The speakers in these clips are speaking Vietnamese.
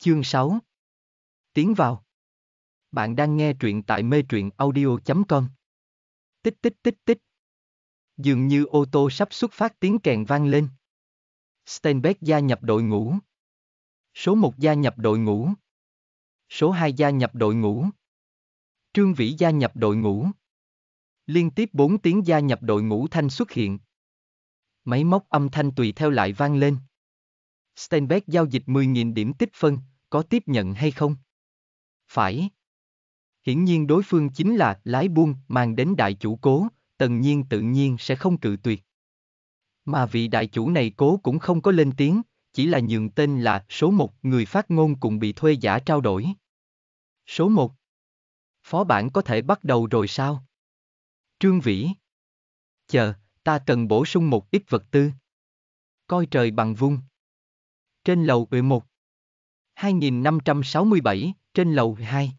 Chương 6 Tiến vào Bạn đang nghe truyện tại mê truyện audio.com Tích tích tích tích Dường như ô tô sắp xuất phát tiếng kèn vang lên. Steinbeck gia nhập đội ngũ. Số 1 gia nhập đội ngũ. Số 2 gia nhập đội ngũ. Trương Vĩ gia nhập đội ngũ. Liên tiếp 4 tiếng gia nhập đội ngũ thanh xuất hiện. Máy móc âm thanh tùy theo lại vang lên. Steinbeck giao dịch 10.000 điểm tích phân, có tiếp nhận hay không? Phải. Hiển nhiên đối phương chính là lái buôn mang đến đại chủ cố, tần nhiên tự nhiên sẽ không cự tuyệt. Mà vị đại chủ này cố cũng không có lên tiếng, chỉ là nhường tên là số một người phát ngôn cùng bị thuê giả trao đổi. Số một Phó bản có thể bắt đầu rồi sao? Trương Vĩ. Chờ, ta cần bổ sung một ít vật tư. Coi trời bằng vung. Trên lầu ủy một 2567, trên lầu 2.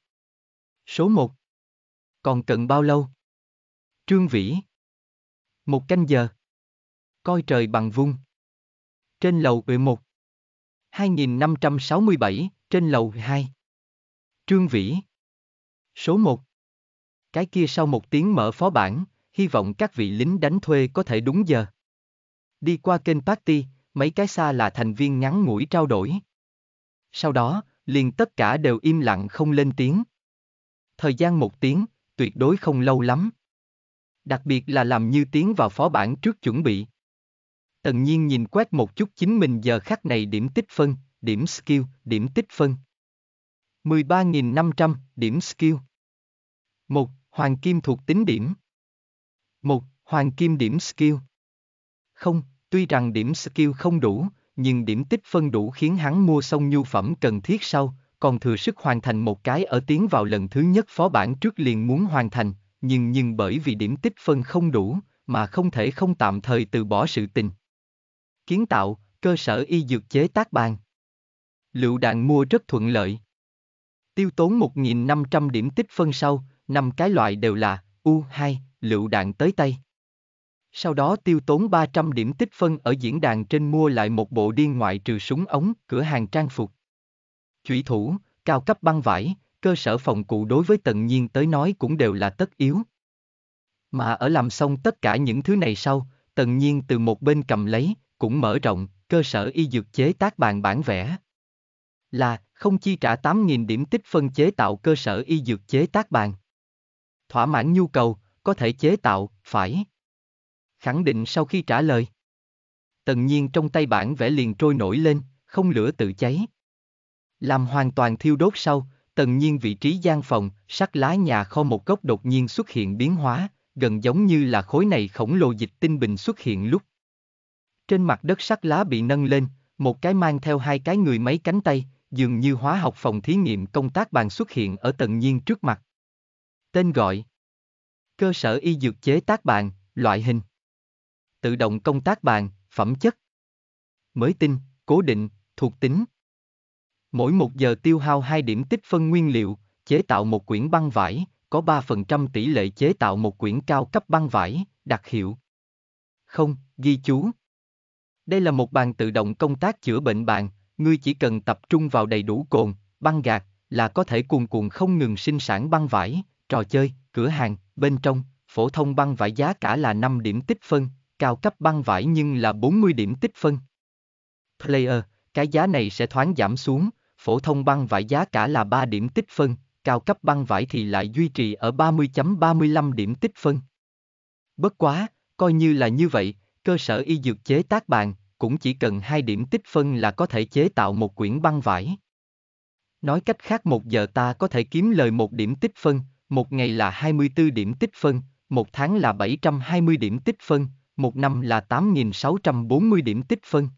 Số 1. Còn cần bao lâu? Trương Vĩ. Một canh giờ. Coi trời bằng vung. Trên lầu 11. 2567, trên lầu 2. Trương Vĩ. Số 1. Cái kia sau một tiếng mở phó bản, hy vọng các vị lính đánh thuê có thể đúng giờ. Đi qua kênh Party, mấy cái xa là thành viên ngắn ngủi trao đổi. Sau đó, liền tất cả đều im lặng không lên tiếng. Thời gian một tiếng, tuyệt đối không lâu lắm. Đặc biệt là làm như tiếng vào phó bản trước chuẩn bị. Tần nhiên nhìn quét một chút chính mình giờ khắc này điểm tích phân, điểm skill, điểm tích phân. 13.500, điểm skill. một Hoàng kim thuộc tính điểm. một Hoàng kim điểm skill. Không, tuy rằng điểm skill không đủ, nhưng điểm tích phân đủ khiến hắn mua xong nhu phẩm cần thiết sau, còn thừa sức hoàn thành một cái ở tiến vào lần thứ nhất phó bản trước liền muốn hoàn thành, nhưng nhưng bởi vì điểm tích phân không đủ, mà không thể không tạm thời từ bỏ sự tình. Kiến tạo, cơ sở y dược chế tác bàn. Lựu đạn mua rất thuận lợi. Tiêu tốn 1.500 điểm tích phân sau, năm cái loại đều là U2, lựu đạn tới tay. Sau đó tiêu tốn 300 điểm tích phân ở diễn đàn trên mua lại một bộ điên ngoại trừ súng ống, cửa hàng trang phục. Chủy thủ, cao cấp băng vải, cơ sở phòng cụ đối với tận nhiên tới nói cũng đều là tất yếu. Mà ở làm xong tất cả những thứ này sau, tận nhiên từ một bên cầm lấy, cũng mở rộng, cơ sở y dược chế tác bàn bản vẽ. Là, không chi trả 8.000 điểm tích phân chế tạo cơ sở y dược chế tác bàn. Thỏa mãn nhu cầu, có thể chế tạo, phải khẳng định sau khi trả lời. Tần nhiên trong tay bản vẽ liền trôi nổi lên, không lửa tự cháy. Làm hoàn toàn thiêu đốt sau, tần nhiên vị trí gian phòng, sắc lá nhà kho một gốc đột nhiên xuất hiện biến hóa, gần giống như là khối này khổng lồ dịch tinh bình xuất hiện lúc. Trên mặt đất sắc lá bị nâng lên, một cái mang theo hai cái người mấy cánh tay, dường như hóa học phòng thí nghiệm công tác bàn xuất hiện ở tần nhiên trước mặt. Tên gọi Cơ sở y dược chế tác bàn, loại hình tự động công tác bàn, phẩm chất. Mới tinh, cố định, thuộc tính. Mỗi một giờ tiêu hao 2 điểm tích phân nguyên liệu, chế tạo một quyển băng vải, có 3% tỷ lệ chế tạo một quyển cao cấp băng vải, đặc hiệu. Không, ghi chú. Đây là một bàn tự động công tác chữa bệnh bàn, ngươi chỉ cần tập trung vào đầy đủ cồn, băng gạt là có thể cuồn cuộn không ngừng sinh sản băng vải, trò chơi, cửa hàng, bên trong, phổ thông băng vải giá cả là 5 điểm tích phân, cao cấp băng vải nhưng là 40 điểm tích phân. Player, cái giá này sẽ thoáng giảm xuống, phổ thông băng vải giá cả là 3 điểm tích phân, cao cấp băng vải thì lại duy trì ở 30.35 điểm tích phân. Bất quá, coi như là như vậy, cơ sở y dược chế tác bàn, cũng chỉ cần 2 điểm tích phân là có thể chế tạo một quyển băng vải. Nói cách khác một giờ ta có thể kiếm lời một điểm tích phân, một ngày là 24 điểm tích phân, một tháng là 720 điểm tích phân, một năm là 8.640 điểm tích phân.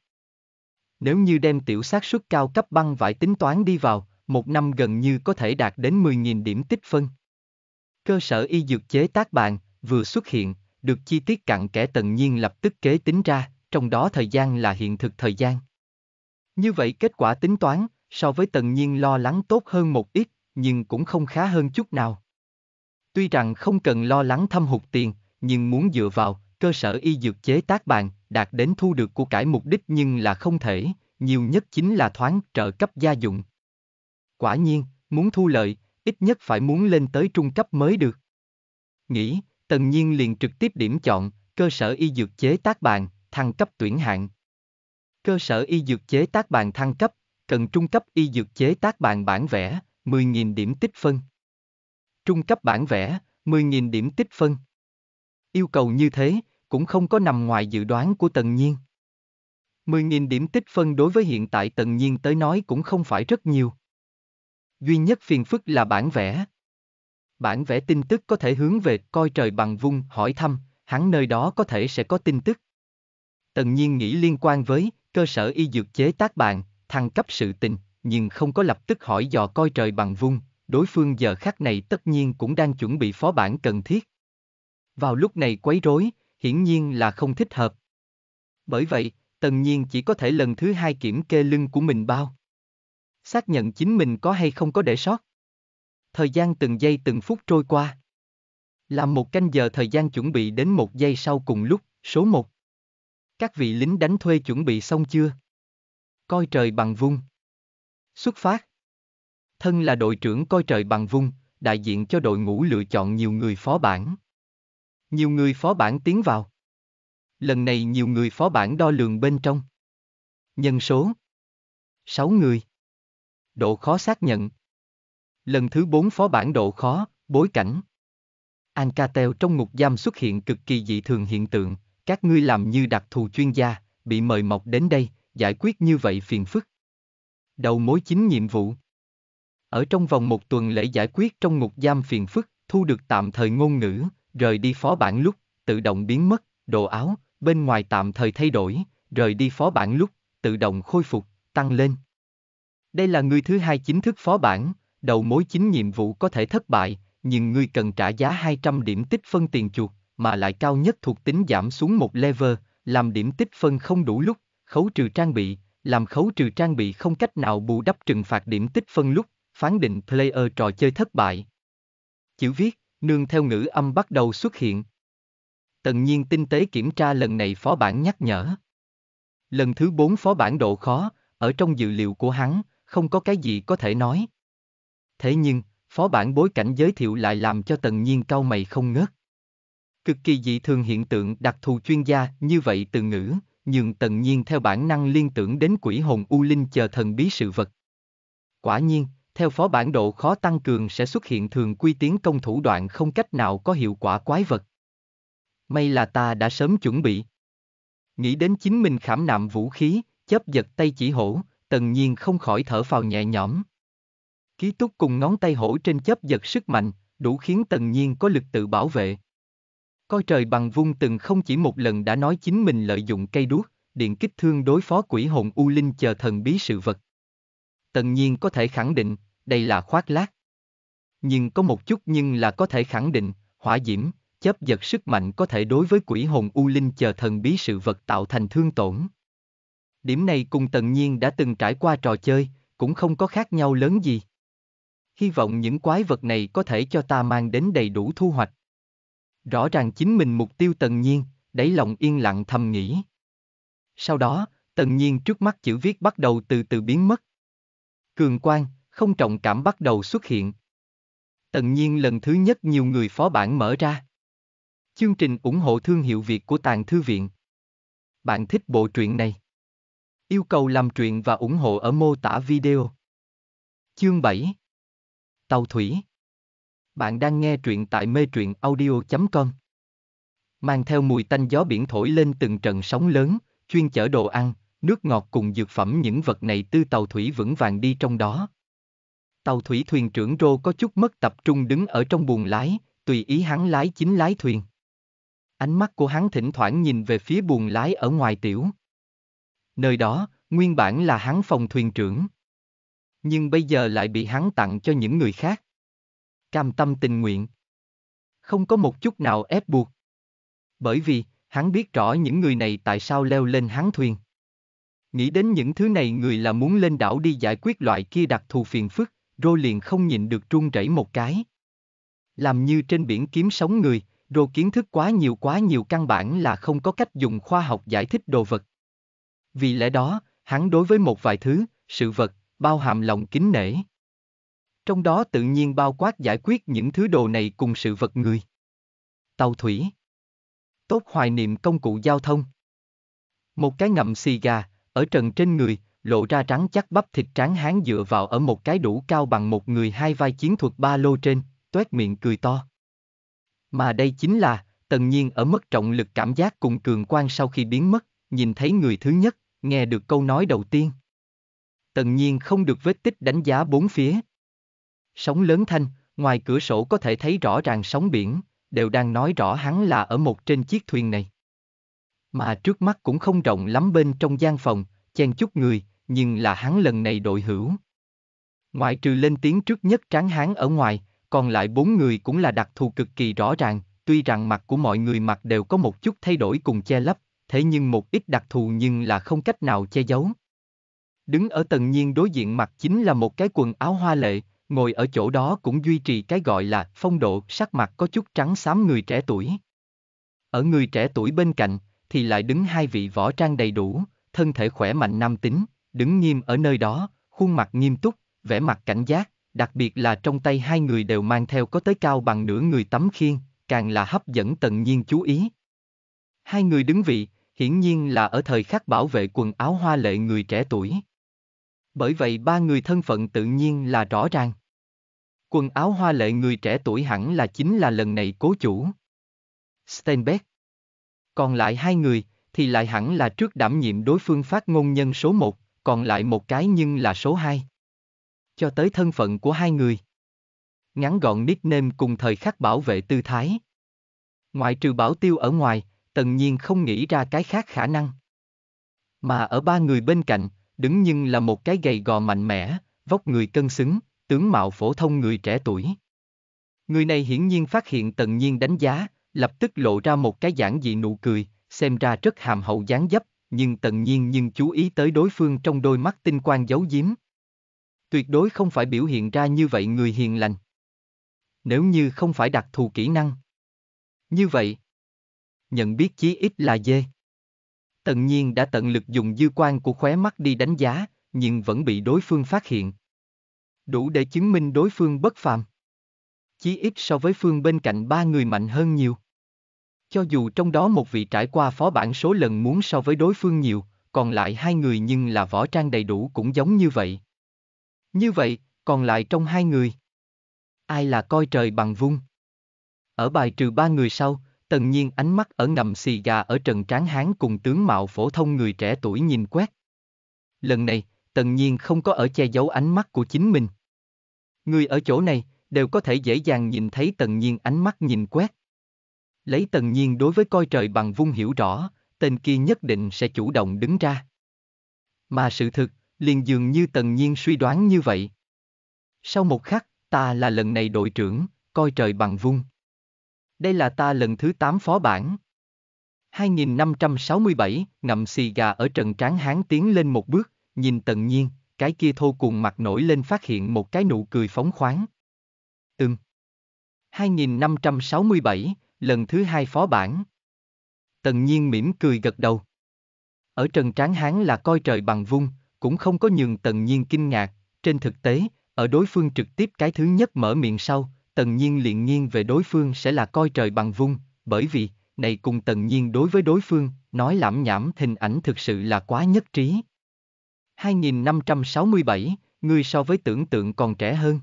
Nếu như đem tiểu xác suất cao cấp băng vải tính toán đi vào, một năm gần như có thể đạt đến 10.000 điểm tích phân. Cơ sở y dược chế tác bàn vừa xuất hiện, được chi tiết cặn kẽ tận nhiên lập tức kế tính ra, trong đó thời gian là hiện thực thời gian. Như vậy kết quả tính toán, so với tận nhiên lo lắng tốt hơn một ít, nhưng cũng không khá hơn chút nào. Tuy rằng không cần lo lắng thâm hụt tiền, nhưng muốn dựa vào, cơ sở y dược chế tác bàn, đạt đến thu được của cải mục đích nhưng là không thể, nhiều nhất chính là thoáng trợ cấp gia dụng. Quả nhiên, muốn thu lợi, ít nhất phải muốn lên tới trung cấp mới được. Nghĩ, Tần Nhiên liền trực tiếp điểm chọn, cơ sở y dược chế tác bàn, thăng cấp tuyển hạng. Cơ sở y dược chế tác bàn thăng cấp, cần trung cấp y dược chế tác bàn bản vẽ, 10.000 điểm tích phân. Trung cấp bản vẽ, 10.000 điểm tích phân. Yêu cầu như thế, cũng không có nằm ngoài dự đoán của Tần Nhiên. 10.000 điểm tích phân đối với hiện tại Tần Nhiên tới nói cũng không phải rất nhiều. Duy nhất phiền phức là bản vẽ. Bản vẽ tin tức có thể hướng về coi trời bằng vung hỏi thăm, hắn nơi đó có thể sẽ có tin tức. Tần Nhiên nghĩ liên quan với cơ sở y dược chế tác bàn, thăng cấp sự tình, nhưng không có lập tức hỏi dò coi trời bằng vung, đối phương giờ khắc này tất nhiên cũng đang chuẩn bị phó bản cần thiết. Vào lúc này quấy rối, hiển nhiên là không thích hợp. Bởi vậy, Tần Nhiên chỉ có thể lần thứ hai kiểm kê lưng của mình bao. Xác nhận chính mình có hay không có để sót. Thời gian từng giây từng phút trôi qua. Làm một canh giờ thời gian chuẩn bị đến một giây sau cùng lúc, số một. Các vị lính đánh thuê chuẩn bị xong chưa? Coi trời bằng vung. Xuất phát. Thân là đội trưởng coi trời bằng vung, đại diện cho đội ngũ lựa chọn nhiều người phó bản. Nhiều người phó bản tiến vào. Lần này nhiều người phó bản đo lường bên trong. Nhân số 6 người. Độ khó xác nhận. Lần thứ 4 phó bản độ khó, bối cảnh. Ancatel trong ngục giam xuất hiện cực kỳ dị thường hiện tượng, các ngươi làm như đặc thù chuyên gia, bị mời mọc đến đây, giải quyết như vậy phiền phức. Đầu mối chính nhiệm vụ. Ở trong vòng một tuần lễ giải quyết trong ngục giam phiền phức, thu được tạm thời ngôn ngữ, rời đi phó bản lúc, tự động biến mất, đồ áo, bên ngoài tạm thời thay đổi, rời đi phó bản lúc, tự động khôi phục, tăng lên. Đây là người thứ hai chính thức phó bản, đầu mối chính nhiệm vụ có thể thất bại, nhưng ngươi cần trả giá 200 điểm tích phân tiền chuột, mà lại cao nhất thuộc tính giảm xuống một level, làm điểm tích phân không đủ lúc, khấu trừ trang bị, làm khấu trừ trang bị không cách nào bù đắp trừng phạt điểm tích phân lúc, phán định player trò chơi thất bại. Chữ viết nương theo ngữ âm bắt đầu xuất hiện. Tần nhiên tinh tế kiểm tra lần này phó bản nhắc nhở. Lần thứ bốn phó bản độ khó, ở trong dự liệu của hắn, không có cái gì có thể nói. Thế nhưng, phó bản bối cảnh giới thiệu lại làm cho tần nhiên cau mày không ngớt. Cực kỳ dị thường hiện tượng đặc thù chuyên gia như vậy từ ngữ, nhưng tần nhiên theo bản năng liên tưởng đến quỷ hồn U Linh chờ thần bí sự vật. Quả nhiên, theo phó bản độ khó tăng cường sẽ xuất hiện thường quy tiến công thủ đoạn không cách nào có hiệu quả quái vật. May là ta đã sớm chuẩn bị. Nghĩ đến chính mình khảm nạm vũ khí, chớp giật tay chỉ hổ, tần nhiên không khỏi thở phào nhẹ nhõm. Ký túc cùng ngón tay hổ trên chớp giật sức mạnh, đủ khiến tần nhiên có lực tự bảo vệ. Coi trời bằng vung từng không chỉ một lần đã nói chính mình lợi dụng cây đuốc, điện kích thương đối phó quỷ hồn U Linh chờ thần bí sự vật tần nhiên có thể khẳng định, đây là khoác lác. Nhưng có một chút nhưng là có thể khẳng định, hỏa diễm, chấp giật sức mạnh có thể đối với quỷ hồn U Linh chờ thần bí sự vật tạo thành thương tổn. Điểm này cùng tần nhiên đã từng trải qua trò chơi, cũng không có khác nhau lớn gì. Hy vọng những quái vật này có thể cho ta mang đến đầy đủ thu hoạch. Rõ ràng chính mình mục tiêu tần nhiên, đáy lòng yên lặng thầm nghĩ. Sau đó, tần nhiên trước mắt chữ viết bắt đầu từ từ biến mất, cường quan, không trọng cảm bắt đầu xuất hiện. Tần nhiên lần thứ nhất nhiều người phó bản mở ra. Chương trình ủng hộ thương hiệu Việt của Tàng Thư Viện. Bạn thích bộ truyện này? Yêu cầu làm truyện và ủng hộ ở mô tả video. Chương 7 Tàu Thủy Bạn đang nghe truyện tại mê truyện audio.com Mang theo mùi tanh gió biển thổi lên từng trận sóng lớn, chuyên chở đồ ăn, Nước ngọt cùng dược phẩm những vật này tư tàu thủy vững vàng đi trong đó. Tàu thủy thuyền trưởng Rô có chút mất tập trung đứng ở trong buồng lái, tùy ý hắn lái chính lái thuyền. Ánh mắt của hắn thỉnh thoảng nhìn về phía buồng lái ở ngoài tiểu. Nơi đó, nguyên bản là hắn phòng thuyền trưởng. Nhưng bây giờ lại bị hắn tặng cho những người khác. Cam tâm tình nguyện. Không có một chút nào ép buộc. Bởi vì, hắn biết rõ những người này tại sao leo lên hắn thuyền. Nghĩ đến những thứ này người là muốn lên đảo đi giải quyết loại kia đặc thù phiền phức, Rô liền không nhịn được trung rẩy một cái. Làm như trên biển kiếm sống người, Rô kiến thức quá nhiều quá nhiều căn bản là không có cách dùng khoa học giải thích đồ vật. Vì lẽ đó, hắn đối với một vài thứ, sự vật, bao hàm lòng kính nể. Trong đó tự nhiên bao quát giải quyết những thứ đồ này cùng sự vật người. Tàu thủy. Tốt hoài niệm công cụ giao thông. Một cái ngậm xì gà, ở trần trên người, lộ ra trắng chắc bắp thịt tráng hán dựa vào ở một cái đủ cao bằng một người hai vai chiến thuật ba lô trên, tuét miệng cười to. Mà đây chính là, tần nhiên ở mất trọng lực cảm giác cùng cường quan sau khi biến mất, nhìn thấy người thứ nhất, nghe được câu nói đầu tiên. Tần nhiên không được vết tích đánh giá bốn phía. Sóng lớn thanh, ngoài cửa sổ có thể thấy rõ ràng sóng biển, đều đang nói rõ hắn là ở một trên chiếc thuyền này. Mà trước mắt cũng không rộng lắm bên trong gian phòng, chen chút người, nhưng là hắn lần này đội hữu. Ngoại trừ lên tiếng trước nhất tráng hán ở ngoài, còn lại bốn người cũng là đặc thù cực kỳ rõ ràng, tuy rằng mặt của mọi người mặt đều có một chút thay đổi cùng che lấp, thế nhưng một ít đặc thù nhưng là không cách nào che giấu. Đứng ở tầng nhiên đối diện mặt chính là một cái quần áo hoa lệ, ngồi ở chỗ đó cũng duy trì cái gọi là phong độ sắc mặt có chút trắng xám người trẻ tuổi. Ở người trẻ tuổi bên cạnh, thì lại đứng hai vị võ trang đầy đủ, thân thể khỏe mạnh nam tính, đứng nghiêm ở nơi đó, khuôn mặt nghiêm túc, vẻ mặt cảnh giác, đặc biệt là trong tay hai người đều mang theo có tới cao bằng nửa người tấm khiên, càng là hấp dẫn tần nhiên chú ý. Hai người đứng vị, hiển nhiên là ở thời khắc bảo vệ quần áo hoa lệ người trẻ tuổi. Bởi vậy ba người thân phận tự nhiên là rõ ràng. Quần áo hoa lệ người trẻ tuổi hẳn là chính là lần này cố chủ. Steinbeck còn lại hai người, thì lại hẳn là trước đảm nhiệm đối phương phát ngôn nhân số một, còn lại một cái nhưng là số hai. Cho tới thân phận của hai người. Ngắn gọn nickname cùng thời khắc bảo vệ tư thái. Ngoại trừ bảo tiêu ở ngoài, tần nhiên không nghĩ ra cái khác khả năng. Mà ở ba người bên cạnh, đứng nhưng là một cái gầy gò mạnh mẽ, vóc người cân xứng, tướng mạo phổ thông người trẻ tuổi. Người này hiển nhiên phát hiện tần nhiên đánh giá, lập tức lộ ra một cái giản dị nụ cười, xem ra rất hàm hậu dáng dấp, nhưng tần nhiên nhưng chú ý tới đối phương trong đôi mắt tinh quang giấu giếm. Tuyệt đối không phải biểu hiện ra như vậy người hiền lành. Nếu như không phải đặc thù kỹ năng. Như vậy, nhận biết chí ít là dê. Tần nhiên đã tận lực dùng dư quan của khóe mắt đi đánh giá, nhưng vẫn bị đối phương phát hiện. Đủ để chứng minh đối phương bất phàm. Chí ít so với phương bên cạnh ba người mạnh hơn nhiều. Cho dù trong đó một vị trải qua phó bản số lần muốn so với đối phương nhiều, còn lại hai người nhưng là võ trang đầy đủ cũng giống như vậy. Như vậy, còn lại trong hai người. Ai là coi trời bằng vung? Ở bài trừ ba người sau, tần nhiên ánh mắt ở ngầm xì gà ở trần tráng hán cùng tướng mạo phổ thông người trẻ tuổi nhìn quét. Lần này, tần nhiên không có ở che giấu ánh mắt của chính mình. Người ở chỗ này, đều có thể dễ dàng nhìn thấy tần nhiên ánh mắt nhìn quét. Lấy tần nhiên đối với coi trời bằng vung hiểu rõ, tên kia nhất định sẽ chủ động đứng ra. Mà sự thực, liền dường như tần nhiên suy đoán như vậy. Sau một khắc, ta là lần này đội trưởng, coi trời bằng vung. Đây là ta lần thứ 8 phó bản. 2567, ngậm xì gà ở trần tráng hán tiến lên một bước, nhìn tần nhiên, cái kia thô cùng mặt nổi lên phát hiện một cái nụ cười phóng khoáng. Ừm. 2567, lần thứ hai phó bản. Tần nhiên mỉm cười gật đầu. Ở Trần Tráng Hán là coi trời bằng vung, cũng không có nhường tần nhiên kinh ngạc, trên thực tế, ở đối phương trực tiếp cái thứ nhất mở miệng sau, tần nhiên liền nghiêng về đối phương sẽ là coi trời bằng vung, bởi vì, này cùng tần nhiên đối với đối phương, nói lãm nhảm hình ảnh thực sự là quá nhất trí. 2567, người so với tưởng tượng còn trẻ hơn.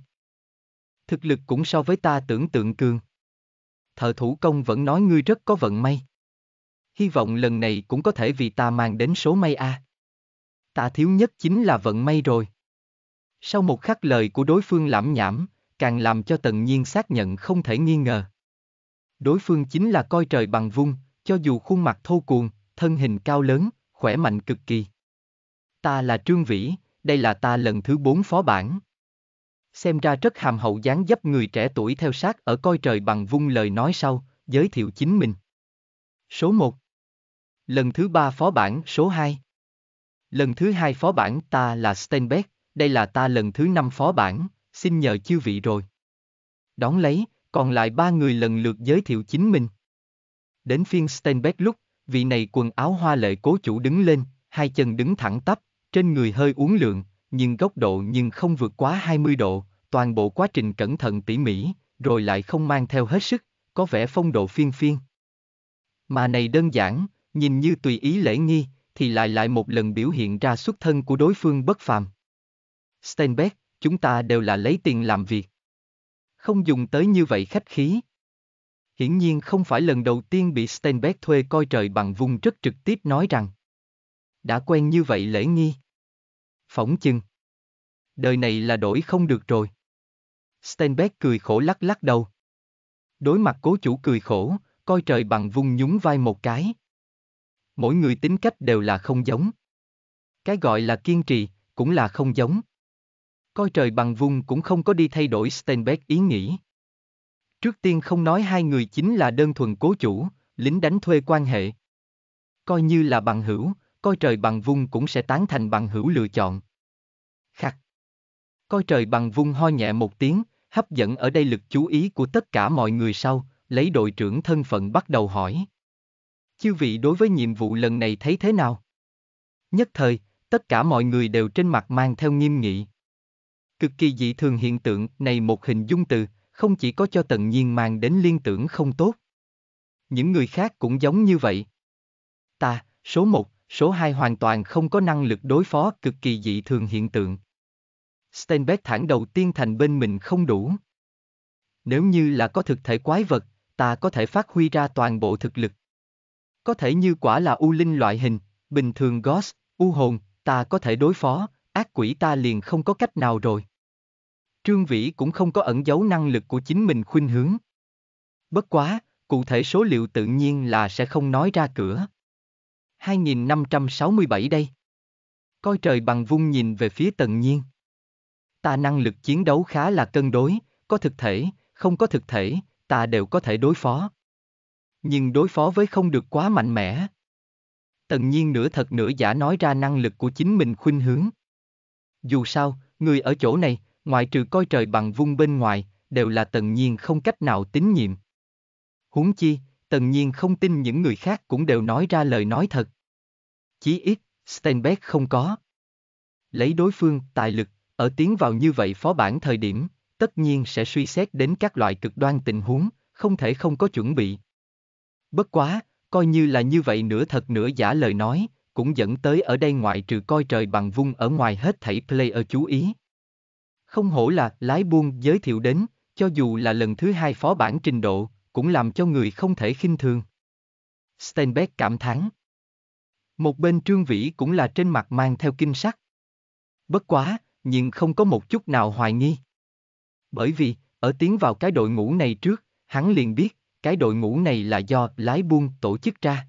Thực lực cũng so với ta tưởng tượng cường thợ thủ công vẫn nói ngươi rất có vận may. Hy vọng lần này cũng có thể vì ta mang đến số may a. À. Ta thiếu nhất chính là vận may rồi. Sau một khắc lời của đối phương lãm nhảm, càng làm cho tần nhiên xác nhận không thể nghi ngờ. Đối phương chính là coi trời bằng vung, cho dù khuôn mặt thô cuồng, thân hình cao lớn, khỏe mạnh cực kỳ. Ta là Trương Vĩ, đây là ta lần thứ bốn phó bản xem ra rất hàm hậu dáng dấp người trẻ tuổi theo sát ở coi trời bằng vung lời nói sau, giới thiệu chính mình. Số 1 Lần thứ 3 phó bản số 2 Lần thứ 2 phó bản ta là Steinbeck, đây là ta lần thứ 5 phó bản, xin nhờ chư vị rồi. Đón lấy, còn lại ba người lần lượt giới thiệu chính mình. Đến phiên Steinbeck lúc, vị này quần áo hoa lệ cố chủ đứng lên, hai chân đứng thẳng tắp, trên người hơi uốn lượn, nhưng góc độ nhưng không vượt quá 20 độ, toàn bộ quá trình cẩn thận tỉ mỉ, rồi lại không mang theo hết sức, có vẻ phong độ phiên phiên. Mà này đơn giản, nhìn như tùy ý lễ nghi, thì lại lại một lần biểu hiện ra xuất thân của đối phương bất phàm. Steinbeck, chúng ta đều là lấy tiền làm việc. Không dùng tới như vậy khách khí. Hiển nhiên không phải lần đầu tiên bị Steinbeck thuê coi trời bằng vùng rất trực tiếp nói rằng. Đã quen như vậy lễ nghi. Phỏng chừng. Đời này là đổi không được rồi. Steinbeck cười khổ lắc lắc đầu. Đối mặt cố chủ cười khổ, coi trời bằng vung nhún vai một cái. Mỗi người tính cách đều là không giống. Cái gọi là kiên trì, cũng là không giống. Coi trời bằng vung cũng không có đi thay đổi Steinbeck ý nghĩ. Trước tiên không nói hai người chính là đơn thuần cố chủ, lính đánh thuê quan hệ. Coi như là bằng hữu, coi trời bằng vung cũng sẽ tán thành bằng hữu lựa chọn. Khắc. Coi trời bằng vung ho nhẹ một tiếng, hấp dẫn ở đây lực chú ý của tất cả mọi người sau, lấy đội trưởng thân phận bắt đầu hỏi. Chư vị đối với nhiệm vụ lần này thấy thế nào? Nhất thời, tất cả mọi người đều trên mặt mang theo nghiêm nghị. Cực kỳ dị thường hiện tượng này một hình dung từ, không chỉ có cho tận nhiên mang đến liên tưởng không tốt. Những người khác cũng giống như vậy. Ta, số 1, số 2 hoàn toàn không có năng lực đối phó cực kỳ dị thường hiện tượng. Steinbeck thẳng đầu tiên thành bên mình không đủ. Nếu như là có thực thể quái vật, ta có thể phát huy ra toàn bộ thực lực. Có thể như quả là u linh loại hình, bình thường Ghost, u hồn, ta có thể đối phó, ác quỷ ta liền không có cách nào rồi. Trương Vĩ cũng không có ẩn giấu năng lực của chính mình khuynh hướng. Bất quá, cụ thể số liệu tự nhiên là sẽ không nói ra cửa. 2567 đây. Coi trời bằng vung nhìn về phía tần nhiên ta năng lực chiến đấu khá là cân đối, có thực thể, không có thực thể, ta đều có thể đối phó. Nhưng đối phó với không được quá mạnh mẽ. Tần nhiên nửa thật nửa giả nói ra năng lực của chính mình khuynh hướng. Dù sao, người ở chỗ này, ngoại trừ coi trời bằng vung bên ngoài, đều là tần nhiên không cách nào tín nhiệm. Huống chi, tần nhiên không tin những người khác cũng đều nói ra lời nói thật. Chí ít, Steinbeck không có. Lấy đối phương, tài lực, ở tiến vào như vậy phó bản thời điểm, tất nhiên sẽ suy xét đến các loại cực đoan tình huống, không thể không có chuẩn bị. Bất quá, coi như là như vậy nửa thật nửa giả lời nói, cũng dẫn tới ở đây ngoại trừ coi trời bằng vung ở ngoài hết thảy player chú ý. Không hổ là lái buôn giới thiệu đến, cho dù là lần thứ hai phó bản trình độ, cũng làm cho người không thể khinh thường. Steinbeck cảm thán. Một bên Trương Vĩ cũng là trên mặt mang theo kinh sắc. Bất quá, nhưng không có một chút nào hoài nghi. Bởi vì, ở tiến vào cái đội ngũ này trước, hắn liền biết, cái đội ngũ này là do lái buôn tổ chức ra.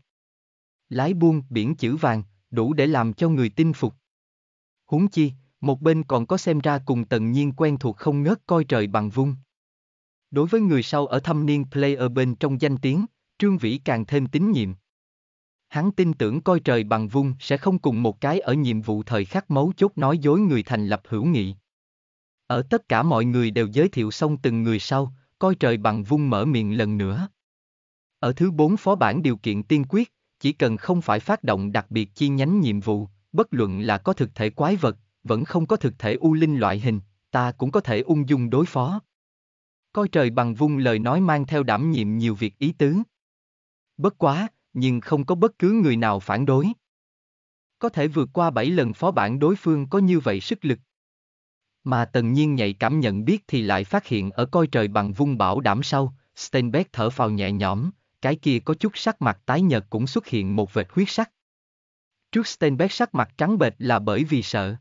Lái buôn biển chữ vàng, đủ để làm cho người tin phục. Huống chi, một bên còn có xem ra cùng tần nhiên quen thuộc không ngớt coi trời bằng vung. Đối với người sau ở thâm niên player bên trong danh tiếng, Trương Vĩ càng thêm tín nhiệm hắn tin tưởng coi trời bằng vung sẽ không cùng một cái ở nhiệm vụ thời khắc mấu chốt nói dối người thành lập hữu nghị. Ở tất cả mọi người đều giới thiệu xong từng người sau, coi trời bằng vung mở miệng lần nữa. Ở thứ bốn phó bản điều kiện tiên quyết, chỉ cần không phải phát động đặc biệt chi nhánh nhiệm vụ, bất luận là có thực thể quái vật, vẫn không có thực thể u linh loại hình, ta cũng có thể ung dung đối phó. Coi trời bằng vung lời nói mang theo đảm nhiệm nhiều việc ý tứ. Bất quá, nhưng không có bất cứ người nào phản đối. Có thể vượt qua 7 lần phó bản đối phương có như vậy sức lực. Mà tần nhiên nhạy cảm nhận biết thì lại phát hiện ở coi trời bằng vung bảo đảm sau, Steinbeck thở phào nhẹ nhõm, cái kia có chút sắc mặt tái nhợt cũng xuất hiện một vệt huyết sắc. Trước Steinbeck sắc mặt trắng bệch là bởi vì sợ.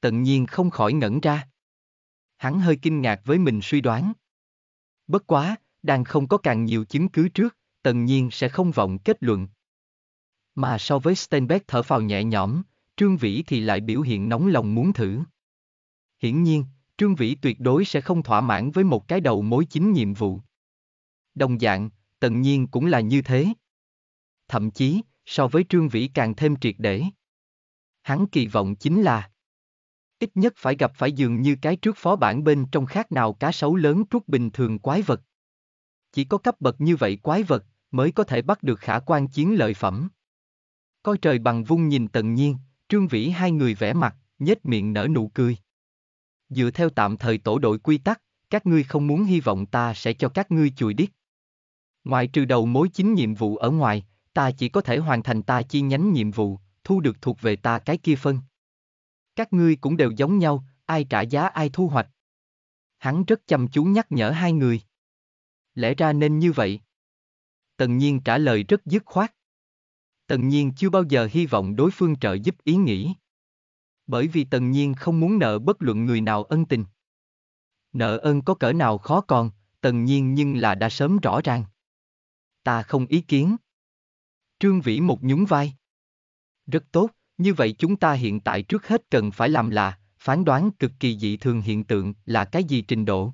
Tần nhiên không khỏi ngẩn ra. Hắn hơi kinh ngạc với mình suy đoán. Bất quá, đang không có càng nhiều chứng cứ trước, tần nhiên sẽ không vọng kết luận. Mà so với Steinbeck thở phào nhẹ nhõm, Trương Vĩ thì lại biểu hiện nóng lòng muốn thử. Hiển nhiên, Trương Vĩ tuyệt đối sẽ không thỏa mãn với một cái đầu mối chính nhiệm vụ. Đồng dạng, tần nhiên cũng là như thế. Thậm chí, so với Trương Vĩ càng thêm triệt để. Hắn kỳ vọng chính là ít nhất phải gặp phải dường như cái trước phó bản bên trong khác nào cá sấu lớn trút bình thường quái vật. Chỉ có cấp bậc như vậy quái vật, mới có thể bắt được khả quan chiến lợi phẩm. Coi trời bằng vung nhìn tận nhiên, Trương Vĩ hai người vẽ mặt, nhếch miệng nở nụ cười. Dựa theo tạm thời tổ đội quy tắc, các ngươi không muốn hy vọng ta sẽ cho các ngươi chùi đít. Ngoài trừ đầu mối chính nhiệm vụ ở ngoài, ta chỉ có thể hoàn thành ta chi nhánh nhiệm vụ, thu được thuộc về ta cái kia phân. Các ngươi cũng đều giống nhau, ai trả giá ai thu hoạch. Hắn rất chăm chú nhắc nhở hai người. Lẽ ra nên như vậy. Tần Nhiên trả lời rất dứt khoát. Tần Nhiên chưa bao giờ hy vọng đối phương trợ giúp ý nghĩ. Bởi vì Tần Nhiên không muốn nợ bất luận người nào ân tình. Nợ ơn có cỡ nào khó còn, Tần Nhiên nhưng là đã sớm rõ ràng. Ta không ý kiến. Trương Vĩ một nhún vai. Rất tốt, như vậy chúng ta hiện tại trước hết cần phải làm là, phán đoán cực kỳ dị thường hiện tượng là cái gì trình độ.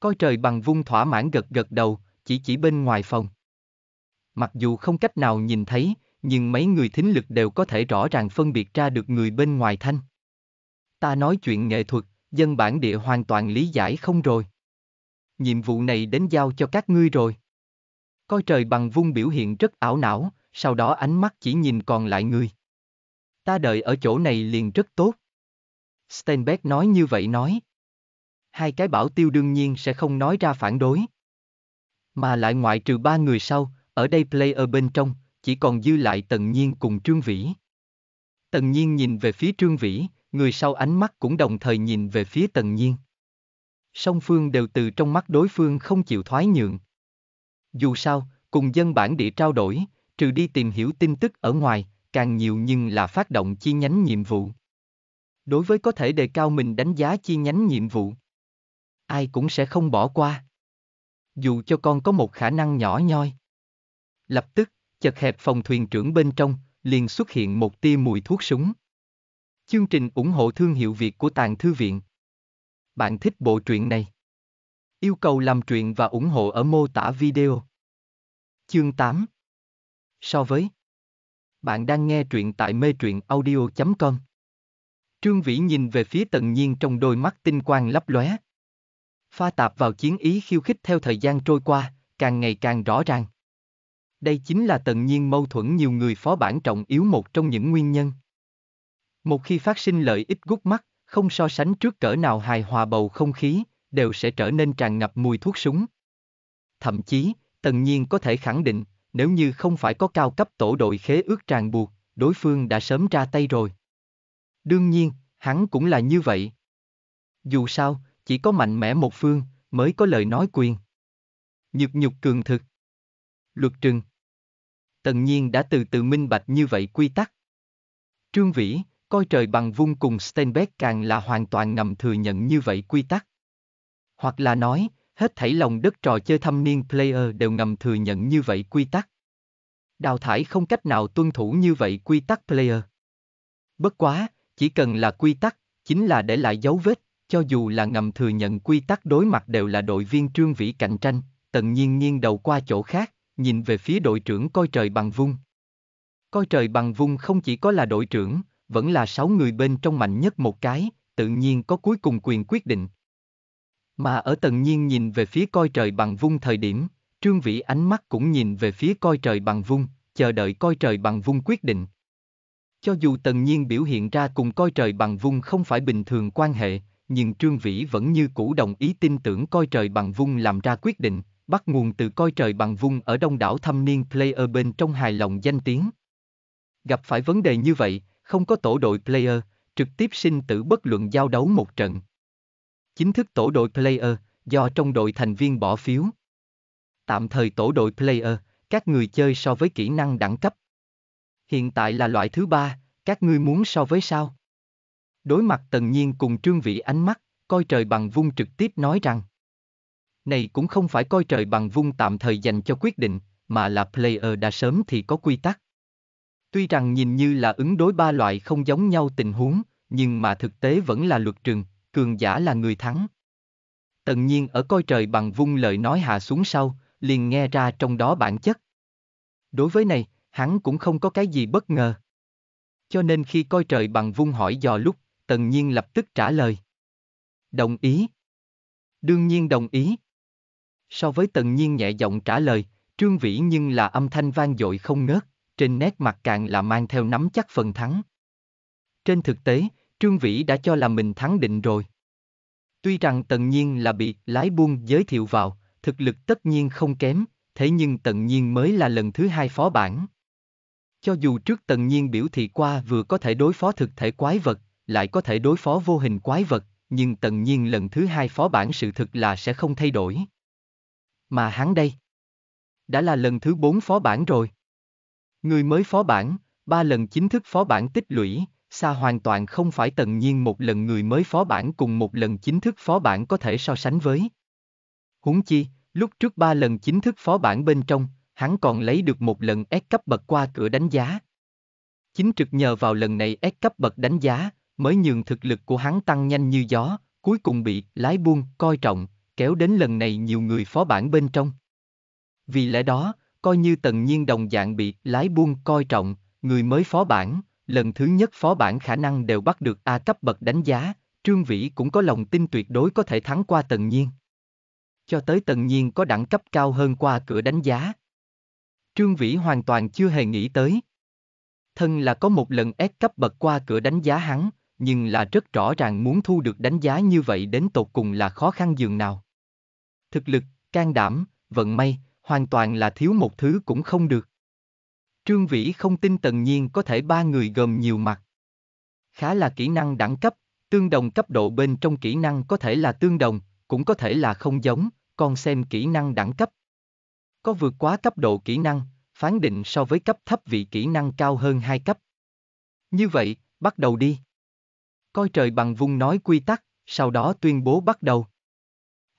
Coi trời bằng vung thỏa mãn gật gật đầu, chỉ chỉ bên ngoài phòng mặc dù không cách nào nhìn thấy, nhưng mấy người thính lực đều có thể rõ ràng phân biệt ra được người bên ngoài thanh. Ta nói chuyện nghệ thuật, dân bản địa hoàn toàn lý giải không rồi. Nhiệm vụ này đến giao cho các ngươi rồi. Coi trời bằng vung biểu hiện rất ảo não, sau đó ánh mắt chỉ nhìn còn lại người. Ta đợi ở chỗ này liền rất tốt. Steinbeck nói như vậy nói. Hai cái bảo tiêu đương nhiên sẽ không nói ra phản đối. Mà lại ngoại trừ ba người sau, ở đây player bên trong, chỉ còn dư lại Tần Nhiên cùng Trương Vĩ. Tần Nhiên nhìn về phía Trương Vĩ, người sau ánh mắt cũng đồng thời nhìn về phía Tần Nhiên. Song phương đều từ trong mắt đối phương không chịu thoái nhượng. Dù sao, cùng dân bản địa trao đổi, trừ đi tìm hiểu tin tức ở ngoài, càng nhiều nhưng là phát động chi nhánh nhiệm vụ. Đối với có thể đề cao mình đánh giá chi nhánh nhiệm vụ, ai cũng sẽ không bỏ qua. Dù cho con có một khả năng nhỏ nhoi. Lập tức, chật hẹp phòng thuyền trưởng bên trong, liền xuất hiện một tia mùi thuốc súng. Chương trình ủng hộ thương hiệu Việt của Tàng Thư Viện. Bạn thích bộ truyện này? Yêu cầu làm truyện và ủng hộ ở mô tả video. Chương 8 So với Bạn đang nghe truyện tại mê truyện audio.com Trương Vĩ nhìn về phía tận nhiên trong đôi mắt tinh quang lấp lóe. Pha tạp vào chiến ý khiêu khích theo thời gian trôi qua, càng ngày càng rõ ràng. Đây chính là tận nhiên mâu thuẫn nhiều người phó bản trọng yếu một trong những nguyên nhân. Một khi phát sinh lợi ích gút mắt, không so sánh trước cỡ nào hài hòa bầu không khí, đều sẽ trở nên tràn ngập mùi thuốc súng. Thậm chí, tần nhiên có thể khẳng định, nếu như không phải có cao cấp tổ đội khế ước tràn buộc, đối phương đã sớm ra tay rồi. Đương nhiên, hắn cũng là như vậy. Dù sao, chỉ có mạnh mẽ một phương, mới có lời nói quyền. Nhược nhục cường thực. Luật trừng, tần nhiên đã từ từ minh bạch như vậy quy tắc. Trương Vĩ, coi trời bằng vung cùng Steinbeck càng là hoàn toàn ngầm thừa nhận như vậy quy tắc. Hoặc là nói, hết thảy lòng đất trò chơi thâm niên player đều ngầm thừa nhận như vậy quy tắc. Đào thải không cách nào tuân thủ như vậy quy tắc player. Bất quá, chỉ cần là quy tắc, chính là để lại dấu vết, cho dù là ngầm thừa nhận quy tắc đối mặt đều là đội viên trương vĩ cạnh tranh, tần nhiên nghiêng đầu qua chỗ khác, nhìn về phía đội trưởng coi trời bằng vung. Coi trời bằng vung không chỉ có là đội trưởng, vẫn là sáu người bên trong mạnh nhất một cái, tự nhiên có cuối cùng quyền quyết định. Mà ở tần nhiên nhìn về phía coi trời bằng vung thời điểm, Trương Vĩ ánh mắt cũng nhìn về phía coi trời bằng vung, chờ đợi coi trời bằng vung quyết định. Cho dù tần nhiên biểu hiện ra cùng coi trời bằng vung không phải bình thường quan hệ, nhưng Trương Vĩ vẫn như cũ đồng ý tin tưởng coi trời bằng vung làm ra quyết định bắt nguồn từ coi trời bằng vung ở đông đảo thâm niên player bên trong hài lòng danh tiếng. Gặp phải vấn đề như vậy, không có tổ đội player, trực tiếp sinh tử bất luận giao đấu một trận. Chính thức tổ đội player, do trong đội thành viên bỏ phiếu. Tạm thời tổ đội player, các người chơi so với kỹ năng đẳng cấp. Hiện tại là loại thứ ba, các ngươi muốn so với sao? Đối mặt tần nhiên cùng trương vị ánh mắt, coi trời bằng vung trực tiếp nói rằng. Này cũng không phải coi trời bằng vung tạm thời dành cho quyết định, mà là player đã sớm thì có quy tắc. Tuy rằng nhìn như là ứng đối ba loại không giống nhau tình huống, nhưng mà thực tế vẫn là luật trường, cường giả là người thắng. Tần nhiên ở coi trời bằng vung lời nói hạ xuống sau, liền nghe ra trong đó bản chất. Đối với này, hắn cũng không có cái gì bất ngờ. Cho nên khi coi trời bằng vung hỏi dò lúc, tần nhiên lập tức trả lời. Đồng ý. Đương nhiên đồng ý. So với tần nhiên nhẹ giọng trả lời, trương vĩ nhưng là âm thanh vang dội không ngớt, trên nét mặt càng là mang theo nắm chắc phần thắng. Trên thực tế, Trương Vĩ đã cho là mình thắng định rồi. Tuy rằng tần nhiên là bị lái buông giới thiệu vào, thực lực tất nhiên không kém, thế nhưng tần nhiên mới là lần thứ hai phó bản. Cho dù trước tần nhiên biểu thị qua vừa có thể đối phó thực thể quái vật, lại có thể đối phó vô hình quái vật, nhưng tần nhiên lần thứ hai phó bản sự thực là sẽ không thay đổi mà hắn đây. Đã là lần thứ bốn phó bản rồi. Người mới phó bản, ba lần chính thức phó bản tích lũy, xa hoàn toàn không phải tần nhiên một lần người mới phó bản cùng một lần chính thức phó bản có thể so sánh với. Huống chi, lúc trước ba lần chính thức phó bản bên trong, hắn còn lấy được một lần S cấp bậc qua cửa đánh giá. Chính trực nhờ vào lần này S cấp bậc đánh giá, mới nhường thực lực của hắn tăng nhanh như gió, cuối cùng bị lái buông coi trọng, kéo đến lần này nhiều người phó bản bên trong. Vì lẽ đó, coi như tần nhiên đồng dạng bị lái buông coi trọng, người mới phó bản, lần thứ nhất phó bản khả năng đều bắt được A cấp bậc đánh giá, Trương Vĩ cũng có lòng tin tuyệt đối có thể thắng qua tần nhiên. Cho tới tần nhiên có đẳng cấp cao hơn qua cửa đánh giá. Trương Vĩ hoàn toàn chưa hề nghĩ tới. Thân là có một lần ép cấp bậc qua cửa đánh giá hắn, nhưng là rất rõ ràng muốn thu được đánh giá như vậy đến tột cùng là khó khăn dường nào thực lực, can đảm, vận may, hoàn toàn là thiếu một thứ cũng không được. Trương Vĩ không tin Tần Nhiên có thể ba người gồm nhiều mặt. Khá là kỹ năng đẳng cấp, tương đồng cấp độ bên trong kỹ năng có thể là tương đồng, cũng có thể là không giống, còn xem kỹ năng đẳng cấp. Có vượt quá cấp độ kỹ năng, phán định so với cấp thấp vị kỹ năng cao hơn hai cấp. Như vậy, bắt đầu đi. Coi trời bằng vung nói quy tắc, sau đó tuyên bố bắt đầu.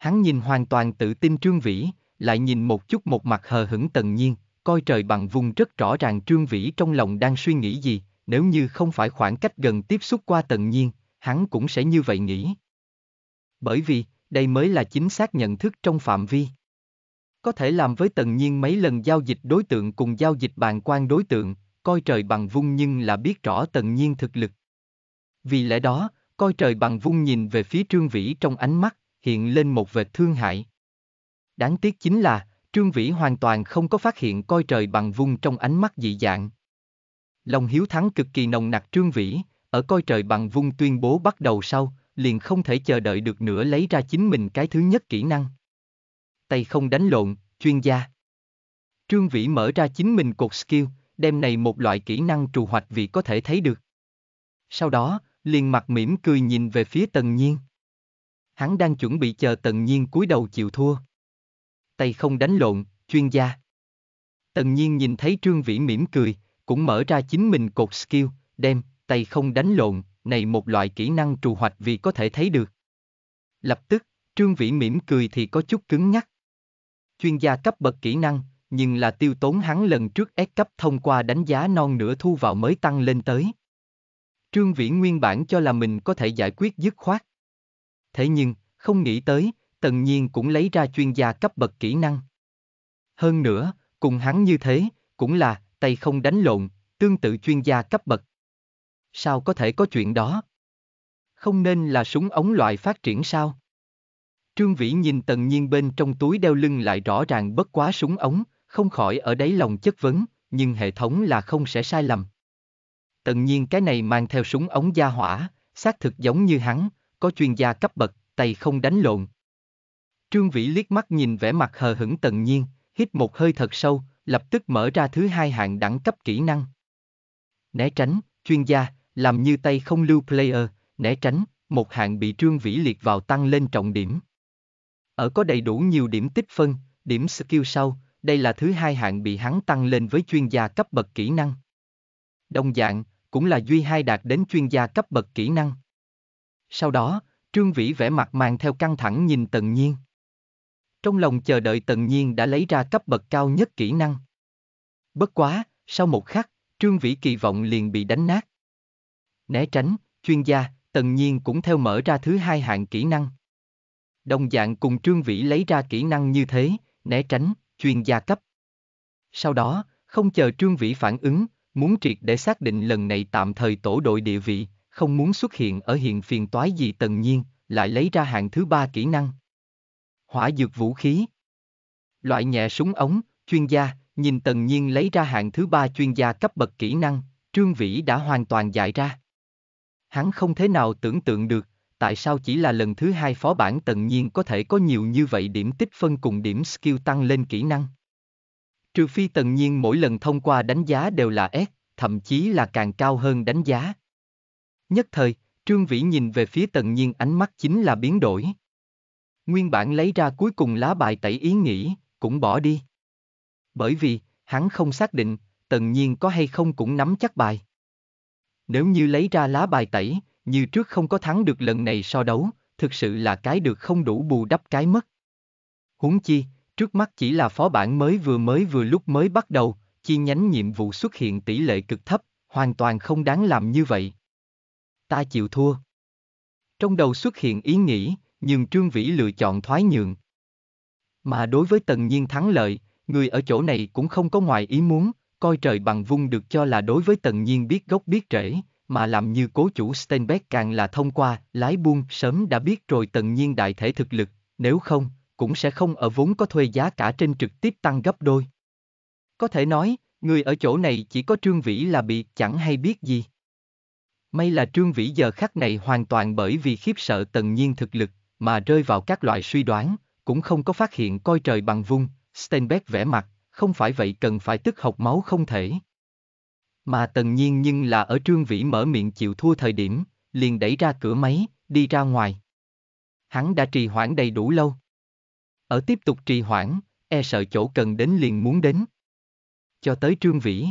Hắn nhìn hoàn toàn tự tin Trương Vĩ, lại nhìn một chút một mặt hờ hững tần nhiên, coi trời bằng vùng rất rõ ràng Trương Vĩ trong lòng đang suy nghĩ gì, nếu như không phải khoảng cách gần tiếp xúc qua tần nhiên, hắn cũng sẽ như vậy nghĩ. Bởi vì, đây mới là chính xác nhận thức trong phạm vi. Có thể làm với tần nhiên mấy lần giao dịch đối tượng cùng giao dịch bàn quan đối tượng, coi trời bằng vung nhưng là biết rõ tần nhiên thực lực. Vì lẽ đó, coi trời bằng vung nhìn về phía Trương Vĩ trong ánh mắt, hiện lên một vệt thương hại. Đáng tiếc chính là, Trương Vĩ hoàn toàn không có phát hiện coi trời bằng vung trong ánh mắt dị dạng. Lòng hiếu thắng cực kỳ nồng nặc Trương Vĩ, ở coi trời bằng vung tuyên bố bắt đầu sau, liền không thể chờ đợi được nữa lấy ra chính mình cái thứ nhất kỹ năng. Tay không đánh lộn, chuyên gia. Trương Vĩ mở ra chính mình cột skill, đem này một loại kỹ năng trù hoạch vị có thể thấy được. Sau đó, liền mặt mỉm cười nhìn về phía Tần Nhiên hắn đang chuẩn bị chờ tần nhiên cúi đầu chịu thua. Tay không đánh lộn, chuyên gia. Tần nhiên nhìn thấy Trương Vĩ mỉm cười, cũng mở ra chính mình cột skill, đem, tay không đánh lộn, này một loại kỹ năng trù hoạch vì có thể thấy được. Lập tức, Trương Vĩ mỉm cười thì có chút cứng nhắc. Chuyên gia cấp bậc kỹ năng, nhưng là tiêu tốn hắn lần trước ép cấp thông qua đánh giá non nửa thu vào mới tăng lên tới. Trương Vĩ nguyên bản cho là mình có thể giải quyết dứt khoát thế nhưng, không nghĩ tới, tần nhiên cũng lấy ra chuyên gia cấp bậc kỹ năng. Hơn nữa, cùng hắn như thế, cũng là, tay không đánh lộn, tương tự chuyên gia cấp bậc. Sao có thể có chuyện đó? Không nên là súng ống loại phát triển sao? Trương Vĩ nhìn tần nhiên bên trong túi đeo lưng lại rõ ràng bất quá súng ống, không khỏi ở đấy lòng chất vấn, nhưng hệ thống là không sẽ sai lầm. Tần nhiên cái này mang theo súng ống gia hỏa, xác thực giống như hắn, có chuyên gia cấp bậc, tay không đánh lộn. Trương Vĩ liếc mắt nhìn vẻ mặt hờ hững tần nhiên, hít một hơi thật sâu, lập tức mở ra thứ hai hạng đẳng cấp kỹ năng. Né tránh, chuyên gia, làm như tay không lưu player, né tránh, một hạng bị Trương Vĩ liệt vào tăng lên trọng điểm. Ở có đầy đủ nhiều điểm tích phân, điểm skill sau, đây là thứ hai hạng bị hắn tăng lên với chuyên gia cấp bậc kỹ năng. Đồng dạng, cũng là duy hai đạt đến chuyên gia cấp bậc kỹ năng. Sau đó, Trương Vĩ vẽ mặt mang theo căng thẳng nhìn Tần Nhiên. Trong lòng chờ đợi Tần Nhiên đã lấy ra cấp bậc cao nhất kỹ năng. Bất quá, sau một khắc, Trương Vĩ kỳ vọng liền bị đánh nát. Né tránh, chuyên gia, Tần Nhiên cũng theo mở ra thứ hai hạng kỹ năng. Đồng dạng cùng Trương Vĩ lấy ra kỹ năng như thế, né tránh, chuyên gia cấp. Sau đó, không chờ Trương Vĩ phản ứng, muốn triệt để xác định lần này tạm thời tổ đội địa vị, không muốn xuất hiện ở hiện phiền toái gì tần nhiên, lại lấy ra hạng thứ ba kỹ năng. Hỏa dược vũ khí. Loại nhẹ súng ống, chuyên gia, nhìn tần nhiên lấy ra hạng thứ ba chuyên gia cấp bậc kỹ năng, Trương Vĩ đã hoàn toàn giải ra. Hắn không thế nào tưởng tượng được, tại sao chỉ là lần thứ hai phó bản tần nhiên có thể có nhiều như vậy điểm tích phân cùng điểm skill tăng lên kỹ năng. Trừ phi tần nhiên mỗi lần thông qua đánh giá đều là S, thậm chí là càng cao hơn đánh giá, Nhất thời, Trương Vĩ nhìn về phía tần nhiên ánh mắt chính là biến đổi. Nguyên bản lấy ra cuối cùng lá bài tẩy ý nghĩ, cũng bỏ đi. Bởi vì, hắn không xác định, tần nhiên có hay không cũng nắm chắc bài. Nếu như lấy ra lá bài tẩy, như trước không có thắng được lần này so đấu, thực sự là cái được không đủ bù đắp cái mất. Huống chi, trước mắt chỉ là phó bản mới vừa mới vừa lúc mới bắt đầu, chi nhánh nhiệm vụ xuất hiện tỷ lệ cực thấp, hoàn toàn không đáng làm như vậy ta chịu thua. Trong đầu xuất hiện ý nghĩ, nhưng Trương Vĩ lựa chọn thoái nhượng. Mà đối với Tần Nhiên thắng lợi, người ở chỗ này cũng không có ngoài ý muốn, coi trời bằng vung được cho là đối với Tần Nhiên biết gốc biết rễ, mà làm như cố chủ Steinbeck càng là thông qua, lái buông sớm đã biết rồi Tần Nhiên đại thể thực lực, nếu không, cũng sẽ không ở vốn có thuê giá cả trên trực tiếp tăng gấp đôi. Có thể nói, người ở chỗ này chỉ có Trương Vĩ là bị chẳng hay biết gì. May là Trương Vĩ giờ khắc này hoàn toàn bởi vì khiếp sợ tần nhiên thực lực, mà rơi vào các loại suy đoán, cũng không có phát hiện coi trời bằng vung, Steinbeck vẽ mặt, không phải vậy cần phải tức học máu không thể. Mà tần nhiên nhưng là ở Trương Vĩ mở miệng chịu thua thời điểm, liền đẩy ra cửa máy, đi ra ngoài. Hắn đã trì hoãn đầy đủ lâu. Ở tiếp tục trì hoãn, e sợ chỗ cần đến liền muốn đến. Cho tới Trương Vĩ.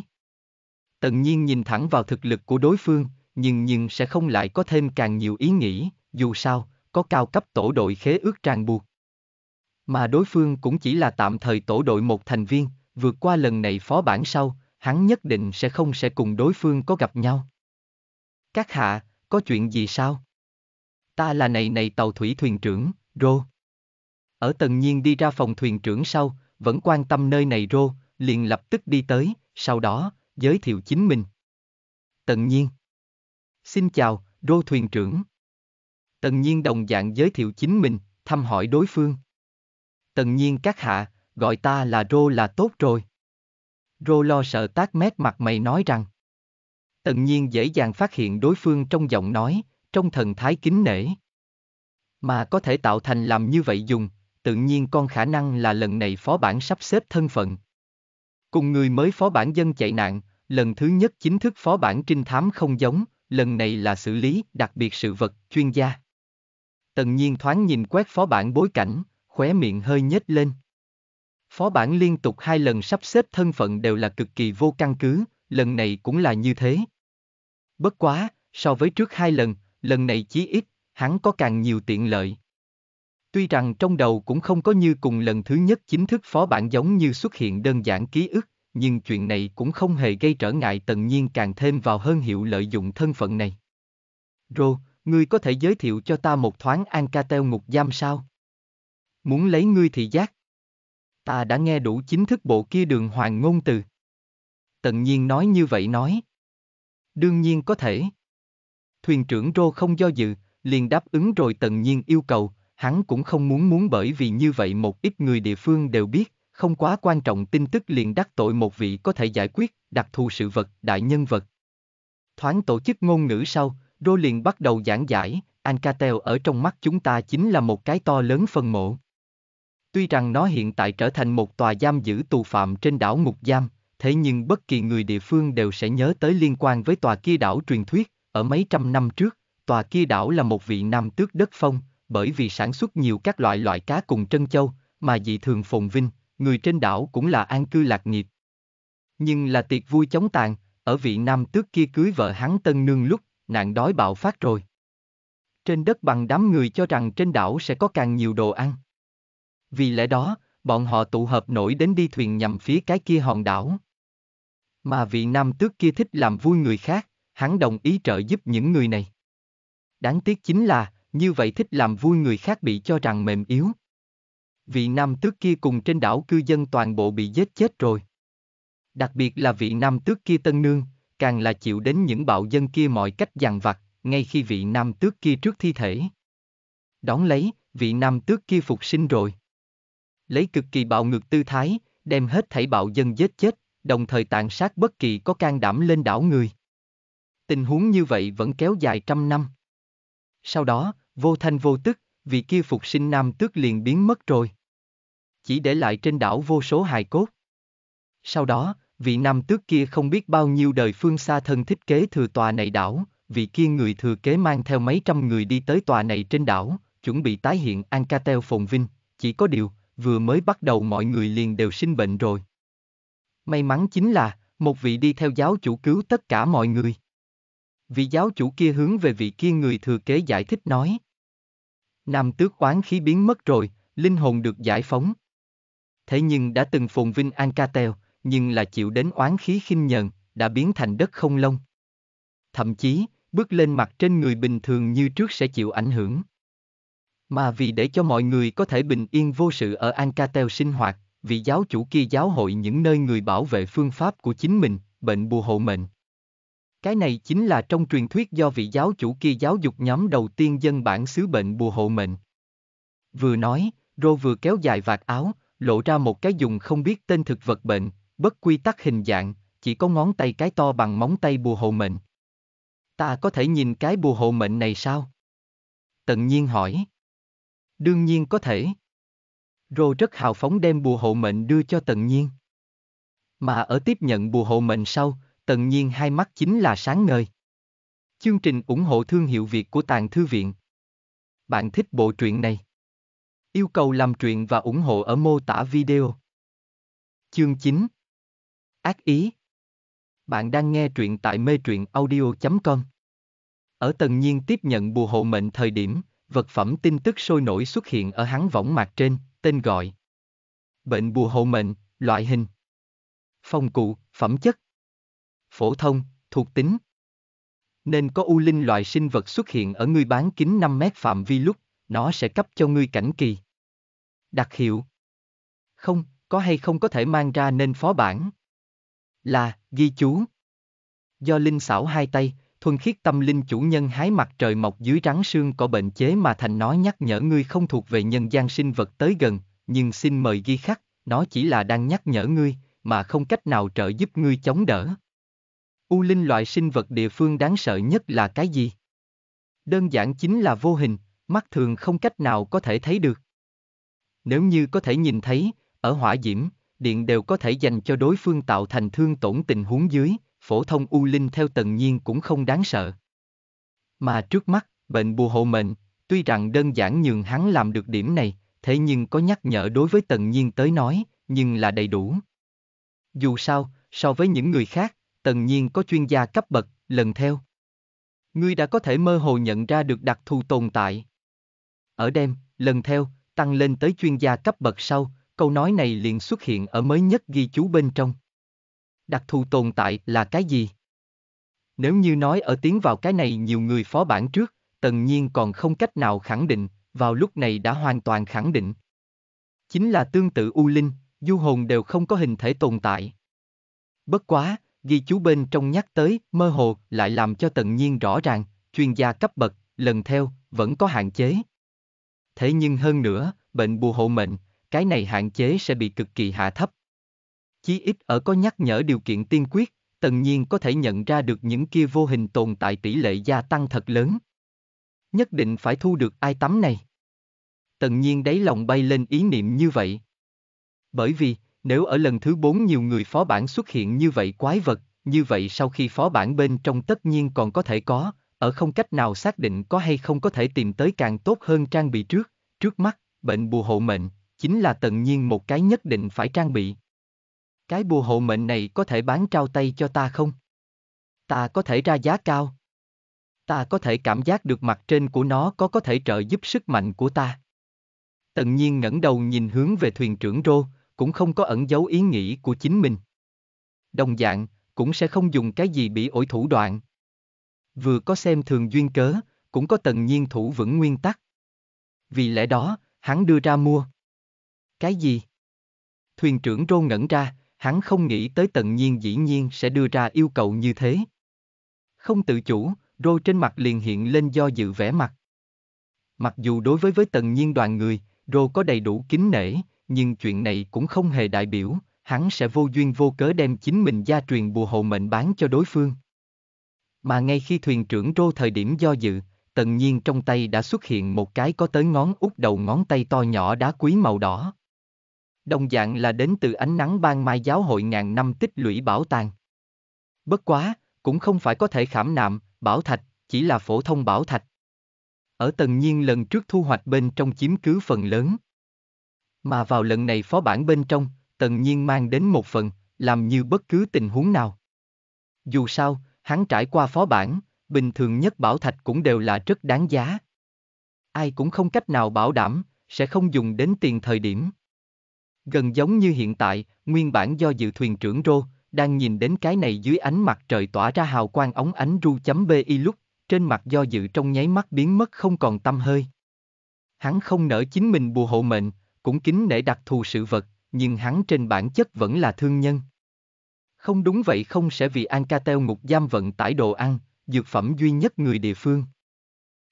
Tần nhiên nhìn thẳng vào thực lực của đối phương, nhưng nhưng sẽ không lại có thêm càng nhiều ý nghĩ, dù sao, có cao cấp tổ đội khế ước tràn buộc. Mà đối phương cũng chỉ là tạm thời tổ đội một thành viên, vượt qua lần này phó bản sau, hắn nhất định sẽ không sẽ cùng đối phương có gặp nhau. Các hạ, có chuyện gì sao? Ta là này này tàu thủy thuyền trưởng, Rô. Ở tần nhiên đi ra phòng thuyền trưởng sau, vẫn quan tâm nơi này Rô, liền lập tức đi tới, sau đó, giới thiệu chính mình. Tần nhiên. Xin chào, đô thuyền trưởng. Tần nhiên đồng dạng giới thiệu chính mình, thăm hỏi đối phương. Tần nhiên các hạ, gọi ta là Rô là tốt rồi. Rô lo sợ tác mét mặt mày nói rằng. Tần nhiên dễ dàng phát hiện đối phương trong giọng nói, trong thần thái kính nể. Mà có thể tạo thành làm như vậy dùng, tự nhiên con khả năng là lần này phó bản sắp xếp thân phận. Cùng người mới phó bản dân chạy nạn, lần thứ nhất chính thức phó bản trinh thám không giống lần này là xử lý đặc biệt sự vật, chuyên gia. Tần nhiên thoáng nhìn quét phó bản bối cảnh, khóe miệng hơi nhếch lên. Phó bản liên tục hai lần sắp xếp thân phận đều là cực kỳ vô căn cứ, lần này cũng là như thế. Bất quá, so với trước hai lần, lần này chí ít, hắn có càng nhiều tiện lợi. Tuy rằng trong đầu cũng không có như cùng lần thứ nhất chính thức phó bản giống như xuất hiện đơn giản ký ức, nhưng chuyện này cũng không hề gây trở ngại tần nhiên càng thêm vào hơn hiệu lợi dụng thân phận này. Rô, ngươi có thể giới thiệu cho ta một thoáng Teo ngục giam sao? Muốn lấy ngươi thì giác. Ta đã nghe đủ chính thức bộ kia đường hoàng ngôn từ. Tần nhiên nói như vậy nói. Đương nhiên có thể. Thuyền trưởng Rô không do dự, liền đáp ứng rồi tần nhiên yêu cầu, hắn cũng không muốn muốn bởi vì như vậy một ít người địa phương đều biết, không quá quan trọng tin tức liền đắc tội một vị có thể giải quyết, đặc thù sự vật, đại nhân vật. Thoáng tổ chức ngôn ngữ sau, Rô liền bắt đầu giảng giải, Ancatel ở trong mắt chúng ta chính là một cái to lớn phân mộ. Tuy rằng nó hiện tại trở thành một tòa giam giữ tù phạm trên đảo Ngục Giam, thế nhưng bất kỳ người địa phương đều sẽ nhớ tới liên quan với tòa kia đảo truyền thuyết, ở mấy trăm năm trước, tòa kia đảo là một vị nam tước đất phong, bởi vì sản xuất nhiều các loại loại cá cùng trân châu, mà dị thường phồn vinh, người trên đảo cũng là an cư lạc nghiệp. Nhưng là tiệc vui chóng tàn, ở vị nam tước kia cưới vợ hắn tân nương lúc, nạn đói bạo phát rồi. Trên đất bằng đám người cho rằng trên đảo sẽ có càng nhiều đồ ăn. Vì lẽ đó, bọn họ tụ hợp nổi đến đi thuyền nhằm phía cái kia hòn đảo. Mà vị nam tước kia thích làm vui người khác, hắn đồng ý trợ giúp những người này. Đáng tiếc chính là, như vậy thích làm vui người khác bị cho rằng mềm yếu, vị nam tước kia cùng trên đảo cư dân toàn bộ bị giết chết rồi. Đặc biệt là vị nam tước kia tân nương, càng là chịu đến những bạo dân kia mọi cách dằn vặt, ngay khi vị nam tước kia trước thi thể. Đón lấy, vị nam tước kia phục sinh rồi. Lấy cực kỳ bạo ngược tư thái, đem hết thảy bạo dân giết chết, đồng thời tàn sát bất kỳ có can đảm lên đảo người. Tình huống như vậy vẫn kéo dài trăm năm. Sau đó, vô thanh vô tức, vị kia phục sinh nam tước liền biến mất rồi chỉ để lại trên đảo vô số hài cốt. Sau đó, vị nam tước kia không biết bao nhiêu đời phương xa thân thiết kế thừa tòa này đảo, vị kia người thừa kế mang theo mấy trăm người đi tới tòa này trên đảo, chuẩn bị tái hiện Ancatel phồn vinh, chỉ có điều, vừa mới bắt đầu mọi người liền đều sinh bệnh rồi. May mắn chính là, một vị đi theo giáo chủ cứu tất cả mọi người. Vị giáo chủ kia hướng về vị kia người thừa kế giải thích nói. Nam tước oán khí biến mất rồi, linh hồn được giải phóng, thế nhưng đã từng phồn vinh Ancatel, nhưng là chịu đến oán khí khinh nhờn, đã biến thành đất không lông. Thậm chí, bước lên mặt trên người bình thường như trước sẽ chịu ảnh hưởng. Mà vì để cho mọi người có thể bình yên vô sự ở Ancatel sinh hoạt, vị giáo chủ kia giáo hội những nơi người bảo vệ phương pháp của chính mình, bệnh bù hộ mệnh. Cái này chính là trong truyền thuyết do vị giáo chủ kia giáo dục nhóm đầu tiên dân bản xứ bệnh bùa hộ mệnh. Vừa nói, Rô vừa kéo dài vạt áo, lộ ra một cái dùng không biết tên thực vật bệnh, bất quy tắc hình dạng, chỉ có ngón tay cái to bằng móng tay bùa hộ mệnh. Ta có thể nhìn cái bùa hộ mệnh này sao? Tận nhiên hỏi. Đương nhiên có thể. Rô rất hào phóng đem bùa hộ mệnh đưa cho tận nhiên. Mà ở tiếp nhận bùa hộ mệnh sau, tận nhiên hai mắt chính là sáng ngời. Chương trình ủng hộ thương hiệu Việt của Tàng Thư Viện. Bạn thích bộ truyện này? Yêu cầu làm truyện và ủng hộ ở mô tả video. Chương 9 Ác ý Bạn đang nghe truyện tại mê truyện audio.com Ở tần nhiên tiếp nhận bùa hộ mệnh thời điểm, vật phẩm tin tức sôi nổi xuất hiện ở hắn võng mạc trên, tên gọi Bệnh bùa hộ mệnh, loại hình phong cụ, phẩm chất Phổ thông, thuộc tính Nên có u linh loại sinh vật xuất hiện ở người bán kính 5 mét phạm vi lúc nó sẽ cấp cho ngươi cảnh kỳ. Đặc hiệu. Không, có hay không có thể mang ra nên phó bản. Là, ghi chú. Do linh xảo hai tay, thuần khiết tâm linh chủ nhân hái mặt trời mọc dưới rắn xương có bệnh chế mà thành nó nhắc nhở ngươi không thuộc về nhân gian sinh vật tới gần, nhưng xin mời ghi khắc, nó chỉ là đang nhắc nhở ngươi, mà không cách nào trợ giúp ngươi chống đỡ. U linh loại sinh vật địa phương đáng sợ nhất là cái gì? Đơn giản chính là vô hình, mắt thường không cách nào có thể thấy được. Nếu như có thể nhìn thấy, ở hỏa diễm, điện đều có thể dành cho đối phương tạo thành thương tổn tình huống dưới, phổ thông u linh theo tần nhiên cũng không đáng sợ. Mà trước mắt, bệnh bùa hộ mệnh, tuy rằng đơn giản nhường hắn làm được điểm này, thế nhưng có nhắc nhở đối với tần nhiên tới nói, nhưng là đầy đủ. Dù sao, so với những người khác, tần nhiên có chuyên gia cấp bậc, lần theo. Ngươi đã có thể mơ hồ nhận ra được đặc thù tồn tại ở đêm, lần theo, tăng lên tới chuyên gia cấp bậc sau, câu nói này liền xuất hiện ở mới nhất ghi chú bên trong. Đặc thù tồn tại là cái gì? Nếu như nói ở tiến vào cái này nhiều người phó bản trước, tần nhiên còn không cách nào khẳng định, vào lúc này đã hoàn toàn khẳng định. Chính là tương tự U Linh, du hồn đều không có hình thể tồn tại. Bất quá, ghi chú bên trong nhắc tới, mơ hồ lại làm cho tần nhiên rõ ràng, chuyên gia cấp bậc, lần theo, vẫn có hạn chế thế nhưng hơn nữa, bệnh bù hộ mệnh, cái này hạn chế sẽ bị cực kỳ hạ thấp. Chí ít ở có nhắc nhở điều kiện tiên quyết, tần nhiên có thể nhận ra được những kia vô hình tồn tại tỷ lệ gia tăng thật lớn. Nhất định phải thu được ai tắm này. Tần nhiên đáy lòng bay lên ý niệm như vậy. Bởi vì, nếu ở lần thứ bốn nhiều người phó bản xuất hiện như vậy quái vật, như vậy sau khi phó bản bên trong tất nhiên còn có thể có, ở không cách nào xác định có hay không có thể tìm tới càng tốt hơn trang bị trước, trước mắt, bệnh bùa hộ mệnh, chính là tận nhiên một cái nhất định phải trang bị. Cái bùa hộ mệnh này có thể bán trao tay cho ta không? Ta có thể ra giá cao. Ta có thể cảm giác được mặt trên của nó có có thể trợ giúp sức mạnh của ta. Tận nhiên ngẩng đầu nhìn hướng về thuyền trưởng Rô, cũng không có ẩn giấu ý nghĩ của chính mình. Đồng dạng, cũng sẽ không dùng cái gì bị ổi thủ đoạn, vừa có xem thường duyên cớ, cũng có tần nhiên thủ vững nguyên tắc. Vì lẽ đó, hắn đưa ra mua. Cái gì? Thuyền trưởng rô ngẩn ra, hắn không nghĩ tới tần nhiên dĩ nhiên sẽ đưa ra yêu cầu như thế. Không tự chủ, rô trên mặt liền hiện lên do dự vẻ mặt. Mặc dù đối với với tần nhiên đoàn người, rô có đầy đủ kính nể, nhưng chuyện này cũng không hề đại biểu, hắn sẽ vô duyên vô cớ đem chính mình gia truyền bùa hộ mệnh bán cho đối phương. Mà ngay khi thuyền trưởng rô thời điểm do dự, tần nhiên trong tay đã xuất hiện một cái có tới ngón út đầu ngón tay to nhỏ đá quý màu đỏ. Đồng dạng là đến từ ánh nắng ban mai giáo hội ngàn năm tích lũy bảo tàng. Bất quá, cũng không phải có thể khảm nạm, bảo thạch, chỉ là phổ thông bảo thạch. Ở tần nhiên lần trước thu hoạch bên trong chiếm cứ phần lớn. Mà vào lần này phó bản bên trong, tần nhiên mang đến một phần, làm như bất cứ tình huống nào. Dù sao, hắn trải qua phó bản, bình thường nhất bảo thạch cũng đều là rất đáng giá. Ai cũng không cách nào bảo đảm, sẽ không dùng đến tiền thời điểm. Gần giống như hiện tại, nguyên bản do dự thuyền trưởng Rô, đang nhìn đến cái này dưới ánh mặt trời tỏa ra hào quang ống ánh ru.bi lúc, trên mặt do dự trong nháy mắt biến mất không còn tâm hơi. Hắn không nỡ chính mình bù hộ mệnh, cũng kính nể đặc thù sự vật, nhưng hắn trên bản chất vẫn là thương nhân. Không đúng vậy không sẽ vì Ancatel ngục giam vận tải đồ ăn, dược phẩm duy nhất người địa phương.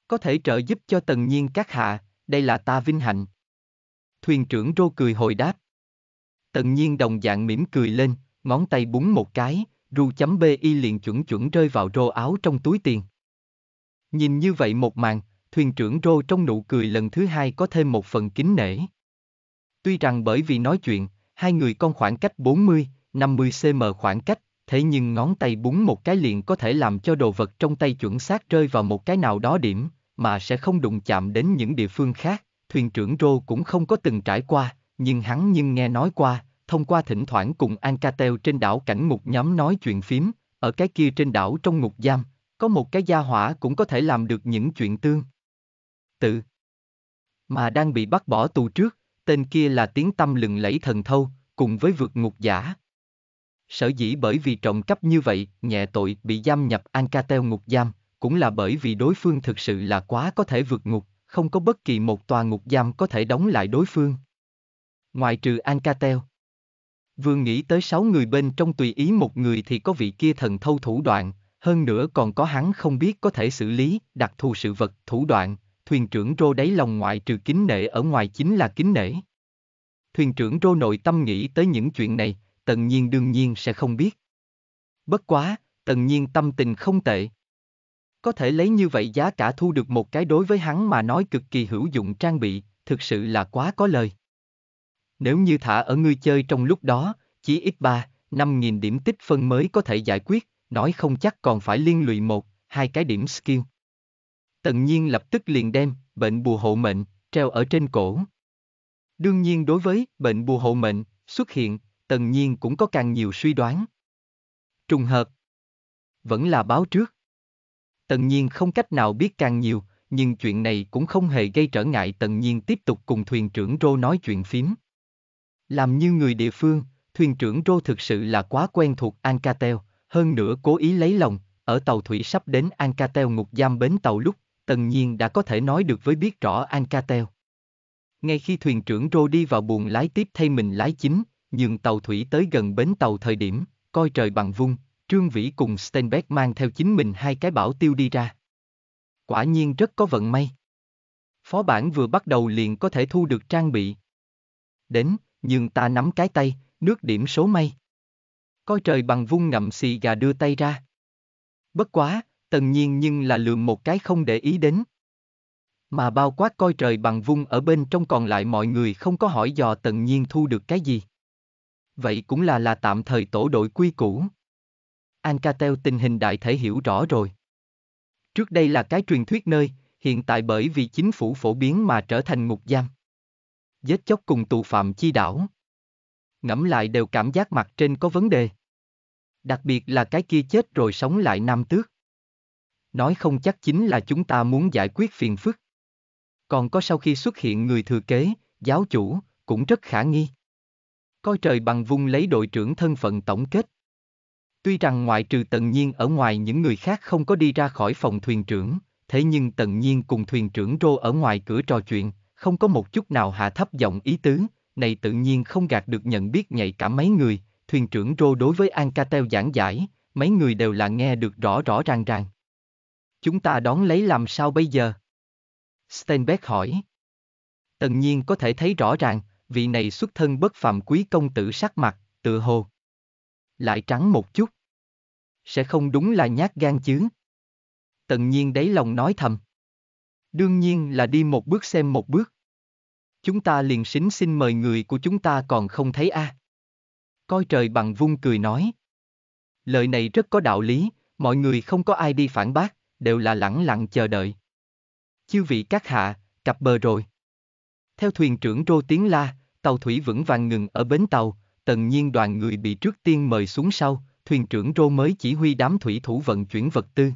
Có thể trợ giúp cho tần nhiên các hạ, đây là ta vinh hạnh. Thuyền trưởng rô cười hồi đáp. Tần nhiên đồng dạng mỉm cười lên, ngón tay búng một cái, ru chấm bê y liền chuẩn chuẩn rơi vào rô áo trong túi tiền. Nhìn như vậy một màn, thuyền trưởng rô trong nụ cười lần thứ hai có thêm một phần kính nể. Tuy rằng bởi vì nói chuyện, hai người con khoảng cách 40, 50cm khoảng cách, thế nhưng ngón tay búng một cái liền có thể làm cho đồ vật trong tay chuẩn xác rơi vào một cái nào đó điểm, mà sẽ không đụng chạm đến những địa phương khác. Thuyền trưởng Rô cũng không có từng trải qua, nhưng hắn nhưng nghe nói qua, thông qua thỉnh thoảng cùng Ancatel trên đảo cảnh ngục nhóm nói chuyện phím, ở cái kia trên đảo trong ngục giam, có một cái gia hỏa cũng có thể làm được những chuyện tương. Tự Mà đang bị bắt bỏ tù trước, tên kia là tiếng tâm lừng lẫy thần thâu, cùng với vượt ngục giả. Sở dĩ bởi vì trộm cắp như vậy, nhẹ tội bị giam nhập Ancatel ngục giam, cũng là bởi vì đối phương thực sự là quá có thể vượt ngục, không có bất kỳ một tòa ngục giam có thể đóng lại đối phương. Ngoài trừ Ancatel. Vương nghĩ tới sáu người bên trong tùy ý một người thì có vị kia thần thâu thủ đoạn, hơn nữa còn có hắn không biết có thể xử lý, đặc thù sự vật, thủ đoạn, thuyền trưởng rô đáy lòng ngoại trừ kính nể ở ngoài chính là kính nể. Thuyền trưởng rô nội tâm nghĩ tới những chuyện này, Tần Nhiên đương nhiên sẽ không biết. Bất quá, Tần Nhiên tâm tình không tệ. Có thể lấy như vậy giá cả thu được một cái đối với hắn mà nói cực kỳ hữu dụng trang bị, thực sự là quá có lời. Nếu như thả ở ngươi chơi trong lúc đó, chỉ ít 3, 5 nghìn điểm tích phân mới có thể giải quyết, nói không chắc còn phải liên lụy một, hai cái điểm skill. Tần nhiên lập tức liền đem, bệnh bùa hộ mệnh, treo ở trên cổ. Đương nhiên đối với bệnh bùa hộ mệnh, xuất hiện, tần nhiên cũng có càng nhiều suy đoán. Trùng hợp. Vẫn là báo trước. Tần nhiên không cách nào biết càng nhiều, nhưng chuyện này cũng không hề gây trở ngại tần nhiên tiếp tục cùng thuyền trưởng Rô nói chuyện phím. Làm như người địa phương, thuyền trưởng Rô thực sự là quá quen thuộc Ancatel, hơn nữa cố ý lấy lòng, ở tàu thủy sắp đến Ancatel ngục giam bến tàu lúc, tần nhiên đã có thể nói được với biết rõ Ancatel. Ngay khi thuyền trưởng Rô đi vào buồng lái tiếp thay mình lái chính, nhưng tàu thủy tới gần bến tàu thời điểm, coi trời bằng vung, Trương Vĩ cùng Steinbeck mang theo chính mình hai cái bảo tiêu đi ra. Quả nhiên rất có vận may. Phó bản vừa bắt đầu liền có thể thu được trang bị. Đến, nhưng ta nắm cái tay, nước điểm số may. Coi trời bằng vung ngậm xì gà đưa tay ra. Bất quá, tần nhiên nhưng là lường một cái không để ý đến. Mà bao quát coi trời bằng vung ở bên trong còn lại mọi người không có hỏi dò tần nhiên thu được cái gì vậy cũng là là tạm thời tổ đội quy củ. Ancatel tình hình đại thể hiểu rõ rồi. Trước đây là cái truyền thuyết nơi, hiện tại bởi vì chính phủ phổ biến mà trở thành ngục giam. Giết chóc cùng tù phạm chi đảo. Ngẫm lại đều cảm giác mặt trên có vấn đề. Đặc biệt là cái kia chết rồi sống lại nam tước. Nói không chắc chính là chúng ta muốn giải quyết phiền phức. Còn có sau khi xuất hiện người thừa kế, giáo chủ, cũng rất khả nghi. Coi trời bằng vung lấy đội trưởng thân phận tổng kết. Tuy rằng ngoại trừ tận nhiên ở ngoài những người khác không có đi ra khỏi phòng thuyền trưởng, thế nhưng tận nhiên cùng thuyền trưởng rô ở ngoài cửa trò chuyện, không có một chút nào hạ thấp giọng ý tứ, này tự nhiên không gạt được nhận biết nhạy cả mấy người, thuyền trưởng rô đối với Ancatel giảng giải, mấy người đều là nghe được rõ rõ ràng ràng. Chúng ta đón lấy làm sao bây giờ? Steinbeck hỏi. Tần nhiên có thể thấy rõ ràng, vị này xuất thân bất phạm quý công tử sắc mặt, tựa hồ. Lại trắng một chút. Sẽ không đúng là nhát gan chứ? Tần nhiên đấy lòng nói thầm. Đương nhiên là đi một bước xem một bước. Chúng ta liền xính xin mời người của chúng ta còn không thấy a. À. Coi trời bằng vung cười nói. Lời này rất có đạo lý, mọi người không có ai đi phản bác, đều là lẳng lặng chờ đợi. Chư vị các hạ, cặp bờ rồi. Theo thuyền trưởng rô tiếng la, tàu thủy vững vàng ngừng ở bến tàu, tần nhiên đoàn người bị trước tiên mời xuống sau, thuyền trưởng Rô mới chỉ huy đám thủy thủ vận chuyển vật tư.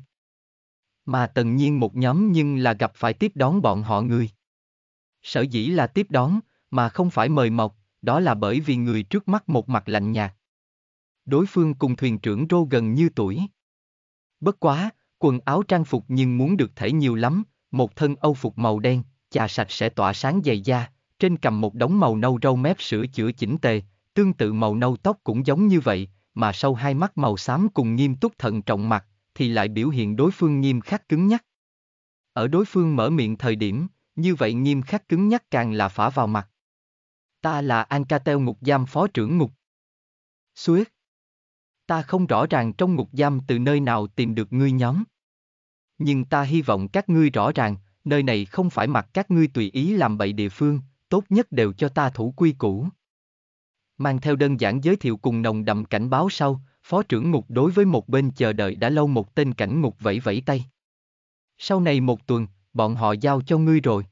Mà tần nhiên một nhóm nhưng là gặp phải tiếp đón bọn họ người. Sở dĩ là tiếp đón, mà không phải mời mọc, đó là bởi vì người trước mắt một mặt lạnh nhạt. Đối phương cùng thuyền trưởng Rô gần như tuổi. Bất quá, quần áo trang phục nhưng muốn được thể nhiều lắm, một thân âu phục màu đen, chà sạch sẽ tỏa sáng dày da, trên cầm một đống màu nâu râu mép sửa chữa chỉnh tề, tương tự màu nâu tóc cũng giống như vậy, mà sau hai mắt màu xám cùng nghiêm túc thận trọng mặt, thì lại biểu hiện đối phương nghiêm khắc cứng nhắc. Ở đối phương mở miệng thời điểm, như vậy nghiêm khắc cứng nhắc càng là phả vào mặt. Ta là Ancatel ngục giam phó trưởng ngục. Suez. Ta không rõ ràng trong ngục giam từ nơi nào tìm được ngươi nhóm. Nhưng ta hy vọng các ngươi rõ ràng, nơi này không phải mặt các ngươi tùy ý làm bậy địa phương, tốt nhất đều cho ta thủ quy củ. Mang theo đơn giản giới thiệu cùng nồng đậm cảnh báo sau, phó trưởng ngục đối với một bên chờ đợi đã lâu một tên cảnh ngục vẫy vẫy tay. Sau này một tuần, bọn họ giao cho ngươi rồi.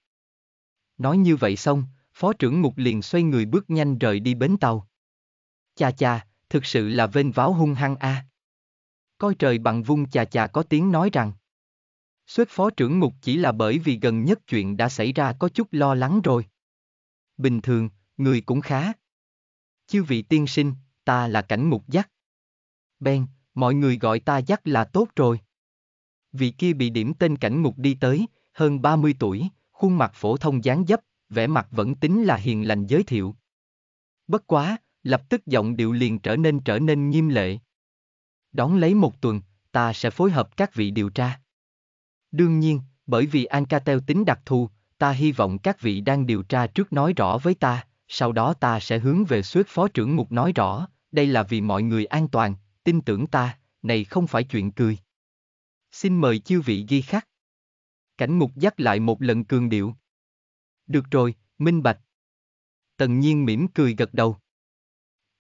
Nói như vậy xong, phó trưởng ngục liền xoay người bước nhanh rời đi bến tàu. Chà chà, thực sự là vênh váo hung hăng a. À. Coi trời bằng vung chà chà có tiếng nói rằng. Xuất phó trưởng ngục chỉ là bởi vì gần nhất chuyện đã xảy ra có chút lo lắng rồi bình thường, người cũng khá. Chư vị tiên sinh, ta là cảnh ngục giác. Ben, mọi người gọi ta giác là tốt rồi. Vị kia bị điểm tên cảnh ngục đi tới, hơn 30 tuổi, khuôn mặt phổ thông dáng dấp, vẻ mặt vẫn tính là hiền lành giới thiệu. Bất quá, lập tức giọng điệu liền trở nên trở nên nghiêm lệ. Đón lấy một tuần, ta sẽ phối hợp các vị điều tra. Đương nhiên, bởi vì Ancatel tính đặc thù, ta hy vọng các vị đang điều tra trước nói rõ với ta, sau đó ta sẽ hướng về suốt phó trưởng mục nói rõ, đây là vì mọi người an toàn, tin tưởng ta, này không phải chuyện cười. Xin mời chư vị ghi khắc. Cảnh mục dắt lại một lần cường điệu. Được rồi, minh bạch. Tần nhiên mỉm cười gật đầu.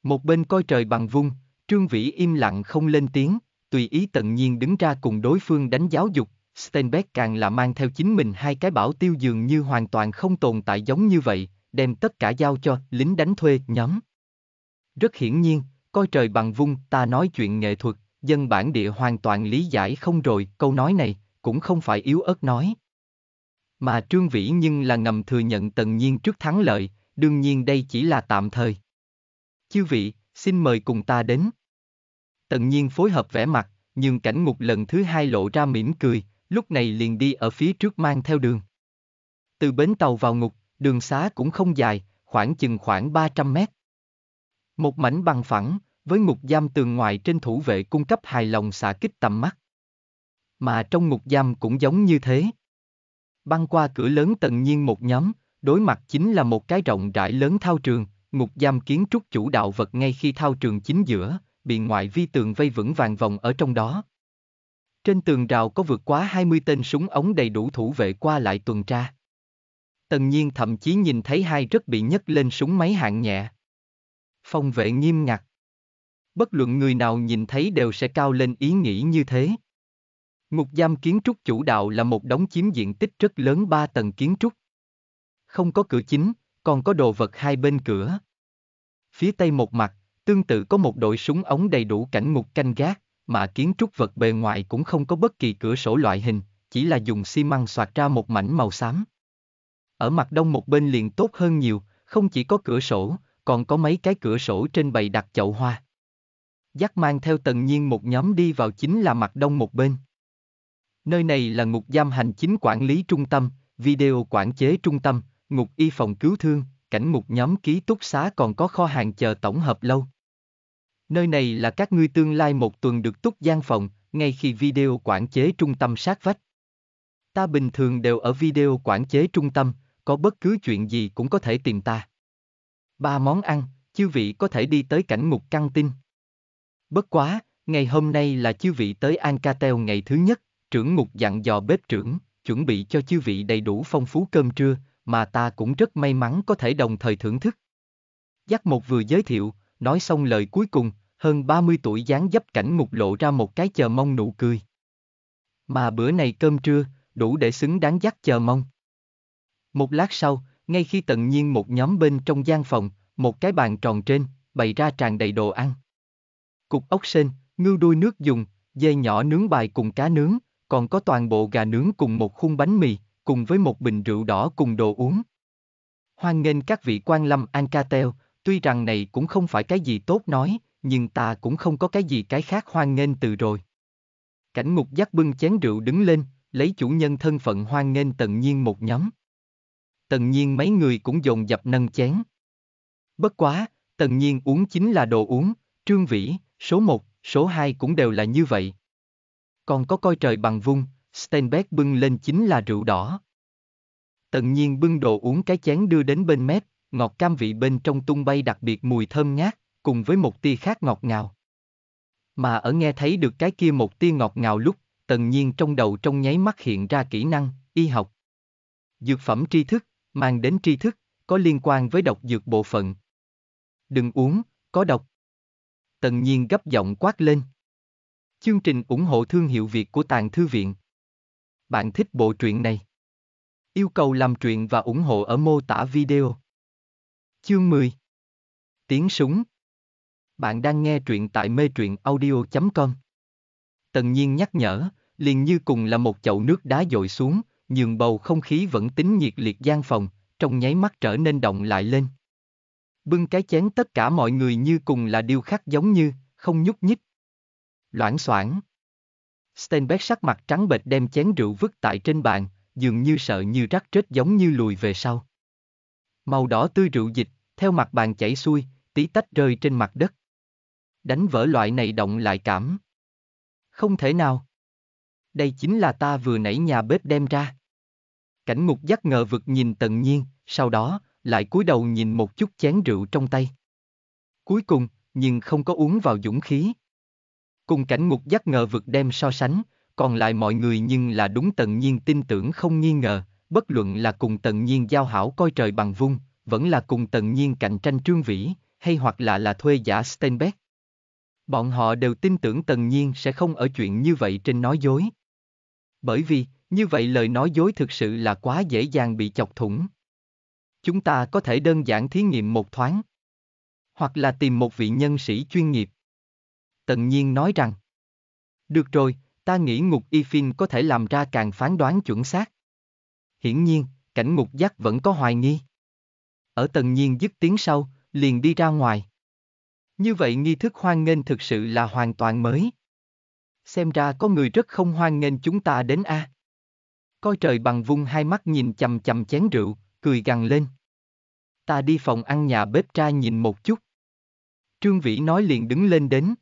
Một bên coi trời bằng vung, Trương Vĩ im lặng không lên tiếng, tùy ý tần nhiên đứng ra cùng đối phương đánh giáo dục, Steinbeck càng là mang theo chính mình hai cái bảo tiêu dường như hoàn toàn không tồn tại giống như vậy, đem tất cả giao cho lính đánh thuê nhóm. Rất hiển nhiên, coi trời bằng vung ta nói chuyện nghệ thuật, dân bản địa hoàn toàn lý giải không rồi câu nói này, cũng không phải yếu ớt nói. Mà Trương Vĩ nhưng là ngầm thừa nhận tần nhiên trước thắng lợi, đương nhiên đây chỉ là tạm thời. Chư vị, xin mời cùng ta đến. Tần nhiên phối hợp vẻ mặt, nhưng cảnh ngục lần thứ hai lộ ra mỉm cười, lúc này liền đi ở phía trước mang theo đường. Từ bến tàu vào ngục, đường xá cũng không dài, khoảng chừng khoảng 300 mét. Một mảnh bằng phẳng, với ngục giam tường ngoài trên thủ vệ cung cấp hài lòng xạ kích tầm mắt. Mà trong ngục giam cũng giống như thế. Băng qua cửa lớn tận nhiên một nhóm, đối mặt chính là một cái rộng rãi lớn thao trường, ngục giam kiến trúc chủ đạo vật ngay khi thao trường chính giữa, bị ngoại vi tường vây vững vàng vòng ở trong đó. Trên tường rào có vượt quá 20 tên súng ống đầy đủ thủ vệ qua lại tuần tra. Tần nhiên thậm chí nhìn thấy hai rất bị nhấc lên súng máy hạng nhẹ. Phòng vệ nghiêm ngặt. Bất luận người nào nhìn thấy đều sẽ cao lên ý nghĩ như thế. Ngục giam kiến trúc chủ đạo là một đống chiếm diện tích rất lớn ba tầng kiến trúc. Không có cửa chính, còn có đồ vật hai bên cửa. Phía tây một mặt, tương tự có một đội súng ống đầy đủ cảnh ngục canh gác mà kiến trúc vật bề ngoài cũng không có bất kỳ cửa sổ loại hình, chỉ là dùng xi măng soạt ra một mảnh màu xám. Ở mặt đông một bên liền tốt hơn nhiều, không chỉ có cửa sổ, còn có mấy cái cửa sổ trên bày đặt chậu hoa. dắt mang theo tần nhiên một nhóm đi vào chính là mặt đông một bên. Nơi này là ngục giam hành chính quản lý trung tâm, video quản chế trung tâm, ngục y phòng cứu thương, cảnh ngục nhóm ký túc xá còn có kho hàng chờ tổng hợp lâu. Nơi này là các ngươi tương lai một tuần được túc gian phòng, ngay khi video quản chế trung tâm sát vách. Ta bình thường đều ở video quản chế trung tâm, có bất cứ chuyện gì cũng có thể tìm ta. Ba món ăn, chư vị có thể đi tới cảnh ngục căng tin. Bất quá, ngày hôm nay là chư vị tới Ancatel ngày thứ nhất, trưởng ngục dặn dò bếp trưởng, chuẩn bị cho chư vị đầy đủ phong phú cơm trưa, mà ta cũng rất may mắn có thể đồng thời thưởng thức. Giác một vừa giới thiệu, nói xong lời cuối cùng, hơn 30 tuổi dáng dấp cảnh mục lộ ra một cái chờ mong nụ cười. Mà bữa này cơm trưa, đủ để xứng đáng dắt chờ mong. Một lát sau, ngay khi tận nhiên một nhóm bên trong gian phòng, một cái bàn tròn trên, bày ra tràn đầy đồ ăn. Cục ốc sên, ngưu đuôi nước dùng, dê nhỏ nướng bài cùng cá nướng, còn có toàn bộ gà nướng cùng một khung bánh mì, cùng với một bình rượu đỏ cùng đồ uống. Hoan nghênh các vị quan lâm an ca Ancatel, tuy rằng này cũng không phải cái gì tốt nói, nhưng ta cũng không có cái gì cái khác hoan nghênh từ rồi. Cảnh ngục giác bưng chén rượu đứng lên, lấy chủ nhân thân phận hoan nghênh tần nhiên một nhóm. Tần nhiên mấy người cũng dồn dập nâng chén. Bất quá, tần nhiên uống chính là đồ uống, trương vĩ, số 1, số 2 cũng đều là như vậy. Còn có coi trời bằng vung, Steinbeck bưng lên chính là rượu đỏ. Tần nhiên bưng đồ uống cái chén đưa đến bên mép, ngọt cam vị bên trong tung bay đặc biệt mùi thơm ngát, cùng với một tia khác ngọt ngào. Mà ở nghe thấy được cái kia một tia ngọt ngào lúc, tần nhiên trong đầu trong nháy mắt hiện ra kỹ năng, y học. Dược phẩm tri thức, mang đến tri thức, có liên quan với độc dược bộ phận. Đừng uống, có độc. Tần nhiên gấp giọng quát lên. Chương trình ủng hộ thương hiệu Việt của Tàng Thư Viện. Bạn thích bộ truyện này? Yêu cầu làm truyện và ủng hộ ở mô tả video. Chương 10 Tiếng súng bạn đang nghe truyện tại mê truyện audio.com. Tần nhiên nhắc nhở, liền như cùng là một chậu nước đá dội xuống, nhường bầu không khí vẫn tính nhiệt liệt gian phòng, trong nháy mắt trở nên động lại lên. Bưng cái chén tất cả mọi người như cùng là điêu khắc giống như, không nhúc nhích. Loãng soảng. Steinbeck sắc mặt trắng bệch đem chén rượu vứt tại trên bàn, dường như sợ như rắc rết giống như lùi về sau. Màu đỏ tươi rượu dịch, theo mặt bàn chảy xuôi, tí tách rơi trên mặt đất. Đánh vỡ loại này động lại cảm. Không thể nào. Đây chính là ta vừa nãy nhà bếp đem ra. Cảnh ngục giác ngờ vực nhìn tận nhiên, sau đó, lại cúi đầu nhìn một chút chén rượu trong tay. Cuối cùng, nhưng không có uống vào dũng khí. Cùng cảnh ngục giác ngờ vực đem so sánh, còn lại mọi người nhưng là đúng tận nhiên tin tưởng không nghi ngờ, bất luận là cùng tận nhiên giao hảo coi trời bằng vung, vẫn là cùng tận nhiên cạnh tranh trương vĩ, hay hoặc là là thuê giả Steinbeck, Bọn họ đều tin tưởng Tần Nhiên sẽ không ở chuyện như vậy trên nói dối. Bởi vì, như vậy lời nói dối thực sự là quá dễ dàng bị chọc thủng. Chúng ta có thể đơn giản thí nghiệm một thoáng. Hoặc là tìm một vị nhân sĩ chuyên nghiệp. Tần Nhiên nói rằng. Được rồi, ta nghĩ ngục y phim có thể làm ra càng phán đoán chuẩn xác. Hiển nhiên, cảnh ngục giác vẫn có hoài nghi. Ở Tần Nhiên dứt tiếng sau, liền đi ra ngoài. Như vậy nghi thức hoan nghênh thực sự là hoàn toàn mới. Xem ra có người rất không hoan nghênh chúng ta đến a. À. Coi trời bằng vung hai mắt nhìn chầm chầm chén rượu, cười gằn lên. Ta đi phòng ăn nhà bếp trai nhìn một chút. Trương Vĩ nói liền đứng lên đến.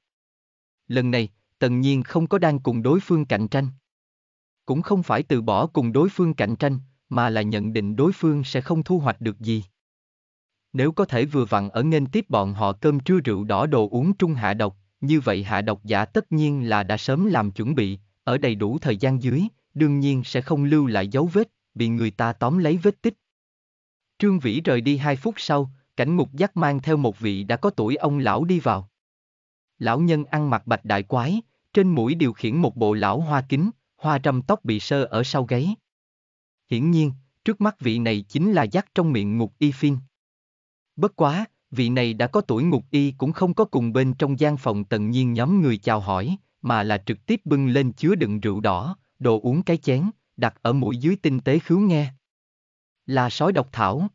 Lần này, tần nhiên không có đang cùng đối phương cạnh tranh. Cũng không phải từ bỏ cùng đối phương cạnh tranh, mà là nhận định đối phương sẽ không thu hoạch được gì nếu có thể vừa vặn ở nên tiếp bọn họ cơm trưa rượu đỏ đồ uống trung hạ độc, như vậy hạ độc giả tất nhiên là đã sớm làm chuẩn bị, ở đầy đủ thời gian dưới, đương nhiên sẽ không lưu lại dấu vết, bị người ta tóm lấy vết tích. Trương Vĩ rời đi hai phút sau, cảnh mục dắt mang theo một vị đã có tuổi ông lão đi vào. Lão nhân ăn mặc bạch đại quái, trên mũi điều khiển một bộ lão hoa kính, hoa trăm tóc bị sơ ở sau gáy. Hiển nhiên, trước mắt vị này chính là dắt trong miệng ngục y phiên. Bất quá, vị này đã có tuổi ngục y cũng không có cùng bên trong gian phòng tận nhiên nhóm người chào hỏi, mà là trực tiếp bưng lên chứa đựng rượu đỏ, đồ uống cái chén, đặt ở mũi dưới tinh tế khứu nghe. Là sói độc thảo.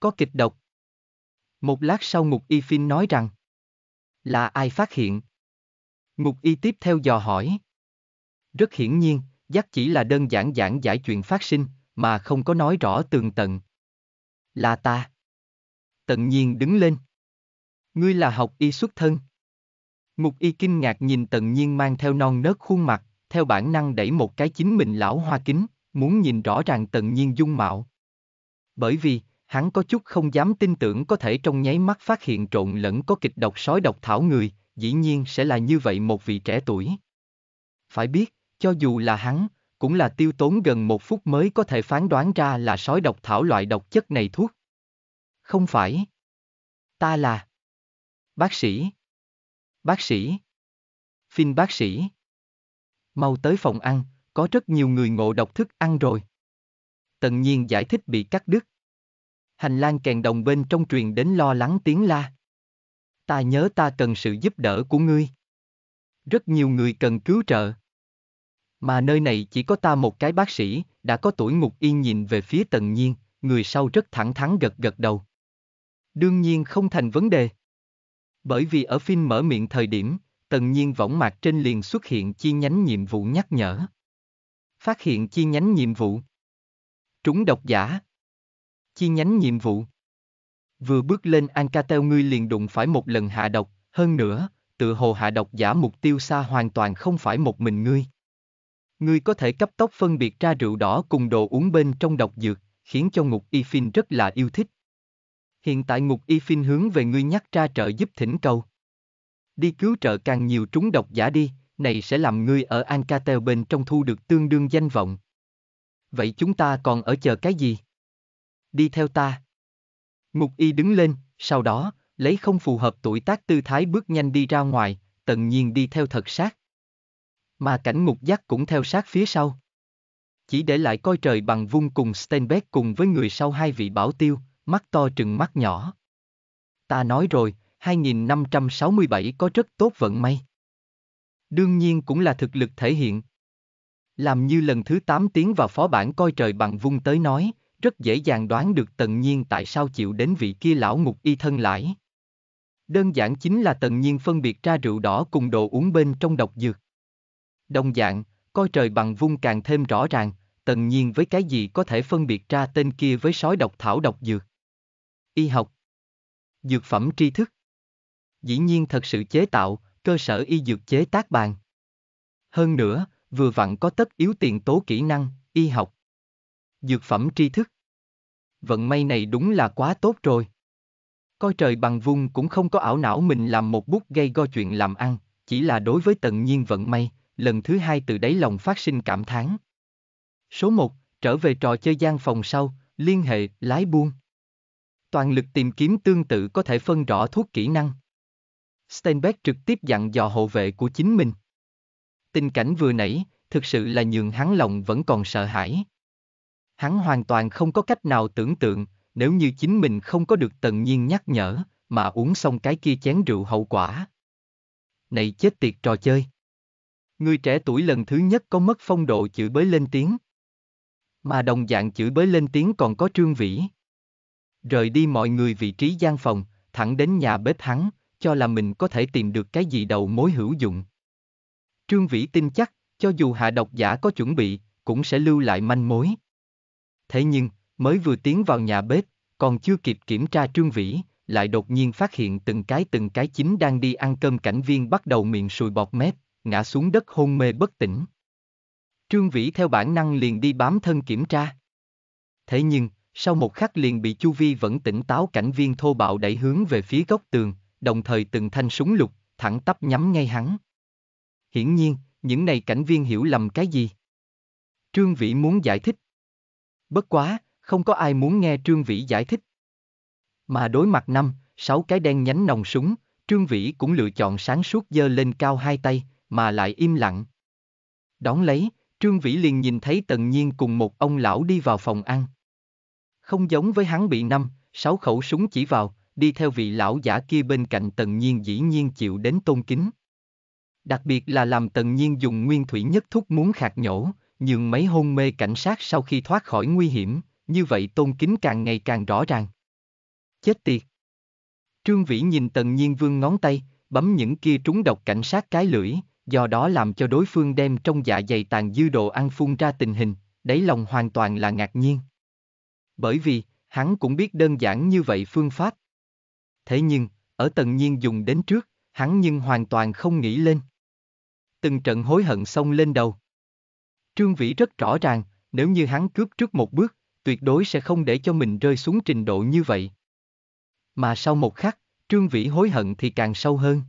Có kịch độc. Một lát sau ngục y phin nói rằng. Là ai phát hiện? Ngục y tiếp theo dò hỏi. Rất hiển nhiên, dắt chỉ là đơn giản giảng giải chuyện phát sinh, mà không có nói rõ tường tận. Là ta tận nhiên đứng lên. Ngươi là học y xuất thân. Ngục y kinh ngạc nhìn tận nhiên mang theo non nớt khuôn mặt, theo bản năng đẩy một cái chính mình lão hoa kính, muốn nhìn rõ ràng tận nhiên dung mạo. Bởi vì, hắn có chút không dám tin tưởng có thể trong nháy mắt phát hiện trộn lẫn có kịch độc sói độc thảo người, dĩ nhiên sẽ là như vậy một vị trẻ tuổi. Phải biết, cho dù là hắn, cũng là tiêu tốn gần một phút mới có thể phán đoán ra là sói độc thảo loại độc chất này thuốc. Không phải. Ta là. Bác sĩ. Bác sĩ. Phim bác sĩ. Mau tới phòng ăn, có rất nhiều người ngộ độc thức ăn rồi. Tần nhiên giải thích bị cắt đứt. Hành lang kèn đồng bên trong truyền đến lo lắng tiếng la. Ta nhớ ta cần sự giúp đỡ của ngươi. Rất nhiều người cần cứu trợ. Mà nơi này chỉ có ta một cái bác sĩ, đã có tuổi ngục y nhìn về phía tần nhiên, người sau rất thẳng thắn gật gật đầu. Đương nhiên không thành vấn đề. Bởi vì ở phim mở miệng thời điểm, tần nhiên võng mạc trên liền xuất hiện chi nhánh nhiệm vụ nhắc nhở. Phát hiện chi nhánh nhiệm vụ. Trúng độc giả. Chi nhánh nhiệm vụ. Vừa bước lên Ancatel ngươi liền đụng phải một lần hạ độc, hơn nữa, tự hồ hạ độc giả mục tiêu xa hoàn toàn không phải một mình ngươi. Ngươi có thể cấp tốc phân biệt ra rượu đỏ cùng đồ uống bên trong độc dược, khiến cho ngục y phim rất là yêu thích. Hiện tại ngục y phin hướng về ngươi nhắc ra trợ giúp thỉnh cầu. Đi cứu trợ càng nhiều trúng độc giả đi, này sẽ làm ngươi ở Ancatel bên trong thu được tương đương danh vọng. Vậy chúng ta còn ở chờ cái gì? Đi theo ta. Ngục y đứng lên, sau đó, lấy không phù hợp tuổi tác tư thái bước nhanh đi ra ngoài, tần nhiên đi theo thật sát. Mà cảnh ngục giác cũng theo sát phía sau. Chỉ để lại coi trời bằng vung cùng Steinbeck cùng với người sau hai vị bảo tiêu, mắt to trừng mắt nhỏ. Ta nói rồi, 2567 có rất tốt vận may. Đương nhiên cũng là thực lực thể hiện. Làm như lần thứ 8 tiến vào phó bản coi trời bằng vung tới nói, rất dễ dàng đoán được tần nhiên tại sao chịu đến vị kia lão ngục y thân lãi. Đơn giản chính là tần nhiên phân biệt ra rượu đỏ cùng đồ uống bên trong độc dược. Đồng dạng, coi trời bằng vung càng thêm rõ ràng, tần nhiên với cái gì có thể phân biệt ra tên kia với sói độc thảo độc dược y học, dược phẩm tri thức. Dĩ nhiên thật sự chế tạo, cơ sở y dược chế tác bàn. Hơn nữa, vừa vặn có tất yếu tiền tố kỹ năng, y học, dược phẩm tri thức. Vận may này đúng là quá tốt rồi. Coi trời bằng vung cũng không có ảo não mình làm một bút gây go chuyện làm ăn, chỉ là đối với tận nhiên vận may, lần thứ hai từ đáy lòng phát sinh cảm thán. Số 1, trở về trò chơi gian phòng sau, liên hệ, lái buông toàn lực tìm kiếm tương tự có thể phân rõ thuốc kỹ năng. Steinbeck trực tiếp dặn dò hộ vệ của chính mình. Tình cảnh vừa nãy, thực sự là nhường hắn lòng vẫn còn sợ hãi. Hắn hoàn toàn không có cách nào tưởng tượng, nếu như chính mình không có được tần nhiên nhắc nhở, mà uống xong cái kia chén rượu hậu quả. Này chết tiệt trò chơi. Người trẻ tuổi lần thứ nhất có mất phong độ chửi bới lên tiếng. Mà đồng dạng chửi bới lên tiếng còn có trương vĩ rời đi mọi người vị trí gian phòng, thẳng đến nhà bếp hắn, cho là mình có thể tìm được cái gì đầu mối hữu dụng. Trương Vĩ tin chắc, cho dù hạ độc giả có chuẩn bị, cũng sẽ lưu lại manh mối. Thế nhưng, mới vừa tiến vào nhà bếp, còn chưa kịp kiểm tra Trương Vĩ, lại đột nhiên phát hiện từng cái từng cái chính đang đi ăn cơm cảnh viên bắt đầu miệng sùi bọt mép, ngã xuống đất hôn mê bất tỉnh. Trương Vĩ theo bản năng liền đi bám thân kiểm tra. Thế nhưng, sau một khắc liền bị chu vi vẫn tỉnh táo cảnh viên thô bạo đẩy hướng về phía góc tường, đồng thời từng thanh súng lục, thẳng tắp nhắm ngay hắn. Hiển nhiên, những này cảnh viên hiểu lầm cái gì? Trương Vĩ muốn giải thích. Bất quá, không có ai muốn nghe Trương Vĩ giải thích. Mà đối mặt năm, sáu cái đen nhánh nòng súng, Trương Vĩ cũng lựa chọn sáng suốt dơ lên cao hai tay, mà lại im lặng. Đón lấy, Trương Vĩ liền nhìn thấy Tần Nhiên cùng một ông lão đi vào phòng ăn. Không giống với hắn bị năm, sáu khẩu súng chỉ vào, đi theo vị lão giả kia bên cạnh tần nhiên dĩ nhiên chịu đến tôn kính. Đặc biệt là làm tần nhiên dùng nguyên thủy nhất thúc muốn khạc nhổ, nhường mấy hôn mê cảnh sát sau khi thoát khỏi nguy hiểm, như vậy tôn kính càng ngày càng rõ ràng. Chết tiệt! Trương Vĩ nhìn tần nhiên vương ngón tay, bấm những kia trúng độc cảnh sát cái lưỡi, do đó làm cho đối phương đem trong dạ dày tàn dư đồ ăn phun ra tình hình, đáy lòng hoàn toàn là ngạc nhiên bởi vì, hắn cũng biết đơn giản như vậy phương pháp. Thế nhưng, ở tần nhiên dùng đến trước, hắn nhưng hoàn toàn không nghĩ lên. Từng trận hối hận xông lên đầu. Trương Vĩ rất rõ ràng, nếu như hắn cướp trước một bước, tuyệt đối sẽ không để cho mình rơi xuống trình độ như vậy. Mà sau một khắc, Trương Vĩ hối hận thì càng sâu hơn.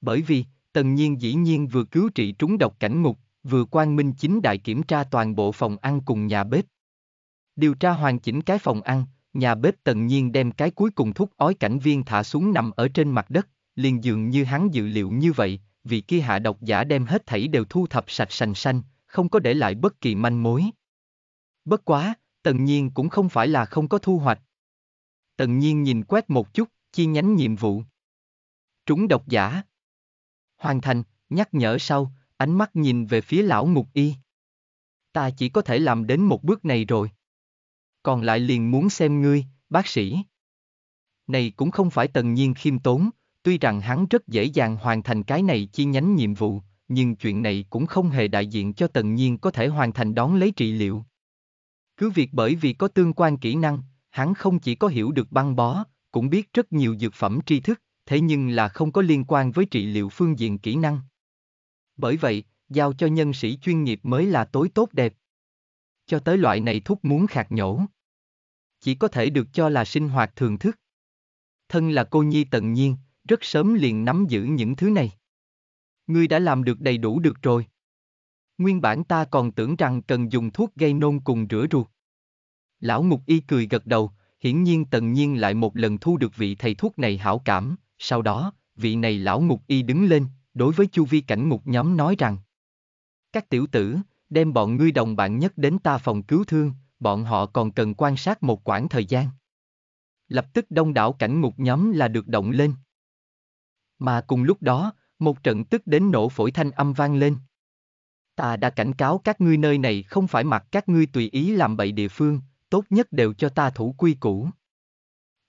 Bởi vì, Tần Nhiên dĩ nhiên vừa cứu trị trúng độc cảnh ngục, vừa quan minh chính đại kiểm tra toàn bộ phòng ăn cùng nhà bếp điều tra hoàn chỉnh cái phòng ăn, nhà bếp tần nhiên đem cái cuối cùng thúc ói cảnh viên thả xuống nằm ở trên mặt đất, liền dường như hắn dự liệu như vậy, vị kia hạ độc giả đem hết thảy đều thu thập sạch sành xanh, không có để lại bất kỳ manh mối. Bất quá, tần nhiên cũng không phải là không có thu hoạch. Tần nhiên nhìn quét một chút, chi nhánh nhiệm vụ. Trúng độc giả. Hoàn thành, nhắc nhở sau, ánh mắt nhìn về phía lão ngục y. Ta chỉ có thể làm đến một bước này rồi còn lại liền muốn xem ngươi, bác sĩ. Này cũng không phải tần nhiên khiêm tốn, tuy rằng hắn rất dễ dàng hoàn thành cái này chi nhánh nhiệm vụ, nhưng chuyện này cũng không hề đại diện cho tần nhiên có thể hoàn thành đón lấy trị liệu. Cứ việc bởi vì có tương quan kỹ năng, hắn không chỉ có hiểu được băng bó, cũng biết rất nhiều dược phẩm tri thức, thế nhưng là không có liên quan với trị liệu phương diện kỹ năng. Bởi vậy, giao cho nhân sĩ chuyên nghiệp mới là tối tốt đẹp. Cho tới loại này thúc muốn khạc nhổ chỉ có thể được cho là sinh hoạt thường thức. Thân là cô nhi tận nhiên, rất sớm liền nắm giữ những thứ này. Ngươi đã làm được đầy đủ được rồi. Nguyên bản ta còn tưởng rằng cần dùng thuốc gây nôn cùng rửa ruột. Lão ngục Y cười gật đầu, hiển nhiên tần nhiên lại một lần thu được vị thầy thuốc này hảo cảm, sau đó, vị này lão ngục Y đứng lên, đối với chu vi cảnh ngục nhóm nói rằng Các tiểu tử, đem bọn ngươi đồng bạn nhất đến ta phòng cứu thương, bọn họ còn cần quan sát một quãng thời gian. Lập tức đông đảo cảnh ngục nhóm là được động lên. Mà cùng lúc đó, một trận tức đến nổ phổi thanh âm vang lên. Ta đã cảnh cáo các ngươi nơi này không phải mặc các ngươi tùy ý làm bậy địa phương, tốt nhất đều cho ta thủ quy củ.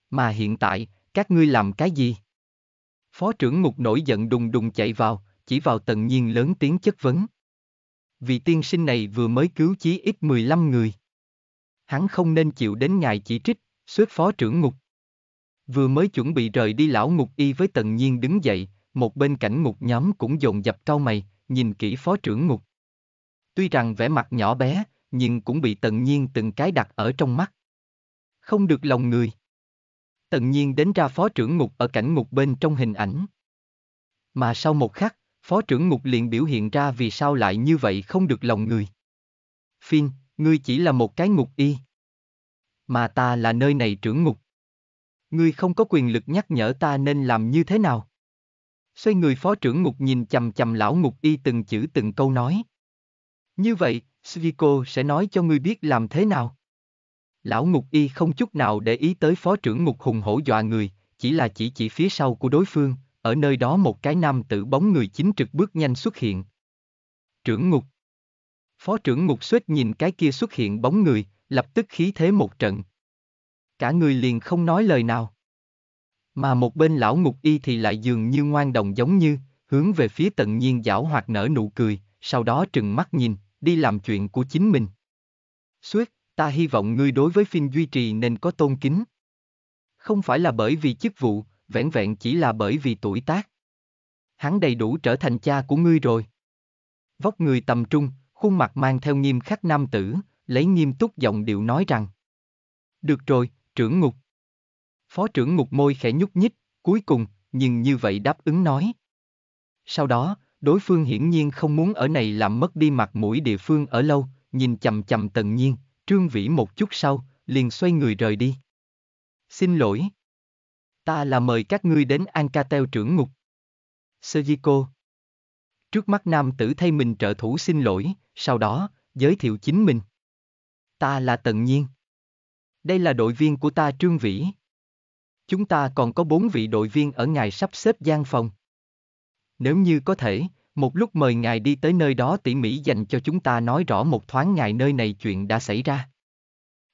Mà hiện tại, các ngươi làm cái gì? Phó trưởng ngục nổi giận đùng đùng chạy vào, chỉ vào tận nhiên lớn tiếng chất vấn. Vị tiên sinh này vừa mới cứu chí ít 15 người hắn không nên chịu đến ngài chỉ trích, xước phó trưởng ngục. Vừa mới chuẩn bị rời đi lão ngục y với tần nhiên đứng dậy, một bên cảnh ngục nhóm cũng dồn dập cau mày, nhìn kỹ phó trưởng ngục. Tuy rằng vẻ mặt nhỏ bé, nhưng cũng bị tần nhiên từng cái đặt ở trong mắt. Không được lòng người. Tần nhiên đến ra phó trưởng ngục ở cảnh ngục bên trong hình ảnh. Mà sau một khắc, phó trưởng ngục liền biểu hiện ra vì sao lại như vậy không được lòng người. Phiên, Ngươi chỉ là một cái ngục y. Mà ta là nơi này trưởng ngục. Ngươi không có quyền lực nhắc nhở ta nên làm như thế nào. Xoay người phó trưởng ngục nhìn chầm chầm lão ngục y từng chữ từng câu nói. Như vậy, Sviko sẽ nói cho ngươi biết làm thế nào. Lão ngục y không chút nào để ý tới phó trưởng ngục hùng hổ dọa người, chỉ là chỉ chỉ phía sau của đối phương, ở nơi đó một cái nam tử bóng người chính trực bước nhanh xuất hiện. Trưởng ngục Phó trưởng ngục suýt nhìn cái kia xuất hiện bóng người, lập tức khí thế một trận. Cả người liền không nói lời nào. Mà một bên lão ngục y thì lại dường như ngoan đồng giống như, hướng về phía tận nhiên giảo hoạt nở nụ cười, sau đó trừng mắt nhìn, đi làm chuyện của chính mình. Suýt, ta hy vọng ngươi đối với phim duy trì nên có tôn kính. Không phải là bởi vì chức vụ, vẻn vẹn chỉ là bởi vì tuổi tác. Hắn đầy đủ trở thành cha của ngươi rồi. Vóc người tầm trung, khuôn mặt mang theo nghiêm khắc nam tử, lấy nghiêm túc giọng điệu nói rằng. Được rồi, trưởng ngục. Phó trưởng ngục môi khẽ nhúc nhích, cuối cùng, nhưng như vậy đáp ứng nói. Sau đó, đối phương hiển nhiên không muốn ở này làm mất đi mặt mũi địa phương ở lâu, nhìn chầm chầm tần nhiên, trương vĩ một chút sau, liền xoay người rời đi. Xin lỗi. Ta là mời các ngươi đến Ancatel trưởng ngục. Sơ Trước mắt nam tử thay mình trợ thủ xin lỗi, sau đó, giới thiệu chính mình. Ta là Tần Nhiên. Đây là đội viên của ta Trương Vĩ. Chúng ta còn có bốn vị đội viên ở ngài sắp xếp gian phòng. Nếu như có thể, một lúc mời ngài đi tới nơi đó tỉ mỉ dành cho chúng ta nói rõ một thoáng ngài nơi này chuyện đã xảy ra.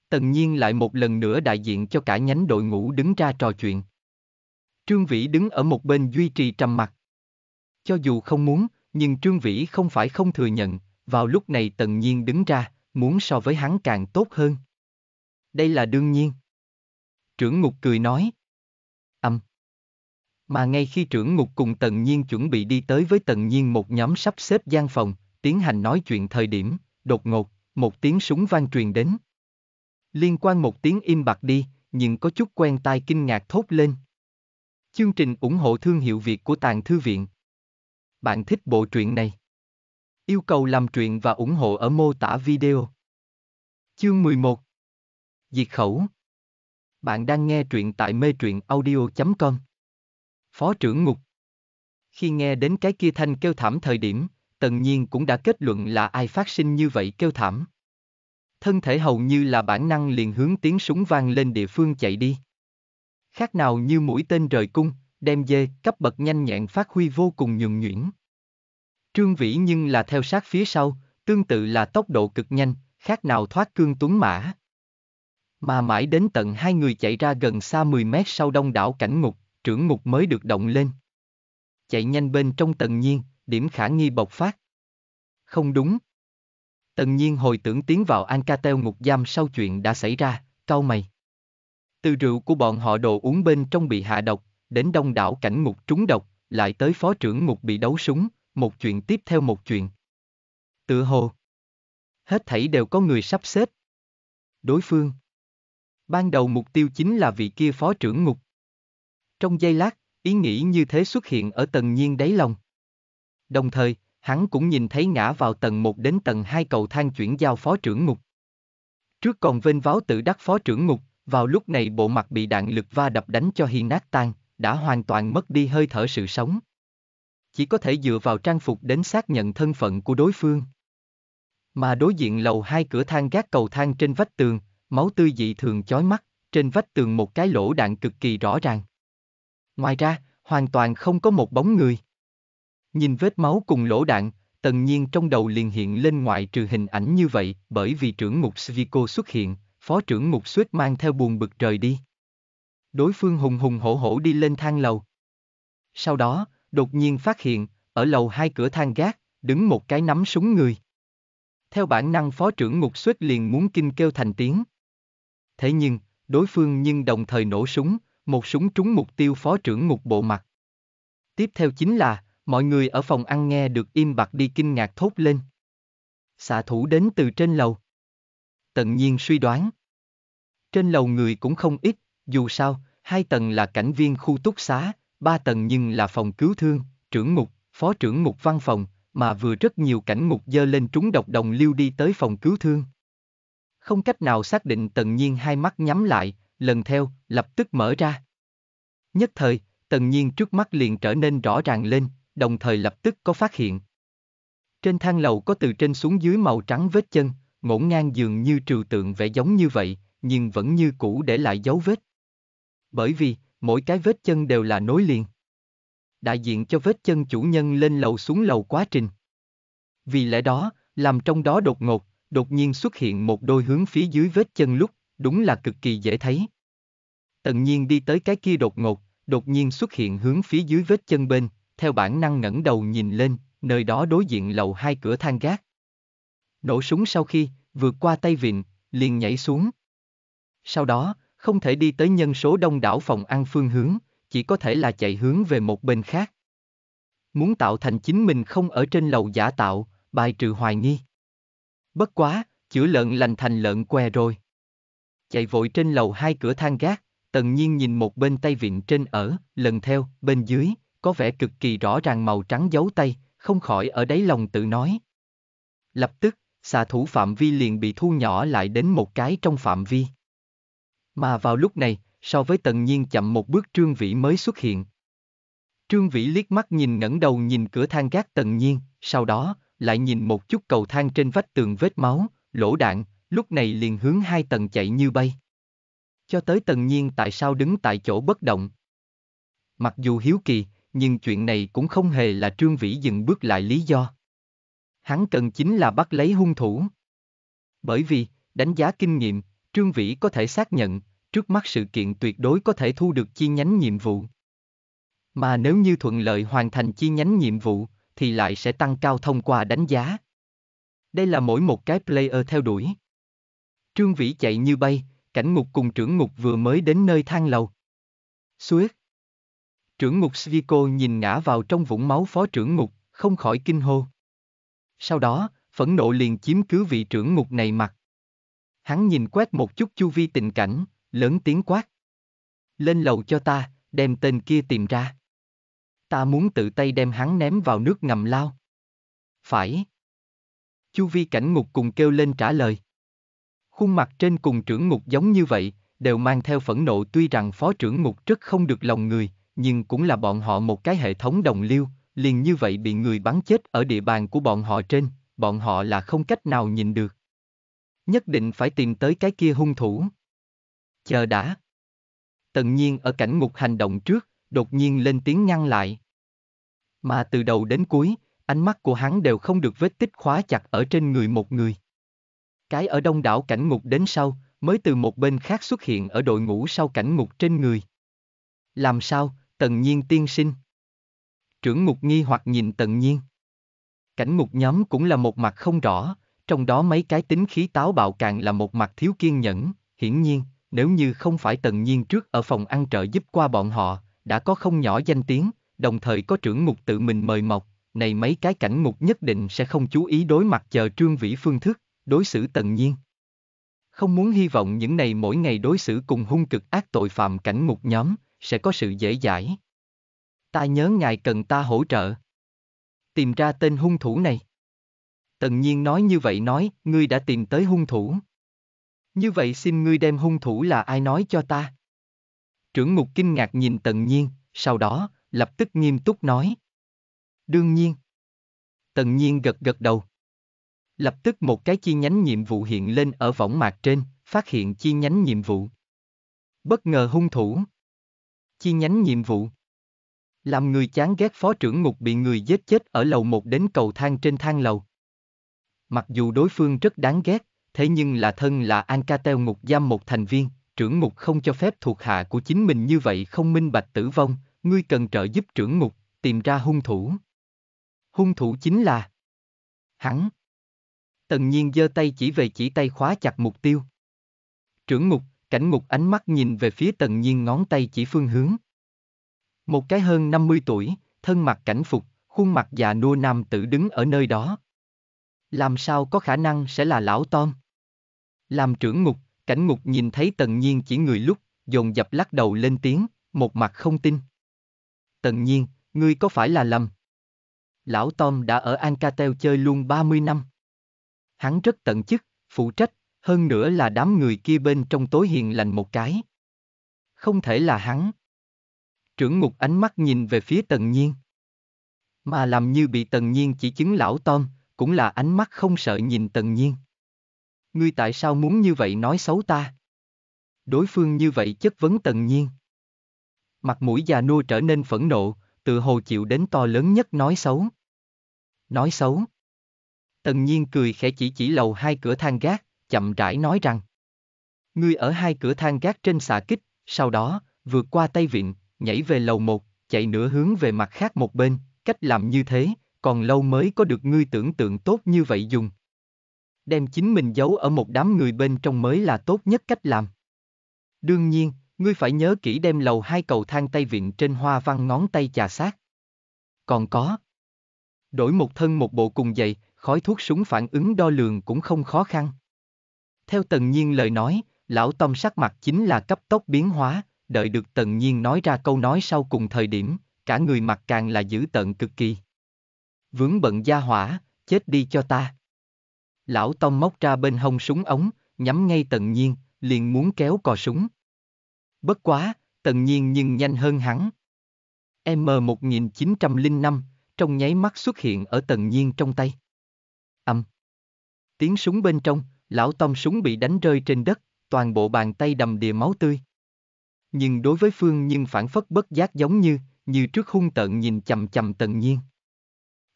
Tần nhiên lại một lần nữa đại diện cho cả nhánh đội ngũ đứng ra trò chuyện. Trương Vĩ đứng ở một bên duy trì trầm mặc. Cho dù không muốn, nhưng Trương Vĩ không phải không thừa nhận, vào lúc này tần nhiên đứng ra, muốn so với hắn càng tốt hơn. Đây là đương nhiên. Trưởng ngục cười nói. Âm. Mà ngay khi trưởng ngục cùng tần nhiên chuẩn bị đi tới với tần nhiên một nhóm sắp xếp gian phòng, tiến hành nói chuyện thời điểm, đột ngột, một tiếng súng vang truyền đến. Liên quan một tiếng im bặt đi, nhưng có chút quen tai kinh ngạc thốt lên. Chương trình ủng hộ thương hiệu Việt của Tàng Thư Viện. Bạn thích bộ truyện này? Yêu cầu làm truyện và ủng hộ ở mô tả video. Chương 11 Diệt khẩu Bạn đang nghe truyện tại mê truyện audio.com Phó trưởng ngục Khi nghe đến cái kia thanh kêu thảm thời điểm, tần nhiên cũng đã kết luận là ai phát sinh như vậy kêu thảm. Thân thể hầu như là bản năng liền hướng tiếng súng vang lên địa phương chạy đi. Khác nào như mũi tên rời cung, đem dê, cấp bậc nhanh nhẹn phát huy vô cùng nhường nhuyễn. Trương Vĩ nhưng là theo sát phía sau, tương tự là tốc độ cực nhanh, khác nào thoát cương tuấn mã. Mà mãi đến tận hai người chạy ra gần xa 10 mét sau đông đảo cảnh ngục, trưởng ngục mới được động lên. Chạy nhanh bên trong tần nhiên, điểm khả nghi bộc phát. Không đúng. Tần nhiên hồi tưởng tiến vào Ancatel ngục giam sau chuyện đã xảy ra, cau mày. Từ rượu của bọn họ đồ uống bên trong bị hạ độc, đến đông đảo cảnh ngục trúng độc, lại tới phó trưởng ngục bị đấu súng, một chuyện tiếp theo một chuyện. Tự hồ. Hết thảy đều có người sắp xếp. Đối phương. Ban đầu mục tiêu chính là vị kia phó trưởng ngục. Trong giây lát, ý nghĩ như thế xuất hiện ở tần nhiên đáy lòng. Đồng thời, hắn cũng nhìn thấy ngã vào tầng 1 đến tầng 2 cầu thang chuyển giao phó trưởng ngục. Trước còn vênh váo tự đắc phó trưởng ngục, vào lúc này bộ mặt bị đạn lực va đập đánh cho hiền nát tan, đã hoàn toàn mất đi hơi thở sự sống chỉ có thể dựa vào trang phục đến xác nhận thân phận của đối phương. Mà đối diện lầu hai cửa thang gác cầu thang trên vách tường, máu tươi dị thường chói mắt, trên vách tường một cái lỗ đạn cực kỳ rõ ràng. Ngoài ra, hoàn toàn không có một bóng người. Nhìn vết máu cùng lỗ đạn, tần nhiên trong đầu liền hiện lên ngoại trừ hình ảnh như vậy bởi vì trưởng mục Sviko xuất hiện, phó trưởng mục suýt mang theo buồn bực trời đi. Đối phương hùng hùng hổ hổ đi lên thang lầu. Sau đó, đột nhiên phát hiện, ở lầu hai cửa thang gác, đứng một cái nắm súng người. Theo bản năng phó trưởng ngục xuất liền muốn kinh kêu thành tiếng. Thế nhưng, đối phương nhưng đồng thời nổ súng, một súng trúng mục tiêu phó trưởng ngục bộ mặt. Tiếp theo chính là, mọi người ở phòng ăn nghe được im bặt đi kinh ngạc thốt lên. Xạ thủ đến từ trên lầu. Tận nhiên suy đoán. Trên lầu người cũng không ít, dù sao, hai tầng là cảnh viên khu túc xá, ba tầng nhưng là phòng cứu thương, trưởng mục, phó trưởng mục văn phòng, mà vừa rất nhiều cảnh mục dơ lên trúng độc đồng lưu đi tới phòng cứu thương. Không cách nào xác định tần nhiên hai mắt nhắm lại, lần theo, lập tức mở ra. Nhất thời, tần nhiên trước mắt liền trở nên rõ ràng lên, đồng thời lập tức có phát hiện. Trên thang lầu có từ trên xuống dưới màu trắng vết chân, ngổn ngang dường như trừ tượng vẽ giống như vậy, nhưng vẫn như cũ để lại dấu vết. Bởi vì, mỗi cái vết chân đều là nối liền. Đại diện cho vết chân chủ nhân lên lầu xuống lầu quá trình. Vì lẽ đó, làm trong đó đột ngột, đột nhiên xuất hiện một đôi hướng phía dưới vết chân lúc, đúng là cực kỳ dễ thấy. Tần nhiên đi tới cái kia đột ngột, đột nhiên xuất hiện hướng phía dưới vết chân bên, theo bản năng ngẩng đầu nhìn lên, nơi đó đối diện lầu hai cửa thang gác. Nổ súng sau khi, vượt qua tay vịn, liền nhảy xuống. Sau đó, không thể đi tới nhân số đông đảo phòng ăn phương hướng, chỉ có thể là chạy hướng về một bên khác. Muốn tạo thành chính mình không ở trên lầu giả tạo, bài trừ hoài nghi. Bất quá, chữa lợn lành thành lợn que rồi. Chạy vội trên lầu hai cửa thang gác, tần nhiên nhìn một bên tay vịn trên ở, lần theo, bên dưới, có vẻ cực kỳ rõ ràng màu trắng dấu tay, không khỏi ở đáy lòng tự nói. Lập tức, xạ thủ phạm vi liền bị thu nhỏ lại đến một cái trong phạm vi. Mà vào lúc này, so với tần nhiên chậm một bước trương vĩ mới xuất hiện. Trương vĩ liếc mắt nhìn ngẩng đầu nhìn cửa thang gác tần nhiên, sau đó, lại nhìn một chút cầu thang trên vách tường vết máu, lỗ đạn, lúc này liền hướng hai tầng chạy như bay. Cho tới tần nhiên tại sao đứng tại chỗ bất động. Mặc dù hiếu kỳ, nhưng chuyện này cũng không hề là Trương Vĩ dừng bước lại lý do. Hắn cần chính là bắt lấy hung thủ. Bởi vì, đánh giá kinh nghiệm, Trương Vĩ có thể xác nhận, trước mắt sự kiện tuyệt đối có thể thu được chi nhánh nhiệm vụ. Mà nếu như thuận lợi hoàn thành chi nhánh nhiệm vụ, thì lại sẽ tăng cao thông qua đánh giá. Đây là mỗi một cái player theo đuổi. Trương Vĩ chạy như bay, cảnh ngục cùng trưởng ngục vừa mới đến nơi thang lầu. Suốt. Trưởng ngục Sviko nhìn ngã vào trong vũng máu phó trưởng ngục, không khỏi kinh hô. Sau đó, phẫn nộ liền chiếm cứ vị trưởng ngục này mặt. Hắn nhìn quét một chút chu vi tình cảnh, lớn tiếng quát. Lên lầu cho ta, đem tên kia tìm ra. Ta muốn tự tay đem hắn ném vào nước ngầm lao. Phải. Chu vi cảnh ngục cùng kêu lên trả lời. Khuôn mặt trên cùng trưởng ngục giống như vậy, đều mang theo phẫn nộ tuy rằng phó trưởng ngục rất không được lòng người, nhưng cũng là bọn họ một cái hệ thống đồng liêu, liền như vậy bị người bắn chết ở địa bàn của bọn họ trên, bọn họ là không cách nào nhìn được. Nhất định phải tìm tới cái kia hung thủ. Chờ đã. Tần nhiên ở cảnh ngục hành động trước, đột nhiên lên tiếng ngăn lại. Mà từ đầu đến cuối, ánh mắt của hắn đều không được vết tích khóa chặt ở trên người một người. Cái ở đông đảo cảnh ngục đến sau, mới từ một bên khác xuất hiện ở đội ngũ sau cảnh ngục trên người. Làm sao, tần nhiên tiên sinh? Trưởng ngục nghi hoặc nhìn tần nhiên. Cảnh ngục nhóm cũng là một mặt không rõ, trong đó mấy cái tính khí táo bạo càng là một mặt thiếu kiên nhẫn, hiển nhiên, nếu như không phải tần nhiên trước ở phòng ăn trợ giúp qua bọn họ, đã có không nhỏ danh tiếng, đồng thời có trưởng mục tự mình mời mọc, này mấy cái cảnh mục nhất định sẽ không chú ý đối mặt chờ trương vĩ phương thức, đối xử tần nhiên. Không muốn hy vọng những này mỗi ngày đối xử cùng hung cực ác tội phạm cảnh mục nhóm, sẽ có sự dễ dãi. Ta nhớ ngài cần ta hỗ trợ. Tìm ra tên hung thủ này. Tần Nhiên nói như vậy nói, ngươi đã tìm tới hung thủ. Như vậy xin ngươi đem hung thủ là ai nói cho ta? Trưởng mục kinh ngạc nhìn Tần Nhiên, sau đó, lập tức nghiêm túc nói. Đương nhiên. Tần Nhiên gật gật đầu. Lập tức một cái chi nhánh nhiệm vụ hiện lên ở võng mạc trên, phát hiện chi nhánh nhiệm vụ. Bất ngờ hung thủ. Chi nhánh nhiệm vụ. Làm người chán ghét phó trưởng ngục bị người giết chết ở lầu một đến cầu thang trên thang lầu. Mặc dù đối phương rất đáng ghét, thế nhưng là thân là Ancatel ngục giam một thành viên, trưởng ngục không cho phép thuộc hạ của chính mình như vậy không minh bạch tử vong, ngươi cần trợ giúp trưởng ngục, tìm ra hung thủ. Hung thủ chính là Hắn. Tần nhiên giơ tay chỉ về chỉ tay khóa chặt mục tiêu. Trưởng ngục, cảnh ngục ánh mắt nhìn về phía tần nhiên ngón tay chỉ phương hướng. Một cái hơn 50 tuổi, thân mặc cảnh phục, khuôn mặt già nua nam tử đứng ở nơi đó, làm sao có khả năng sẽ là lão Tom? Làm trưởng ngục, cảnh ngục nhìn thấy tần nhiên chỉ người lúc, dồn dập lắc đầu lên tiếng, một mặt không tin. Tần nhiên, ngươi có phải là lầm? Lão Tom đã ở Ancatel chơi luôn 30 năm. Hắn rất tận chức, phụ trách, hơn nữa là đám người kia bên trong tối hiền lành một cái. Không thể là hắn. Trưởng ngục ánh mắt nhìn về phía tần nhiên. Mà làm như bị tần nhiên chỉ chứng lão Tom, cũng là ánh mắt không sợ nhìn tần nhiên. Ngươi tại sao muốn như vậy nói xấu ta? Đối phương như vậy chất vấn tần nhiên. Mặt mũi già nua trở nên phẫn nộ, tự hồ chịu đến to lớn nhất nói xấu. Nói xấu. Tần nhiên cười khẽ chỉ chỉ lầu hai cửa thang gác, chậm rãi nói rằng. Ngươi ở hai cửa thang gác trên xà kích, sau đó, vượt qua tay vịn, nhảy về lầu một, chạy nửa hướng về mặt khác một bên, cách làm như thế, còn lâu mới có được ngươi tưởng tượng tốt như vậy dùng. Đem chính mình giấu ở một đám người bên trong mới là tốt nhất cách làm. Đương nhiên, ngươi phải nhớ kỹ đem lầu hai cầu thang tay viện trên hoa văn ngón tay chà sát. Còn có. Đổi một thân một bộ cùng dậy, khói thuốc súng phản ứng đo lường cũng không khó khăn. Theo Tần Nhiên lời nói, lão Tom sắc mặt chính là cấp tốc biến hóa, đợi được Tần Nhiên nói ra câu nói sau cùng thời điểm, cả người mặt càng là dữ tận cực kỳ vướng bận gia hỏa, chết đi cho ta. Lão Tông móc ra bên hông súng ống, nhắm ngay Tần nhiên, liền muốn kéo cò súng. Bất quá, Tần nhiên nhưng nhanh hơn hắn. M1905, trong nháy mắt xuất hiện ở Tần nhiên trong tay. Âm. Tiếng súng bên trong, lão Tông súng bị đánh rơi trên đất, toàn bộ bàn tay đầm đìa máu tươi. Nhưng đối với Phương nhưng phản phất bất giác giống như, như trước hung tợn nhìn chầm chầm Tần nhiên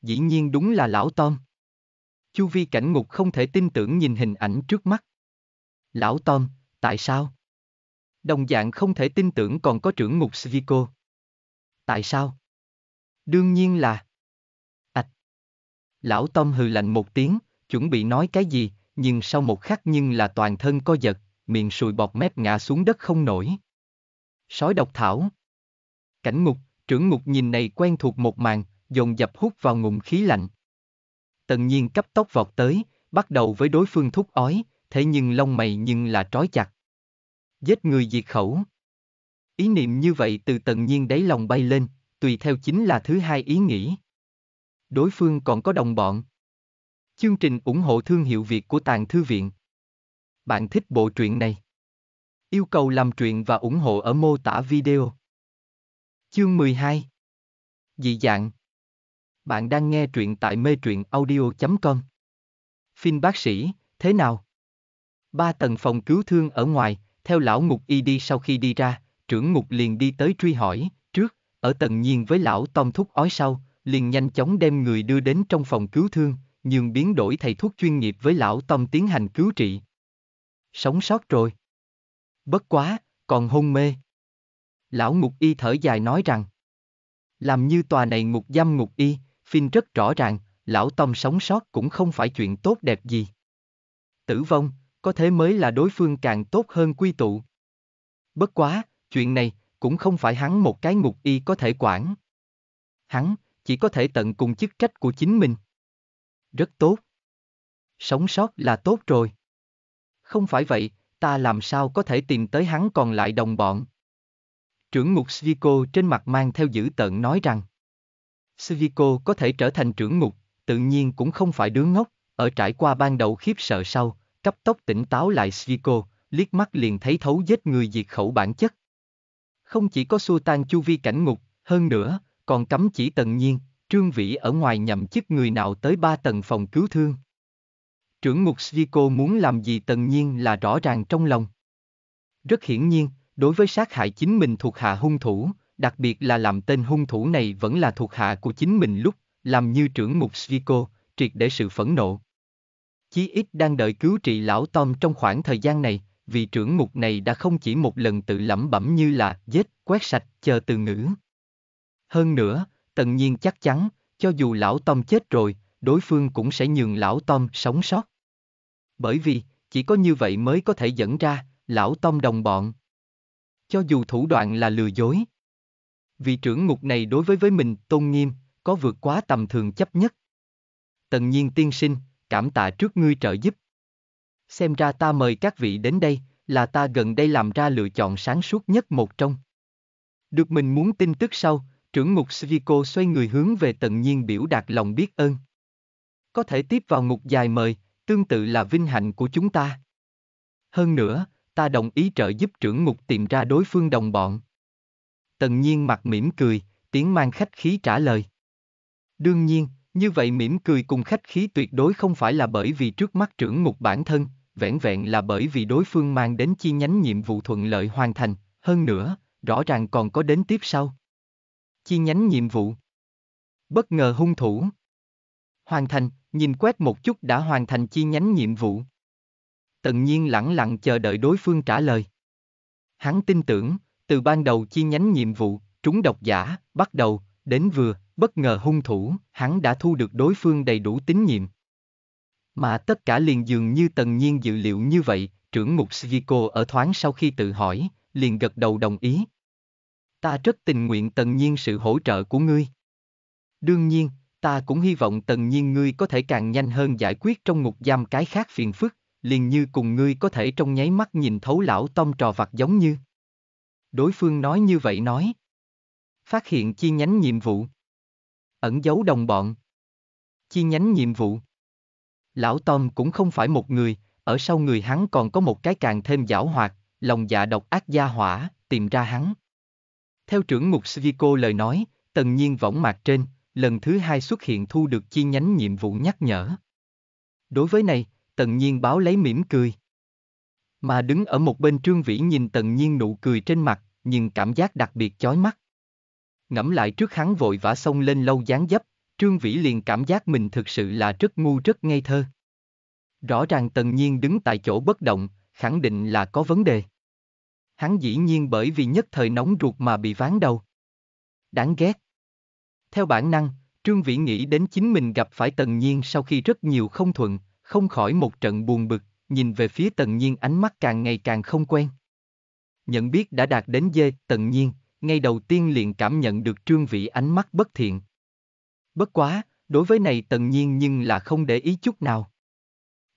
dĩ nhiên đúng là lão Tom. Chu vi cảnh ngục không thể tin tưởng nhìn hình ảnh trước mắt. Lão Tom, tại sao? Đồng dạng không thể tin tưởng còn có trưởng ngục svico Tại sao? Đương nhiên là... Ảch. Lão Tom hừ lạnh một tiếng, chuẩn bị nói cái gì, nhưng sau một khắc nhưng là toàn thân co giật, miệng sùi bọt mép ngã xuống đất không nổi. Sói độc thảo. Cảnh ngục, trưởng ngục nhìn này quen thuộc một màn, dồn dập hút vào ngụm khí lạnh. Tần nhiên cấp tốc vọt tới, bắt đầu với đối phương thúc ói, thế nhưng lông mày nhưng là trói chặt. Giết người diệt khẩu. Ý niệm như vậy từ tần nhiên đáy lòng bay lên, tùy theo chính là thứ hai ý nghĩ. Đối phương còn có đồng bọn. Chương trình ủng hộ thương hiệu Việt của Tàng Thư Viện. Bạn thích bộ truyện này? Yêu cầu làm truyện và ủng hộ ở mô tả video. Chương 12 Dị dạng bạn đang nghe truyện tại mê truyện audio.com. Phim bác sĩ, thế nào? Ba tầng phòng cứu thương ở ngoài, theo lão ngục y đi sau khi đi ra, trưởng ngục liền đi tới truy hỏi, trước, ở tầng nhiên với lão Tom thúc ói sau, liền nhanh chóng đem người đưa đến trong phòng cứu thương, nhường biến đổi thầy thuốc chuyên nghiệp với lão Tom tiến hành cứu trị. Sống sót rồi. Bất quá, còn hôn mê. Lão ngục y thở dài nói rằng, làm như tòa này ngục giam ngục y, Phim rất rõ ràng, lão Tom sống sót cũng không phải chuyện tốt đẹp gì. Tử vong, có thế mới là đối phương càng tốt hơn quy tụ. Bất quá, chuyện này, cũng không phải hắn một cái ngục y có thể quản. Hắn, chỉ có thể tận cùng chức trách của chính mình. Rất tốt. Sống sót là tốt rồi. Không phải vậy, ta làm sao có thể tìm tới hắn còn lại đồng bọn. Trưởng ngục Sviko trên mặt mang theo dữ tợn nói rằng. Sugiko có thể trở thành trưởng ngục, tự nhiên cũng không phải đứa ngốc, ở trải qua ban đầu khiếp sợ sau, cấp tốc tỉnh táo lại Sugiko, liếc mắt liền thấy thấu giết người diệt khẩu bản chất. Không chỉ có xua tan chu vi cảnh ngục, hơn nữa, còn cấm chỉ tần nhiên, trương vĩ ở ngoài nhằm chức người nào tới ba tầng phòng cứu thương. Trưởng ngục Sviko muốn làm gì tần nhiên là rõ ràng trong lòng. Rất hiển nhiên, đối với sát hại chính mình thuộc hạ hung thủ, đặc biệt là làm tên hung thủ này vẫn là thuộc hạ của chính mình lúc, làm như trưởng mục Sviko, triệt để sự phẫn nộ. Chí ít đang đợi cứu trị lão Tom trong khoảng thời gian này, vì trưởng mục này đã không chỉ một lần tự lẩm bẩm như là giết, quét sạch, chờ từ ngữ. Hơn nữa, tần nhiên chắc chắn, cho dù lão Tom chết rồi, đối phương cũng sẽ nhường lão Tom sống sót. Bởi vì, chỉ có như vậy mới có thể dẫn ra, lão Tom đồng bọn. Cho dù thủ đoạn là lừa dối vị trưởng ngục này đối với với mình tôn nghiêm, có vượt quá tầm thường chấp nhất. Tần nhiên tiên sinh, cảm tạ trước ngươi trợ giúp. Xem ra ta mời các vị đến đây, là ta gần đây làm ra lựa chọn sáng suốt nhất một trong. Được mình muốn tin tức sau, trưởng ngục Sviko xoay người hướng về tần nhiên biểu đạt lòng biết ơn. Có thể tiếp vào ngục dài mời, tương tự là vinh hạnh của chúng ta. Hơn nữa, ta đồng ý trợ giúp trưởng ngục tìm ra đối phương đồng bọn tần nhiên mặt mỉm cười, tiếng mang khách khí trả lời. Đương nhiên, như vậy mỉm cười cùng khách khí tuyệt đối không phải là bởi vì trước mắt trưởng mục bản thân, vẹn vẹn là bởi vì đối phương mang đến chi nhánh nhiệm vụ thuận lợi hoàn thành, hơn nữa, rõ ràng còn có đến tiếp sau. Chi nhánh nhiệm vụ Bất ngờ hung thủ Hoàn thành, nhìn quét một chút đã hoàn thành chi nhánh nhiệm vụ. Tần nhiên lẳng lặng chờ đợi đối phương trả lời. Hắn tin tưởng, từ ban đầu chi nhánh nhiệm vụ, trúng độc giả, bắt đầu, đến vừa, bất ngờ hung thủ, hắn đã thu được đối phương đầy đủ tín nhiệm. Mà tất cả liền dường như tần nhiên dự liệu như vậy, trưởng mục Sviko ở thoáng sau khi tự hỏi, liền gật đầu đồng ý. Ta rất tình nguyện tần nhiên sự hỗ trợ của ngươi. Đương nhiên, ta cũng hy vọng tần nhiên ngươi có thể càng nhanh hơn giải quyết trong ngục giam cái khác phiền phức, liền như cùng ngươi có thể trong nháy mắt nhìn thấu lão tom trò vặt giống như đối phương nói như vậy nói. Phát hiện chi nhánh nhiệm vụ. Ẩn giấu đồng bọn. Chi nhánh nhiệm vụ. Lão Tom cũng không phải một người, ở sau người hắn còn có một cái càng thêm giảo hoạt, lòng dạ độc ác gia hỏa, tìm ra hắn. Theo trưởng mục Svico lời nói, tần nhiên võng mạc trên, lần thứ hai xuất hiện thu được chi nhánh nhiệm vụ nhắc nhở. Đối với này, tần nhiên báo lấy mỉm cười. Mà đứng ở một bên trương vĩ nhìn tần nhiên nụ cười trên mặt, nhưng cảm giác đặc biệt chói mắt. Ngẫm lại trước hắn vội vã xông lên lâu dáng dấp, Trương Vĩ liền cảm giác mình thực sự là rất ngu rất ngây thơ. Rõ ràng Tần Nhiên đứng tại chỗ bất động, khẳng định là có vấn đề. Hắn dĩ nhiên bởi vì nhất thời nóng ruột mà bị ván đầu. Đáng ghét. Theo bản năng, Trương Vĩ nghĩ đến chính mình gặp phải Tần Nhiên sau khi rất nhiều không thuận, không khỏi một trận buồn bực, nhìn về phía Tần Nhiên ánh mắt càng ngày càng không quen nhận biết đã đạt đến dê, tận nhiên, ngay đầu tiên liền cảm nhận được trương vĩ ánh mắt bất thiện. Bất quá, đối với này tận nhiên nhưng là không để ý chút nào.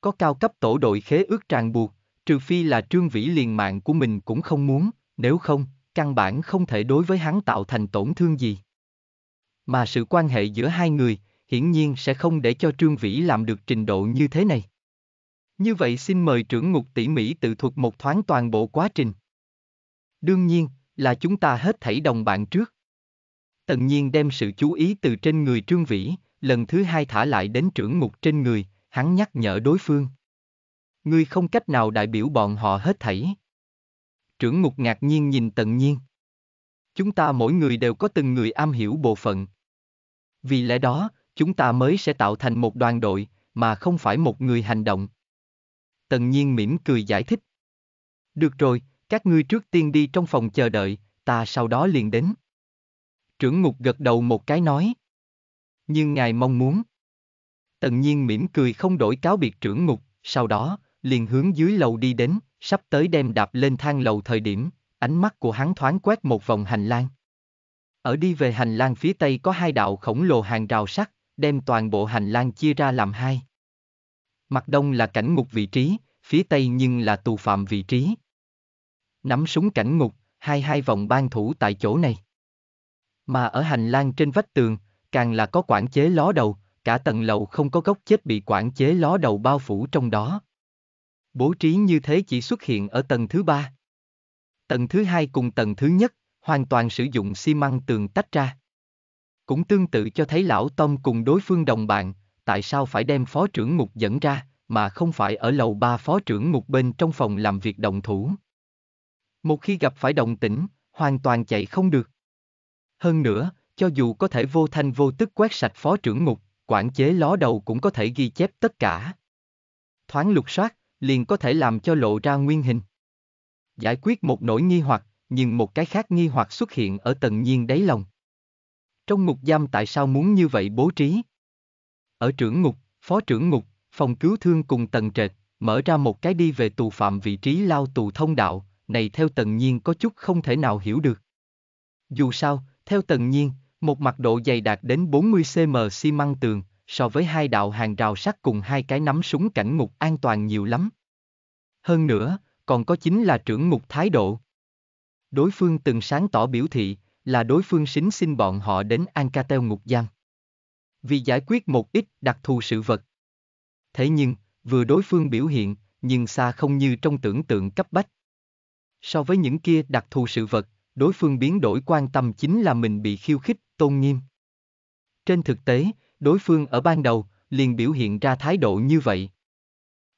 Có cao cấp tổ đội khế ước tràn buộc, trừ phi là trương vĩ liền mạng của mình cũng không muốn, nếu không, căn bản không thể đối với hắn tạo thành tổn thương gì. Mà sự quan hệ giữa hai người, hiển nhiên sẽ không để cho trương vĩ làm được trình độ như thế này. Như vậy xin mời trưởng ngục tỷ mỹ tự thuật một thoáng toàn bộ quá trình. Đương nhiên, là chúng ta hết thảy đồng bạn trước. Tần nhiên đem sự chú ý từ trên người Trương Vĩ, lần thứ hai thả lại đến trưởng mục trên người, hắn nhắc nhở đối phương. Ngươi không cách nào đại biểu bọn họ hết thảy. Trưởng mục ngạc nhiên nhìn tần nhiên. Chúng ta mỗi người đều có từng người am hiểu bộ phận. Vì lẽ đó, chúng ta mới sẽ tạo thành một đoàn đội, mà không phải một người hành động. Tần nhiên mỉm cười giải thích. Được rồi, các ngươi trước tiên đi trong phòng chờ đợi, ta sau đó liền đến. Trưởng ngục gật đầu một cái nói. Nhưng ngài mong muốn. Tần nhiên mỉm cười không đổi cáo biệt trưởng ngục, sau đó, liền hướng dưới lầu đi đến, sắp tới đem đạp lên thang lầu thời điểm, ánh mắt của hắn thoáng quét một vòng hành lang. Ở đi về hành lang phía tây có hai đạo khổng lồ hàng rào sắt, đem toàn bộ hành lang chia ra làm hai. Mặt đông là cảnh ngục vị trí, phía tây nhưng là tù phạm vị trí nắm súng cảnh ngục, hai hai vòng ban thủ tại chỗ này. Mà ở hành lang trên vách tường, càng là có quản chế ló đầu, cả tầng lầu không có gốc chết bị quản chế ló đầu bao phủ trong đó. Bố trí như thế chỉ xuất hiện ở tầng thứ ba. Tầng thứ hai cùng tầng thứ nhất, hoàn toàn sử dụng xi măng tường tách ra. Cũng tương tự cho thấy lão Tom cùng đối phương đồng bạn, tại sao phải đem phó trưởng ngục dẫn ra, mà không phải ở lầu ba phó trưởng ngục bên trong phòng làm việc đồng thủ. Một khi gặp phải động tĩnh, hoàn toàn chạy không được. Hơn nữa, cho dù có thể vô thanh vô tức quét sạch phó trưởng ngục, quản chế ló đầu cũng có thể ghi chép tất cả. Thoáng lục soát, liền có thể làm cho lộ ra nguyên hình. Giải quyết một nỗi nghi hoặc, nhưng một cái khác nghi hoặc xuất hiện ở tận nhiên đáy lòng. Trong ngục giam tại sao muốn như vậy bố trí? Ở trưởng ngục, phó trưởng ngục, phòng cứu thương cùng tầng trệt, mở ra một cái đi về tù phạm vị trí lao tù thông đạo, này theo tần nhiên có chút không thể nào hiểu được. Dù sao, theo tần nhiên, một mặt độ dày đạt đến 40cm xi măng tường, so với hai đạo hàng rào sắt cùng hai cái nắm súng cảnh ngục an toàn nhiều lắm. Hơn nữa, còn có chính là trưởng ngục thái độ. Đối phương từng sáng tỏ biểu thị, là đối phương xính xin bọn họ đến Ancatel ngục giam. Vì giải quyết một ít đặc thù sự vật. Thế nhưng, vừa đối phương biểu hiện, nhưng xa không như trong tưởng tượng cấp bách. So với những kia đặc thù sự vật, đối phương biến đổi quan tâm chính là mình bị khiêu khích, tôn nghiêm. Trên thực tế, đối phương ở ban đầu, liền biểu hiện ra thái độ như vậy.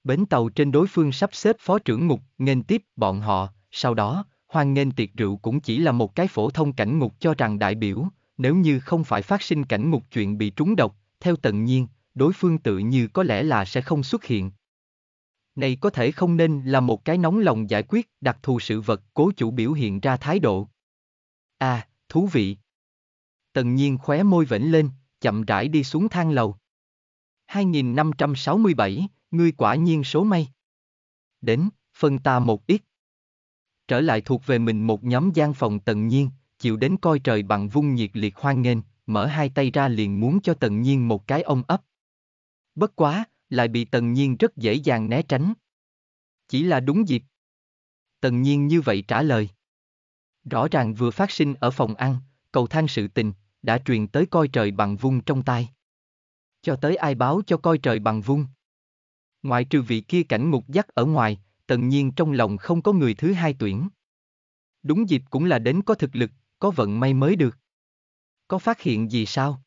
Bến tàu trên đối phương sắp xếp phó trưởng ngục, nghênh tiếp bọn họ, sau đó, hoan nghênh tiệc rượu cũng chỉ là một cái phổ thông cảnh ngục cho rằng đại biểu, nếu như không phải phát sinh cảnh ngục chuyện bị trúng độc, theo tận nhiên, đối phương tự như có lẽ là sẽ không xuất hiện này có thể không nên là một cái nóng lòng giải quyết đặc thù sự vật cố chủ biểu hiện ra thái độ. À, thú vị. Tần nhiên khóe môi vểnh lên, chậm rãi đi xuống thang lầu. 2567, ngươi quả nhiên số may. Đến, phân ta một ít. Trở lại thuộc về mình một nhóm gian phòng tần nhiên, chịu đến coi trời bằng vung nhiệt liệt hoan nghênh, mở hai tay ra liền muốn cho tần nhiên một cái ôm ấp. Bất quá, lại bị tần nhiên rất dễ dàng né tránh. Chỉ là đúng dịp. Tần nhiên như vậy trả lời. Rõ ràng vừa phát sinh ở phòng ăn, cầu thang sự tình, đã truyền tới coi trời bằng vung trong tay. Cho tới ai báo cho coi trời bằng vung. Ngoại trừ vị kia cảnh ngục dắt ở ngoài, tần nhiên trong lòng không có người thứ hai tuyển. Đúng dịp cũng là đến có thực lực, có vận may mới được. Có phát hiện gì sao?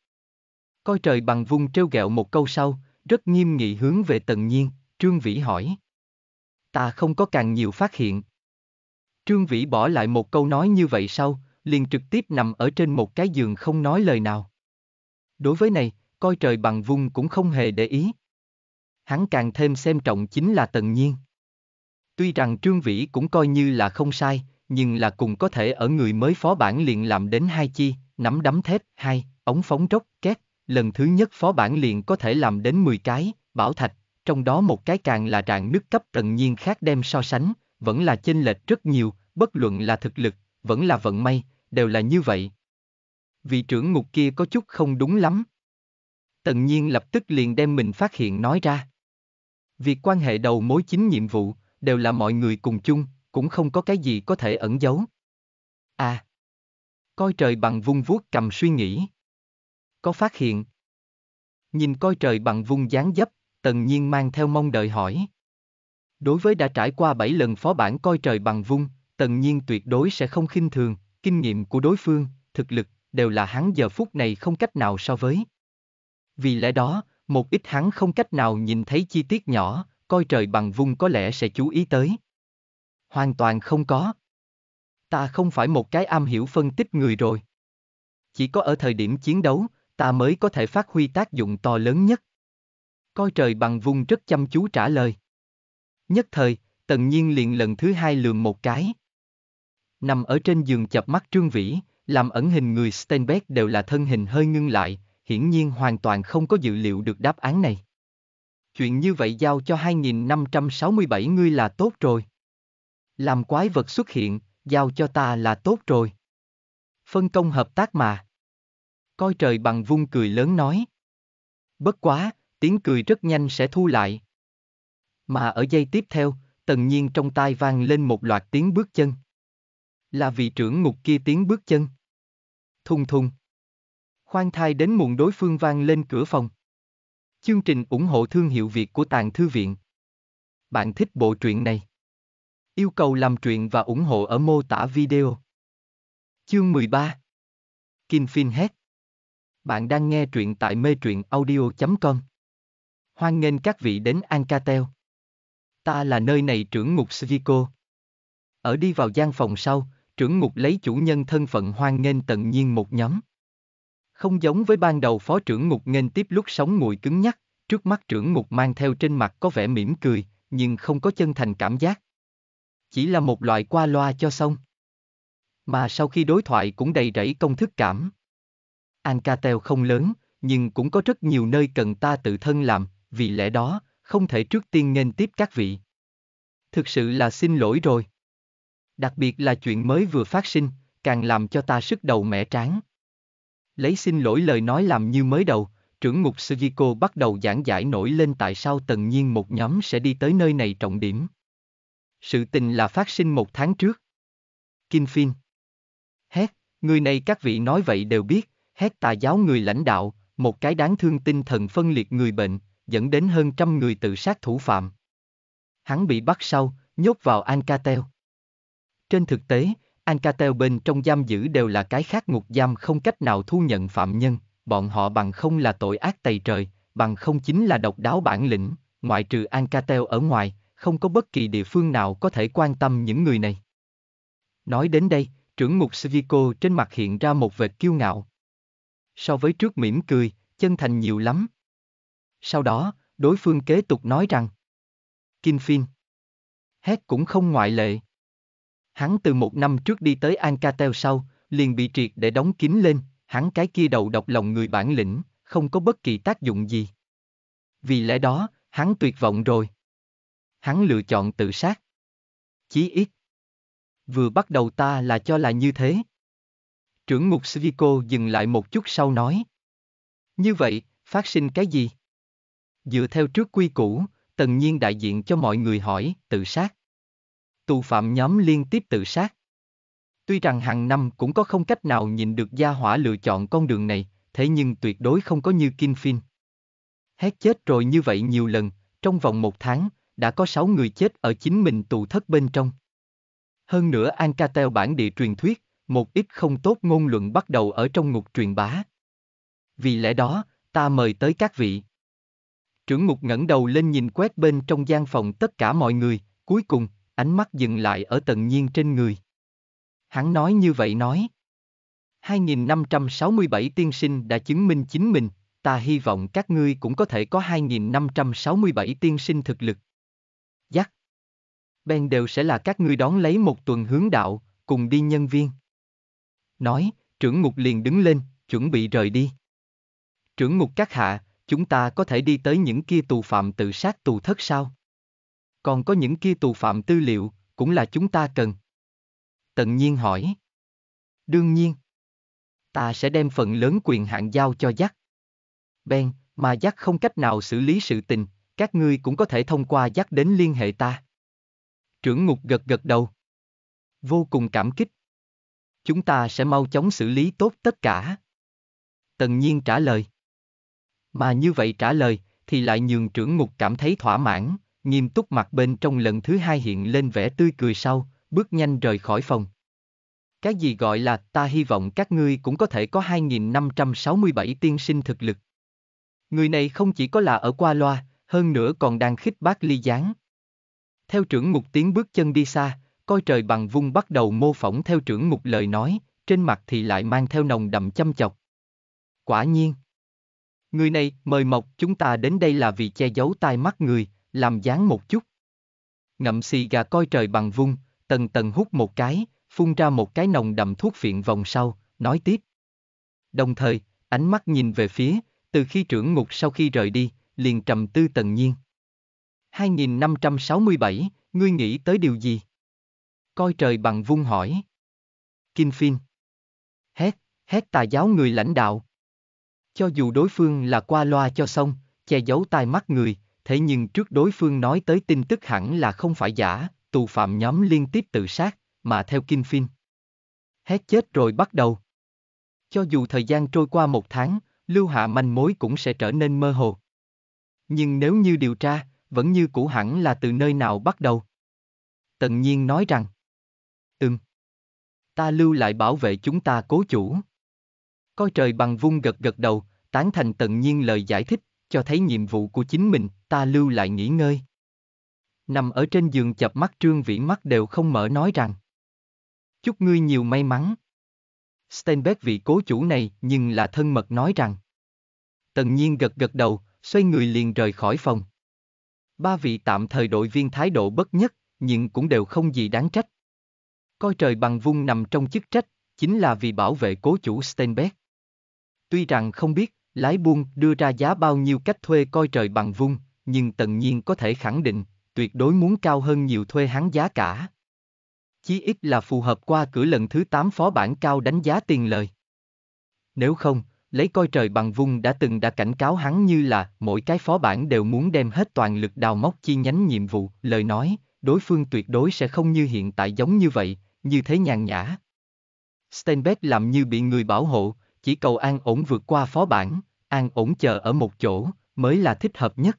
Coi trời bằng vung trêu ghẹo một câu sau, rất nghiêm nghị hướng về tần nhiên, Trương Vĩ hỏi. Ta không có càng nhiều phát hiện. Trương Vĩ bỏ lại một câu nói như vậy sau, liền trực tiếp nằm ở trên một cái giường không nói lời nào. Đối với này, coi trời bằng vung cũng không hề để ý. Hắn càng thêm xem trọng chính là tần nhiên. Tuy rằng Trương Vĩ cũng coi như là không sai, nhưng là cùng có thể ở người mới phó bản liền làm đến hai chi, nắm đấm thép, hai, ống phóng rốc, két, lần thứ nhất phó bản liền có thể làm đến 10 cái, bảo thạch, trong đó một cái càng là trạng nước cấp tận nhiên khác đem so sánh, vẫn là chênh lệch rất nhiều, bất luận là thực lực, vẫn là vận may, đều là như vậy. Vị trưởng ngục kia có chút không đúng lắm. Tần nhiên lập tức liền đem mình phát hiện nói ra. Việc quan hệ đầu mối chính nhiệm vụ, đều là mọi người cùng chung, cũng không có cái gì có thể ẩn giấu. À, coi trời bằng vung vuốt cầm suy nghĩ có phát hiện. Nhìn coi trời bằng vung dáng dấp, tần nhiên mang theo mong đợi hỏi. Đối với đã trải qua 7 lần phó bản coi trời bằng vung, tần nhiên tuyệt đối sẽ không khinh thường, kinh nghiệm của đối phương, thực lực, đều là hắn giờ phút này không cách nào so với. Vì lẽ đó, một ít hắn không cách nào nhìn thấy chi tiết nhỏ, coi trời bằng vung có lẽ sẽ chú ý tới. Hoàn toàn không có. Ta không phải một cái am hiểu phân tích người rồi. Chỉ có ở thời điểm chiến đấu, ta mới có thể phát huy tác dụng to lớn nhất. Coi trời bằng vung rất chăm chú trả lời. Nhất thời, tần nhiên liền lần thứ hai lường một cái. Nằm ở trên giường chập mắt trương vĩ, làm ẩn hình người Steinbeck đều là thân hình hơi ngưng lại, hiển nhiên hoàn toàn không có dự liệu được đáp án này. Chuyện như vậy giao cho 2567 ngươi là tốt rồi. Làm quái vật xuất hiện, giao cho ta là tốt rồi. Phân công hợp tác mà coi trời bằng vung cười lớn nói. Bất quá, tiếng cười rất nhanh sẽ thu lại. Mà ở giây tiếp theo, tần nhiên trong tai vang lên một loạt tiếng bước chân. Là vị trưởng ngục kia tiếng bước chân. Thùng thùng. Khoan thai đến muộn đối phương vang lên cửa phòng. Chương trình ủng hộ thương hiệu Việt của Tàng Thư Viện. Bạn thích bộ truyện này? Yêu cầu làm truyện và ủng hộ ở mô tả video. Chương 13 Kim Phin hét. Bạn đang nghe truyện tại mê truyện audio.com. Hoan nghênh các vị đến Ancatel. Ta là nơi này trưởng ngục Sviko. Ở đi vào gian phòng sau, trưởng ngục lấy chủ nhân thân phận hoan nghênh tận nhiên một nhóm. Không giống với ban đầu phó trưởng ngục nghênh tiếp lúc sống mùi cứng nhắc, trước mắt trưởng ngục mang theo trên mặt có vẻ mỉm cười, nhưng không có chân thành cảm giác. Chỉ là một loại qua loa cho xong. Mà sau khi đối thoại cũng đầy rẫy công thức cảm. Ancatel không lớn, nhưng cũng có rất nhiều nơi cần ta tự thân làm, vì lẽ đó, không thể trước tiên nghênh tiếp các vị. Thực sự là xin lỗi rồi. Đặc biệt là chuyện mới vừa phát sinh, càng làm cho ta sức đầu mẻ tráng. Lấy xin lỗi lời nói làm như mới đầu, trưởng ngục Sugiko bắt đầu giảng giải nổi lên tại sao tần nhiên một nhóm sẽ đi tới nơi này trọng điểm. Sự tình là phát sinh một tháng trước. Kim Phin Hét, người này các vị nói vậy đều biết, hét tà giáo người lãnh đạo, một cái đáng thương tinh thần phân liệt người bệnh, dẫn đến hơn trăm người tự sát thủ phạm. Hắn bị bắt sau, nhốt vào Ancatel. Trên thực tế, Ancatel bên trong giam giữ đều là cái khác ngục giam không cách nào thu nhận phạm nhân, bọn họ bằng không là tội ác tày trời, bằng không chính là độc đáo bản lĩnh, ngoại trừ Ancatel ở ngoài, không có bất kỳ địa phương nào có thể quan tâm những người này. Nói đến đây, trưởng mục Svico trên mặt hiện ra một vệt kiêu ngạo so với trước mỉm cười, chân thành nhiều lắm. Sau đó, đối phương kế tục nói rằng Kim Phin Hét cũng không ngoại lệ. Hắn từ một năm trước đi tới Ancatel sau, liền bị triệt để đóng kín lên, hắn cái kia đầu độc lòng người bản lĩnh, không có bất kỳ tác dụng gì. Vì lẽ đó, hắn tuyệt vọng rồi. Hắn lựa chọn tự sát. Chí ít. Vừa bắt đầu ta là cho là như thế. Trưởng mục Sviko dừng lại một chút sau nói. Như vậy, phát sinh cái gì? Dựa theo trước quy củ, tần nhiên đại diện cho mọi người hỏi, tự sát. Tù phạm nhóm liên tiếp tự sát. Tuy rằng hàng năm cũng có không cách nào nhìn được gia hỏa lựa chọn con đường này, thế nhưng tuyệt đối không có như Kim Phim. Hét chết rồi như vậy nhiều lần, trong vòng một tháng, đã có sáu người chết ở chính mình tù thất bên trong. Hơn nữa Ancatel bản địa truyền thuyết, một ít không tốt ngôn luận bắt đầu ở trong ngục truyền bá. Vì lẽ đó, ta mời tới các vị. Trưởng ngục ngẩng đầu lên nhìn quét bên trong gian phòng tất cả mọi người, cuối cùng, ánh mắt dừng lại ở tận nhiên trên người. Hắn nói như vậy nói. 2567 tiên sinh đã chứng minh chính mình, ta hy vọng các ngươi cũng có thể có 2567 tiên sinh thực lực. Giác. Ben đều sẽ là các ngươi đón lấy một tuần hướng đạo, cùng đi nhân viên. Nói, trưởng ngục liền đứng lên, chuẩn bị rời đi. Trưởng ngục các hạ, chúng ta có thể đi tới những kia tù phạm tự sát tù thất sao? Còn có những kia tù phạm tư liệu, cũng là chúng ta cần. Tận nhiên hỏi. Đương nhiên. Ta sẽ đem phần lớn quyền hạn giao cho giác. Ben, mà giác không cách nào xử lý sự tình, các ngươi cũng có thể thông qua giác đến liên hệ ta. Trưởng ngục gật gật đầu. Vô cùng cảm kích, Chúng ta sẽ mau chóng xử lý tốt tất cả. Tần nhiên trả lời. Mà như vậy trả lời, thì lại nhường trưởng ngục cảm thấy thỏa mãn, nghiêm túc mặt bên trong lần thứ hai hiện lên vẻ tươi cười sau, bước nhanh rời khỏi phòng. Cái gì gọi là ta hy vọng các ngươi cũng có thể có 2.567 tiên sinh thực lực. Người này không chỉ có là ở qua loa, hơn nữa còn đang khích bác ly gián. Theo trưởng ngục tiến bước chân đi xa, coi trời bằng vung bắt đầu mô phỏng theo trưởng mục lời nói, trên mặt thì lại mang theo nồng đậm chăm chọc. Quả nhiên. Người này, mời mộc, chúng ta đến đây là vì che giấu tai mắt người, làm dáng một chút. Ngậm xì gà coi trời bằng vung, tần tần hút một cái, phun ra một cái nồng đậm thuốc phiện vòng sau, nói tiếp. Đồng thời, ánh mắt nhìn về phía, từ khi trưởng ngục sau khi rời đi, liền trầm tư tần nhiên. 2567, ngươi nghĩ tới điều gì? coi trời bằng vung hỏi. Kim Phin Hét, hét tà giáo người lãnh đạo. Cho dù đối phương là qua loa cho xong, che giấu tai mắt người, thế nhưng trước đối phương nói tới tin tức hẳn là không phải giả, tù phạm nhóm liên tiếp tự sát, mà theo Kim Phin Hét chết rồi bắt đầu. Cho dù thời gian trôi qua một tháng, lưu hạ manh mối cũng sẽ trở nên mơ hồ. Nhưng nếu như điều tra, vẫn như cũ hẳn là từ nơi nào bắt đầu. Tần nhiên nói rằng, Ừm. Ta lưu lại bảo vệ chúng ta cố chủ. Coi trời bằng vung gật gật đầu, tán thành tận nhiên lời giải thích, cho thấy nhiệm vụ của chính mình, ta lưu lại nghỉ ngơi. Nằm ở trên giường chập mắt trương vĩ mắt đều không mở nói rằng. Chúc ngươi nhiều may mắn. Steinbeck vị cố chủ này nhưng là thân mật nói rằng. Tần nhiên gật gật đầu, xoay người liền rời khỏi phòng. Ba vị tạm thời đội viên thái độ bất nhất, nhưng cũng đều không gì đáng trách. Coi trời bằng vung nằm trong chức trách, chính là vì bảo vệ cố chủ Steinbeck. Tuy rằng không biết, lái buôn đưa ra giá bao nhiêu cách thuê coi trời bằng vung, nhưng tần nhiên có thể khẳng định, tuyệt đối muốn cao hơn nhiều thuê hắn giá cả. Chí ít là phù hợp qua cửa lần thứ 8 phó bản cao đánh giá tiền lời. Nếu không, lấy coi trời bằng vung đã từng đã cảnh cáo hắn như là mỗi cái phó bản đều muốn đem hết toàn lực đào móc chi nhánh nhiệm vụ, lời nói, đối phương tuyệt đối sẽ không như hiện tại giống như vậy, như thế nhàn nhã. Steinbeck làm như bị người bảo hộ, chỉ cầu an ổn vượt qua phó bản, an ổn chờ ở một chỗ, mới là thích hợp nhất.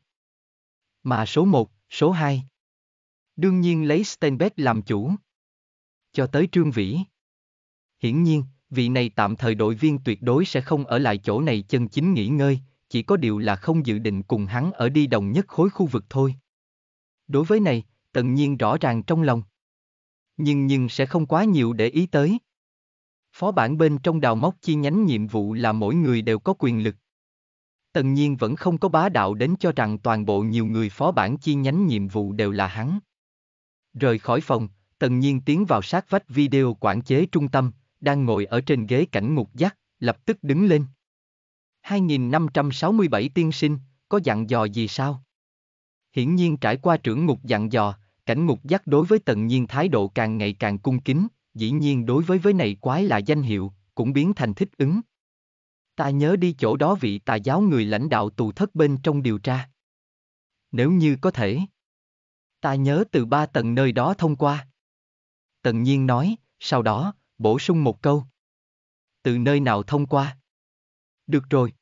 Mà số 1, số 2. Đương nhiên lấy Steinbeck làm chủ. Cho tới Trương Vĩ. Hiển nhiên, vị này tạm thời đội viên tuyệt đối sẽ không ở lại chỗ này chân chính nghỉ ngơi, chỉ có điều là không dự định cùng hắn ở đi đồng nhất khối khu vực thôi. Đối với này, tận nhiên rõ ràng trong lòng nhưng nhưng sẽ không quá nhiều để ý tới. Phó bản bên trong đào móc chi nhánh nhiệm vụ là mỗi người đều có quyền lực. Tần nhiên vẫn không có bá đạo đến cho rằng toàn bộ nhiều người phó bản chi nhánh nhiệm vụ đều là hắn. Rời khỏi phòng, tần nhiên tiến vào sát vách video quản chế trung tâm, đang ngồi ở trên ghế cảnh ngục giác, lập tức đứng lên. 2567 tiên sinh, có dặn dò gì sao? Hiển nhiên trải qua trưởng ngục dặn dò, Cảnh ngục giác đối với tần nhiên thái độ càng ngày càng cung kính, dĩ nhiên đối với với này quái là danh hiệu, cũng biến thành thích ứng. Ta nhớ đi chỗ đó vị tà giáo người lãnh đạo tù thất bên trong điều tra. Nếu như có thể. Ta nhớ từ ba tầng nơi đó thông qua. Tần nhiên nói, sau đó, bổ sung một câu. Từ nơi nào thông qua? Được rồi.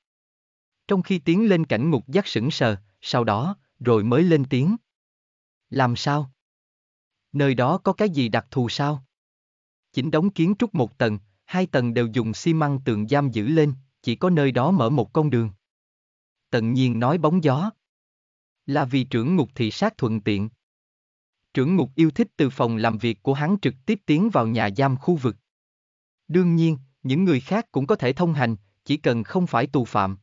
Trong khi tiến lên cảnh ngục giác sững sờ, sau đó, rồi mới lên tiếng. Làm sao? nơi đó có cái gì đặc thù sao? Chỉnh đóng kiến trúc một tầng, hai tầng đều dùng xi măng tường giam giữ lên, chỉ có nơi đó mở một con đường. Tận nhiên nói bóng gió. Là vì trưởng ngục thị sát thuận tiện. Trưởng ngục yêu thích từ phòng làm việc của hắn trực tiếp tiến vào nhà giam khu vực. Đương nhiên, những người khác cũng có thể thông hành, chỉ cần không phải tù phạm.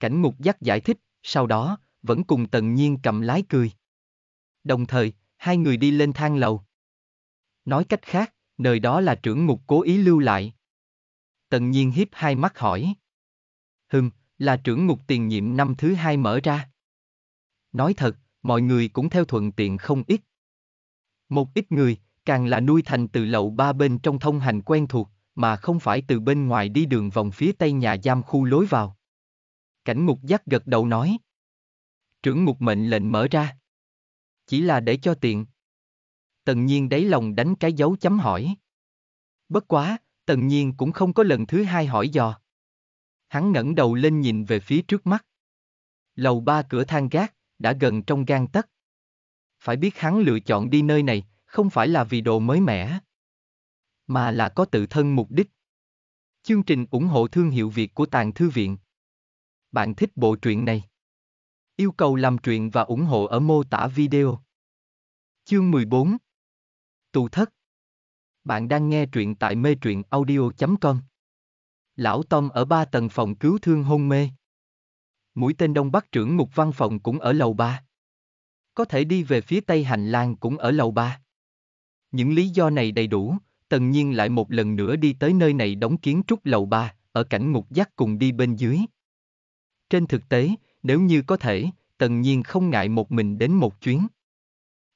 Cảnh ngục dắt giải thích, sau đó, vẫn cùng tần nhiên cầm lái cười. Đồng thời, hai người đi lên thang lầu. Nói cách khác, nơi đó là trưởng ngục cố ý lưu lại. Tần nhiên hiếp hai mắt hỏi. Hừm, là trưởng ngục tiền nhiệm năm thứ hai mở ra. Nói thật, mọi người cũng theo thuận tiện không ít. Một ít người, càng là nuôi thành từ lậu ba bên trong thông hành quen thuộc, mà không phải từ bên ngoài đi đường vòng phía tây nhà giam khu lối vào. Cảnh ngục giác gật đầu nói. Trưởng ngục mệnh lệnh mở ra. Chỉ là để cho tiện. Tần nhiên đáy lòng đánh cái dấu chấm hỏi. Bất quá, tần nhiên cũng không có lần thứ hai hỏi dò. Hắn ngẩng đầu lên nhìn về phía trước mắt. Lầu ba cửa thang gác, đã gần trong gan tấc. Phải biết hắn lựa chọn đi nơi này, không phải là vì đồ mới mẻ, mà là có tự thân mục đích. Chương trình ủng hộ thương hiệu Việt của Tàng Thư Viện. Bạn thích bộ truyện này? Yêu cầu làm truyện và ủng hộ ở mô tả video. Chương 14 Tù thất Bạn đang nghe truyện tại mê truyện audio.com Lão Tom ở ba tầng phòng cứu thương hôn mê. Mũi tên đông bắc trưởng mục văn phòng cũng ở lầu 3. Có thể đi về phía tây hành lang cũng ở lầu 3. Những lý do này đầy đủ, tần nhiên lại một lần nữa đi tới nơi này đóng kiến trúc lầu 3, ở cảnh ngục giác cùng đi bên dưới. Trên thực tế, nếu như có thể, tần nhiên không ngại một mình đến một chuyến.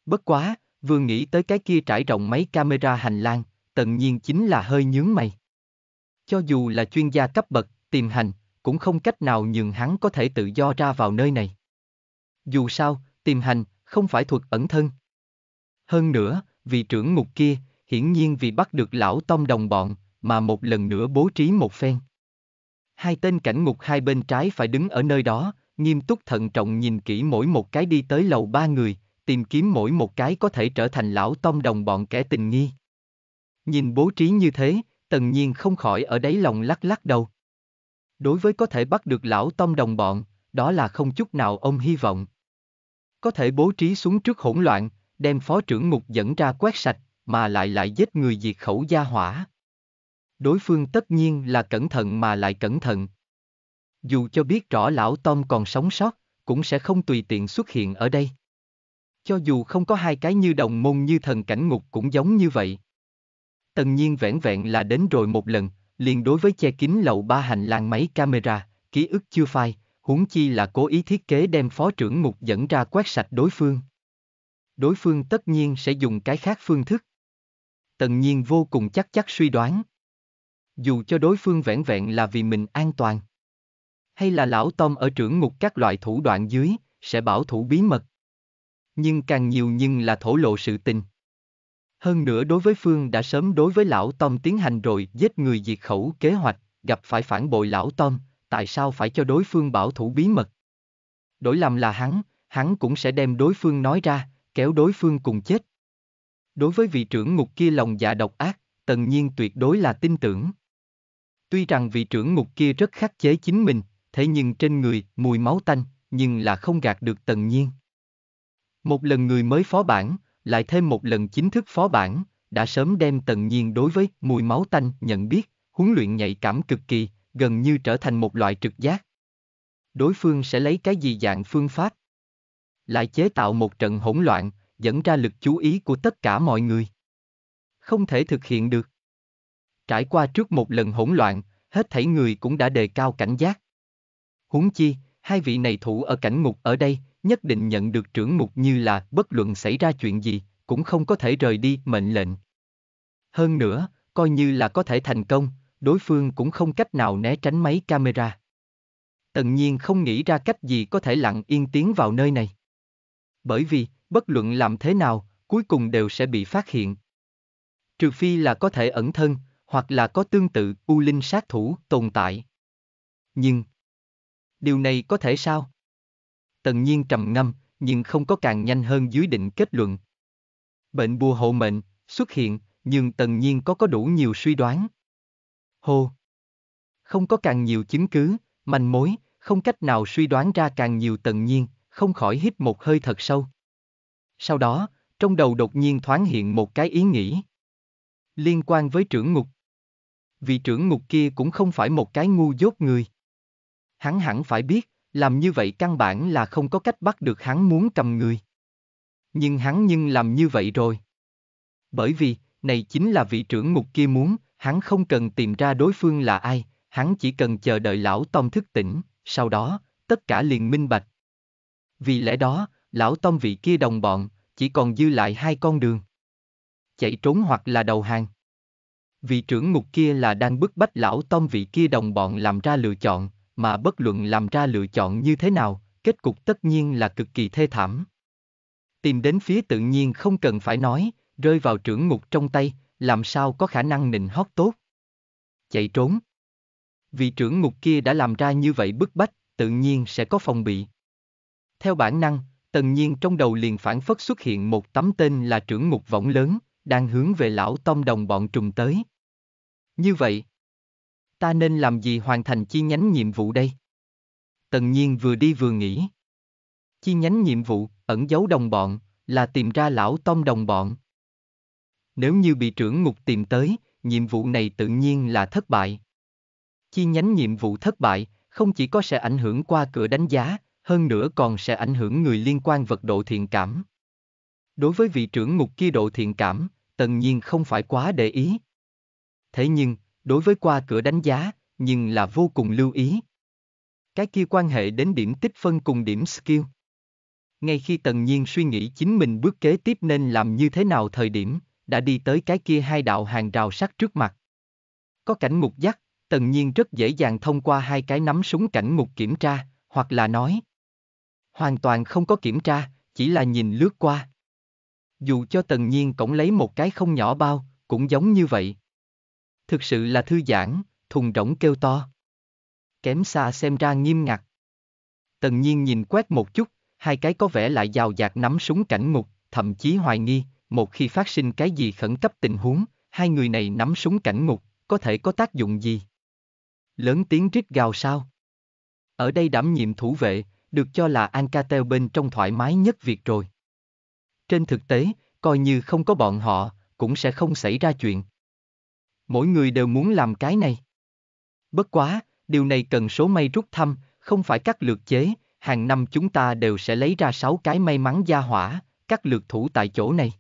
Bất quá, vừa nghĩ tới cái kia trải rộng mấy camera hành lang, tần nhiên chính là hơi nhướng mày. Cho dù là chuyên gia cấp bậc, tìm hành, cũng không cách nào nhường hắn có thể tự do ra vào nơi này. Dù sao, tìm hành, không phải thuộc ẩn thân. Hơn nữa, vị trưởng ngục kia, hiển nhiên vì bắt được lão tông đồng bọn, mà một lần nữa bố trí một phen. Hai tên cảnh ngục hai bên trái phải đứng ở nơi đó, nghiêm túc thận trọng nhìn kỹ mỗi một cái đi tới lầu ba người, tìm kiếm mỗi một cái có thể trở thành lão tông đồng bọn kẻ tình nghi. Nhìn bố trí như thế, tần nhiên không khỏi ở đáy lòng lắc lắc đầu. Đối với có thể bắt được lão tông đồng bọn, đó là không chút nào ông hy vọng. Có thể bố trí xuống trước hỗn loạn, đem phó trưởng ngục dẫn ra quét sạch, mà lại lại giết người diệt khẩu gia hỏa. Đối phương tất nhiên là cẩn thận mà lại cẩn thận, dù cho biết rõ lão Tom còn sống sót, cũng sẽ không tùy tiện xuất hiện ở đây. Cho dù không có hai cái như đồng môn như thần cảnh ngục cũng giống như vậy. Tần nhiên vẻn vẹn là đến rồi một lần, liền đối với che kín lầu ba hành lang máy camera, ký ức chưa phai, huống chi là cố ý thiết kế đem phó trưởng ngục dẫn ra quét sạch đối phương. Đối phương tất nhiên sẽ dùng cái khác phương thức. Tần nhiên vô cùng chắc chắc suy đoán. Dù cho đối phương vẻn vẹn là vì mình an toàn hay là lão Tom ở trưởng ngục các loại thủ đoạn dưới, sẽ bảo thủ bí mật. Nhưng càng nhiều nhưng là thổ lộ sự tình. Hơn nữa đối với Phương đã sớm đối với lão Tom tiến hành rồi giết người diệt khẩu kế hoạch, gặp phải phản bội lão Tom, tại sao phải cho đối phương bảo thủ bí mật? Đổi làm là hắn, hắn cũng sẽ đem đối phương nói ra, kéo đối phương cùng chết. Đối với vị trưởng ngục kia lòng dạ độc ác, tần nhiên tuyệt đối là tin tưởng. Tuy rằng vị trưởng ngục kia rất khắc chế chính mình, thế nhưng trên người, mùi máu tanh, nhưng là không gạt được tần nhiên. Một lần người mới phó bản, lại thêm một lần chính thức phó bản, đã sớm đem tần nhiên đối với mùi máu tanh nhận biết, huấn luyện nhạy cảm cực kỳ, gần như trở thành một loại trực giác. Đối phương sẽ lấy cái gì dạng phương pháp? Lại chế tạo một trận hỗn loạn, dẫn ra lực chú ý của tất cả mọi người. Không thể thực hiện được. Trải qua trước một lần hỗn loạn, hết thảy người cũng đã đề cao cảnh giác huống chi, hai vị này thủ ở cảnh ngục ở đây, nhất định nhận được trưởng mục như là bất luận xảy ra chuyện gì, cũng không có thể rời đi mệnh lệnh. Hơn nữa, coi như là có thể thành công, đối phương cũng không cách nào né tránh máy camera. Tần nhiên không nghĩ ra cách gì có thể lặng yên tiến vào nơi này. Bởi vì, bất luận làm thế nào, cuối cùng đều sẽ bị phát hiện. Trừ phi là có thể ẩn thân, hoặc là có tương tự u linh sát thủ tồn tại. Nhưng, điều này có thể sao? Tần nhiên trầm ngâm, nhưng không có càng nhanh hơn dưới định kết luận. Bệnh bùa hộ mệnh, xuất hiện, nhưng tần nhiên có có đủ nhiều suy đoán. Hô, Không có càng nhiều chứng cứ, manh mối, không cách nào suy đoán ra càng nhiều tần nhiên, không khỏi hít một hơi thật sâu. Sau đó, trong đầu đột nhiên thoáng hiện một cái ý nghĩ. Liên quan với trưởng ngục. vì trưởng ngục kia cũng không phải một cái ngu dốt người hắn hẳn phải biết, làm như vậy căn bản là không có cách bắt được hắn muốn cầm người. Nhưng hắn nhưng làm như vậy rồi. Bởi vì, này chính là vị trưởng mục kia muốn, hắn không cần tìm ra đối phương là ai, hắn chỉ cần chờ đợi lão Tom thức tỉnh, sau đó, tất cả liền minh bạch. Vì lẽ đó, lão Tom vị kia đồng bọn, chỉ còn dư lại hai con đường. Chạy trốn hoặc là đầu hàng. Vị trưởng ngục kia là đang bức bách lão Tom vị kia đồng bọn làm ra lựa chọn, mà bất luận làm ra lựa chọn như thế nào, kết cục tất nhiên là cực kỳ thê thảm. Tìm đến phía tự nhiên không cần phải nói, rơi vào trưởng ngục trong tay, làm sao có khả năng nịnh hót tốt. Chạy trốn. Vì trưởng ngục kia đã làm ra như vậy bức bách, tự nhiên sẽ có phòng bị. Theo bản năng, tần nhiên trong đầu liền phản phất xuất hiện một tấm tên là trưởng ngục võng lớn, đang hướng về lão tông Đồng bọn trùng tới. Như vậy, ta nên làm gì hoàn thành chi nhánh nhiệm vụ đây? Tần nhiên vừa đi vừa nghĩ. Chi nhánh nhiệm vụ, ẩn giấu đồng bọn, là tìm ra lão tông đồng bọn. Nếu như bị trưởng ngục tìm tới, nhiệm vụ này tự nhiên là thất bại. Chi nhánh nhiệm vụ thất bại, không chỉ có sẽ ảnh hưởng qua cửa đánh giá, hơn nữa còn sẽ ảnh hưởng người liên quan vật độ thiện cảm. Đối với vị trưởng ngục kia độ thiện cảm, tần nhiên không phải quá để ý. Thế nhưng, đối với qua cửa đánh giá, nhưng là vô cùng lưu ý. Cái kia quan hệ đến điểm tích phân cùng điểm skill. Ngay khi Tần Nhiên suy nghĩ chính mình bước kế tiếp nên làm như thế nào thời điểm, đã đi tới cái kia hai đạo hàng rào sắt trước mặt. Có cảnh mục dắt, Tần Nhiên rất dễ dàng thông qua hai cái nắm súng cảnh mục kiểm tra, hoặc là nói. Hoàn toàn không có kiểm tra, chỉ là nhìn lướt qua. Dù cho Tần Nhiên cổng lấy một cái không nhỏ bao, cũng giống như vậy thực sự là thư giãn, thùng rỗng kêu to. Kém xa xem ra nghiêm ngặt. Tần nhiên nhìn quét một chút, hai cái có vẻ lại giàu dạt nắm súng cảnh ngục, thậm chí hoài nghi, một khi phát sinh cái gì khẩn cấp tình huống, hai người này nắm súng cảnh ngục, có thể có tác dụng gì? Lớn tiếng rít gào sao? Ở đây đảm nhiệm thủ vệ, được cho là Ancatel bên trong thoải mái nhất việc rồi. Trên thực tế, coi như không có bọn họ, cũng sẽ không xảy ra chuyện mỗi người đều muốn làm cái này. Bất quá, điều này cần số may rút thăm, không phải các lượt chế, hàng năm chúng ta đều sẽ lấy ra 6 cái may mắn gia hỏa, các lượt thủ tại chỗ này.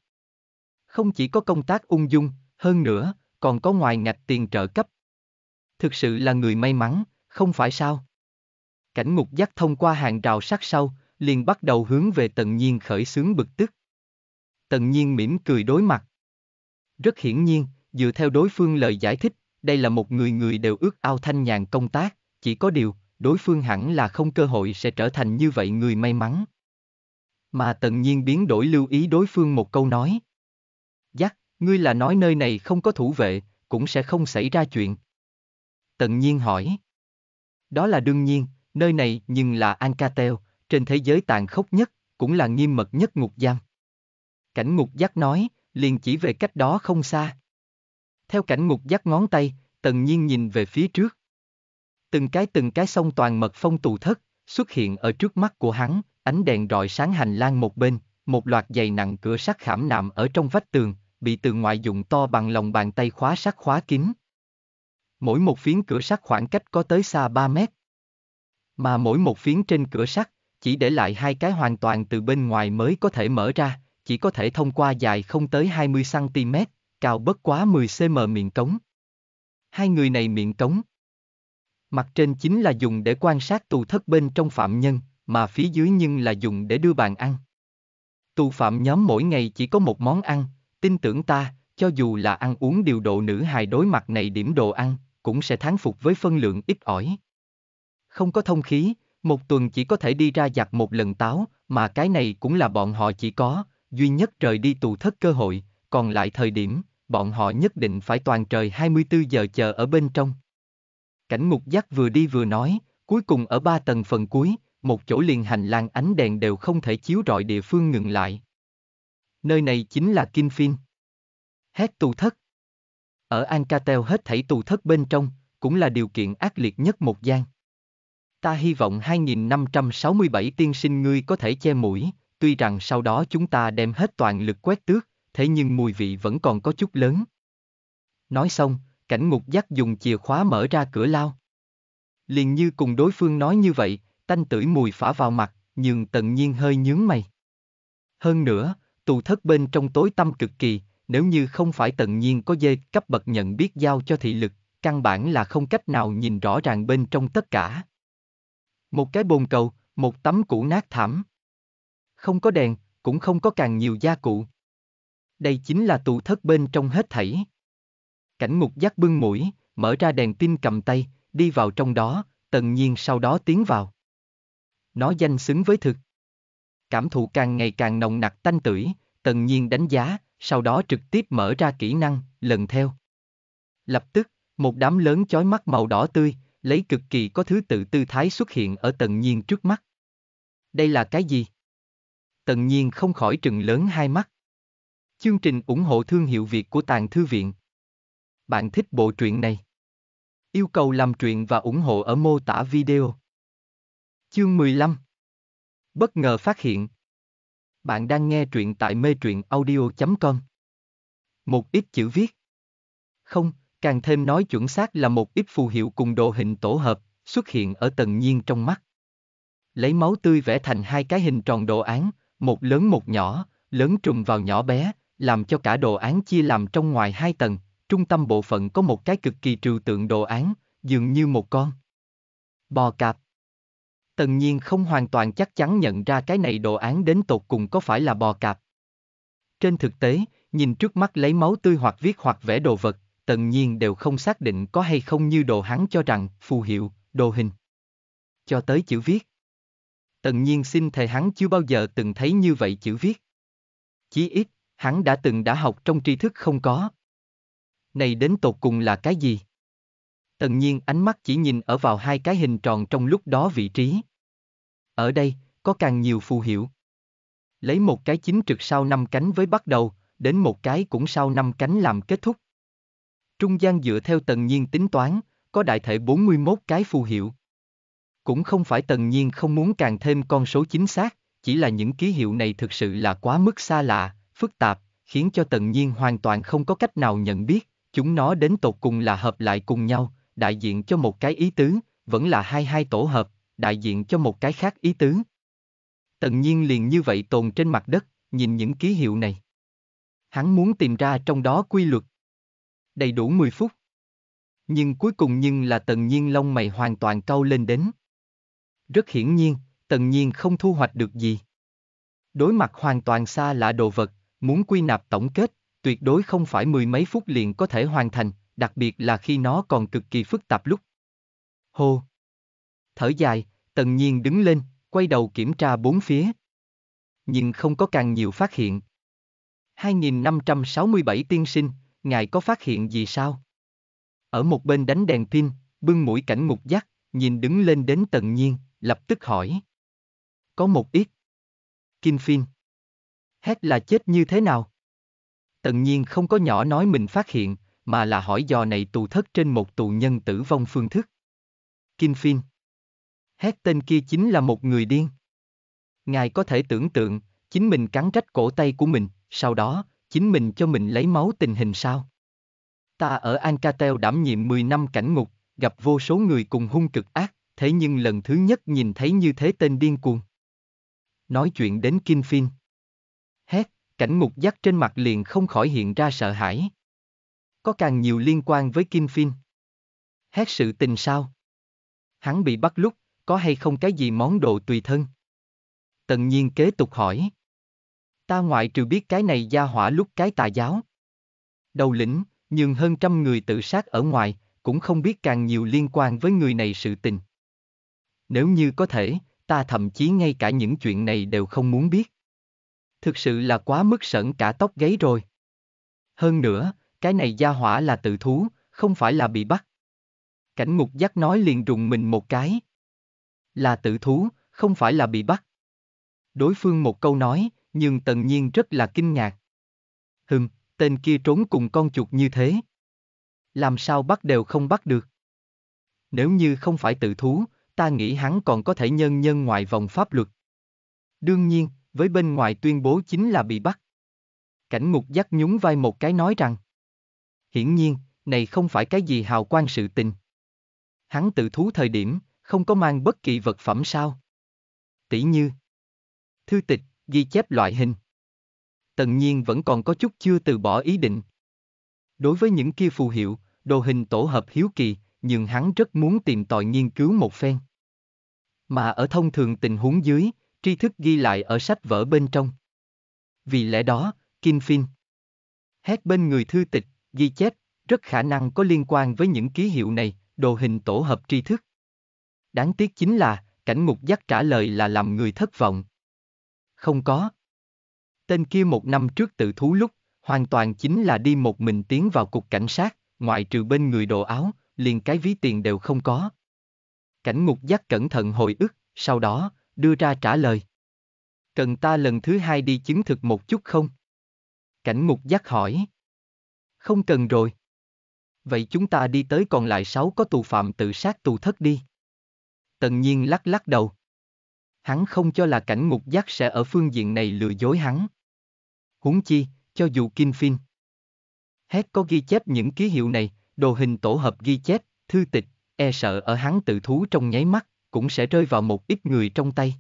Không chỉ có công tác ung dung, hơn nữa, còn có ngoài ngạch tiền trợ cấp. Thực sự là người may mắn, không phải sao? Cảnh ngục dắt thông qua hàng rào sát sau, liền bắt đầu hướng về tận nhiên khởi xướng bực tức. Tần nhiên mỉm cười đối mặt. Rất hiển nhiên, dựa theo đối phương lời giải thích, đây là một người người đều ước ao thanh nhàn công tác, chỉ có điều, đối phương hẳn là không cơ hội sẽ trở thành như vậy người may mắn. Mà tần nhiên biến đổi lưu ý đối phương một câu nói. Dắt, ngươi là nói nơi này không có thủ vệ, cũng sẽ không xảy ra chuyện. Tần nhiên hỏi. Đó là đương nhiên, nơi này nhưng là Ancatel, trên thế giới tàn khốc nhất, cũng là nghiêm mật nhất ngục giam. Cảnh ngục giác nói, liền chỉ về cách đó không xa. Theo cảnh ngục dắt ngón tay, tần nhiên nhìn về phía trước. Từng cái từng cái sông toàn mật phong tù thất, xuất hiện ở trước mắt của hắn, ánh đèn rọi sáng hành lang một bên, một loạt dày nặng cửa sắt khảm nạm ở trong vách tường, bị từ ngoại dụng to bằng lòng bàn tay khóa sắt khóa kín. Mỗi một phiến cửa sắt khoảng cách có tới xa 3 mét. Mà mỗi một phiến trên cửa sắt, chỉ để lại hai cái hoàn toàn từ bên ngoài mới có thể mở ra, chỉ có thể thông qua dài không tới 20cm, cao bất quá 10cm miệng cống. Hai người này miệng cống. Mặt trên chính là dùng để quan sát tù thất bên trong phạm nhân, mà phía dưới nhưng là dùng để đưa bàn ăn. Tù phạm nhóm mỗi ngày chỉ có một món ăn, tin tưởng ta, cho dù là ăn uống điều độ nữ hài đối mặt này điểm đồ ăn, cũng sẽ thán phục với phân lượng ít ỏi. Không có thông khí, một tuần chỉ có thể đi ra giặt một lần táo, mà cái này cũng là bọn họ chỉ có, duy nhất rời đi tù thất cơ hội, còn lại thời điểm, bọn họ nhất định phải toàn trời 24 giờ chờ ở bên trong. Cảnh mục giác vừa đi vừa nói, cuối cùng ở ba tầng phần cuối, một chỗ liền hành lang ánh đèn đều không thể chiếu rọi địa phương ngừng lại. Nơi này chính là Kim Phiên. Hét tù thất. Ở Ancatel hết thảy tù thất bên trong, cũng là điều kiện ác liệt nhất một gian. Ta hy vọng 2567 tiên sinh ngươi có thể che mũi, tuy rằng sau đó chúng ta đem hết toàn lực quét tước, thế nhưng mùi vị vẫn còn có chút lớn. Nói xong, cảnh ngục dắt dùng chìa khóa mở ra cửa lao. Liền như cùng đối phương nói như vậy, tanh tưởi mùi phả vào mặt, nhưng tận nhiên hơi nhướng mày. Hơn nữa, tù thất bên trong tối tâm cực kỳ, nếu như không phải tận nhiên có dê cấp bậc nhận biết giao cho thị lực, căn bản là không cách nào nhìn rõ ràng bên trong tất cả. Một cái bồn cầu, một tấm cũ nát thảm. Không có đèn, cũng không có càng nhiều gia cụ đây chính là tù thất bên trong hết thảy. Cảnh ngục giác bưng mũi, mở ra đèn pin cầm tay, đi vào trong đó, tần nhiên sau đó tiến vào. Nó danh xứng với thực. Cảm thụ càng ngày càng nồng nặc tanh tưởi, tần nhiên đánh giá, sau đó trực tiếp mở ra kỹ năng, lần theo. Lập tức, một đám lớn chói mắt màu đỏ tươi, lấy cực kỳ có thứ tự tư thái xuất hiện ở tần nhiên trước mắt. Đây là cái gì? Tần nhiên không khỏi trừng lớn hai mắt. Chương trình ủng hộ thương hiệu Việt của Tàng Thư Viện. Bạn thích bộ truyện này? Yêu cầu làm truyện và ủng hộ ở mô tả video. Chương 15 Bất ngờ phát hiện Bạn đang nghe truyện tại mê truyện audio.com Một ít chữ viết Không, càng thêm nói chuẩn xác là một ít phù hiệu cùng đồ hình tổ hợp xuất hiện ở tầng nhiên trong mắt. Lấy máu tươi vẽ thành hai cái hình tròn đồ án, một lớn một nhỏ, lớn trùm vào nhỏ bé, làm cho cả đồ án chia làm trong ngoài hai tầng, trung tâm bộ phận có một cái cực kỳ trừu tượng đồ án, dường như một con bò cạp. Tần nhiên không hoàn toàn chắc chắn nhận ra cái này đồ án đến tột cùng có phải là bò cạp. Trên thực tế, nhìn trước mắt lấy máu tươi hoặc viết hoặc vẽ đồ vật, tần nhiên đều không xác định có hay không như đồ hắn cho rằng, phù hiệu, đồ hình. Cho tới chữ viết. Tần nhiên xin thề hắn chưa bao giờ từng thấy như vậy chữ viết. Chí ít, hắn đã từng đã học trong tri thức không có. Này đến tột cùng là cái gì? Tần nhiên ánh mắt chỉ nhìn ở vào hai cái hình tròn trong lúc đó vị trí. Ở đây, có càng nhiều phù hiệu. Lấy một cái chính trực sau năm cánh với bắt đầu, đến một cái cũng sau năm cánh làm kết thúc. Trung gian dựa theo tần nhiên tính toán, có đại thể 41 cái phù hiệu. Cũng không phải tần nhiên không muốn càng thêm con số chính xác, chỉ là những ký hiệu này thực sự là quá mức xa lạ, phức tạp, khiến cho tần nhiên hoàn toàn không có cách nào nhận biết, chúng nó đến tột cùng là hợp lại cùng nhau, đại diện cho một cái ý tứ, vẫn là hai hai tổ hợp, đại diện cho một cái khác ý tứ. Tần nhiên liền như vậy tồn trên mặt đất, nhìn những ký hiệu này. Hắn muốn tìm ra trong đó quy luật. Đầy đủ 10 phút. Nhưng cuối cùng nhưng là tần nhiên lông mày hoàn toàn cau lên đến. Rất hiển nhiên, tần nhiên không thu hoạch được gì. Đối mặt hoàn toàn xa lạ đồ vật, Muốn quy nạp tổng kết, tuyệt đối không phải mười mấy phút liền có thể hoàn thành, đặc biệt là khi nó còn cực kỳ phức tạp lúc. Hô! Thở dài, tần nhiên đứng lên, quay đầu kiểm tra bốn phía. Nhưng không có càng nhiều phát hiện. 2567 tiên sinh, ngài có phát hiện gì sao? Ở một bên đánh đèn pin, bưng mũi cảnh mục giác, nhìn đứng lên đến tần nhiên, lập tức hỏi. Có một ít. Kim Phin hét là chết như thế nào? Tận nhiên không có nhỏ nói mình phát hiện, mà là hỏi dò này tù thất trên một tù nhân tử vong phương thức. Kim Phin, Hét tên kia chính là một người điên. Ngài có thể tưởng tượng, chính mình cắn rách cổ tay của mình, sau đó, chính mình cho mình lấy máu tình hình sao? Ta ở Ancatel đảm nhiệm 10 năm cảnh ngục, gặp vô số người cùng hung cực ác, thế nhưng lần thứ nhất nhìn thấy như thế tên điên cuồng. Nói chuyện đến Kim Phin cảnh mục dắt trên mặt liền không khỏi hiện ra sợ hãi. Có càng nhiều liên quan với Kim Phin. Hét sự tình sao? Hắn bị bắt lúc, có hay không cái gì món đồ tùy thân? Tần nhiên kế tục hỏi. Ta ngoại trừ biết cái này gia hỏa lúc cái tà giáo. Đầu lĩnh, nhường hơn trăm người tự sát ở ngoài, cũng không biết càng nhiều liên quan với người này sự tình. Nếu như có thể, ta thậm chí ngay cả những chuyện này đều không muốn biết thực sự là quá mức sẩn cả tóc gáy rồi. Hơn nữa, cái này gia hỏa là tự thú, không phải là bị bắt. Cảnh ngục giác nói liền rùng mình một cái. Là tự thú, không phải là bị bắt. Đối phương một câu nói, nhưng tần nhiên rất là kinh ngạc. Hừm, tên kia trốn cùng con chuột như thế. Làm sao bắt đều không bắt được. Nếu như không phải tự thú, ta nghĩ hắn còn có thể nhân nhân ngoài vòng pháp luật. Đương nhiên, với bên ngoài tuyên bố chính là bị bắt. Cảnh ngục dắt nhún vai một cái nói rằng, hiển nhiên, này không phải cái gì hào quang sự tình. Hắn tự thú thời điểm, không có mang bất kỳ vật phẩm sao. Tỷ như, thư tịch, ghi chép loại hình. Tần nhiên vẫn còn có chút chưa từ bỏ ý định. Đối với những kia phù hiệu, đồ hình tổ hợp hiếu kỳ, nhưng hắn rất muốn tìm tòi nghiên cứu một phen. Mà ở thông thường tình huống dưới, tri thức ghi lại ở sách vở bên trong. Vì lẽ đó, Kim Phin hét bên người thư tịch, ghi chép, rất khả năng có liên quan với những ký hiệu này, đồ hình tổ hợp tri thức. Đáng tiếc chính là, cảnh mục giác trả lời là làm người thất vọng. Không có. Tên kia một năm trước tự thú lúc, hoàn toàn chính là đi một mình tiến vào cục cảnh sát, ngoại trừ bên người đồ áo, liền cái ví tiền đều không có. Cảnh mục giác cẩn thận hồi ức, sau đó, đưa ra trả lời. Cần ta lần thứ hai đi chứng thực một chút không? Cảnh mục giác hỏi. Không cần rồi. Vậy chúng ta đi tới còn lại sáu có tù phạm tự sát tù thất đi. Tần nhiên lắc lắc đầu. Hắn không cho là cảnh mục giác sẽ ở phương diện này lừa dối hắn. Huống chi, cho dù Kim Phin. Hét có ghi chép những ký hiệu này, đồ hình tổ hợp ghi chép, thư tịch, e sợ ở hắn tự thú trong nháy mắt, cũng sẽ rơi vào một ít người trong tay.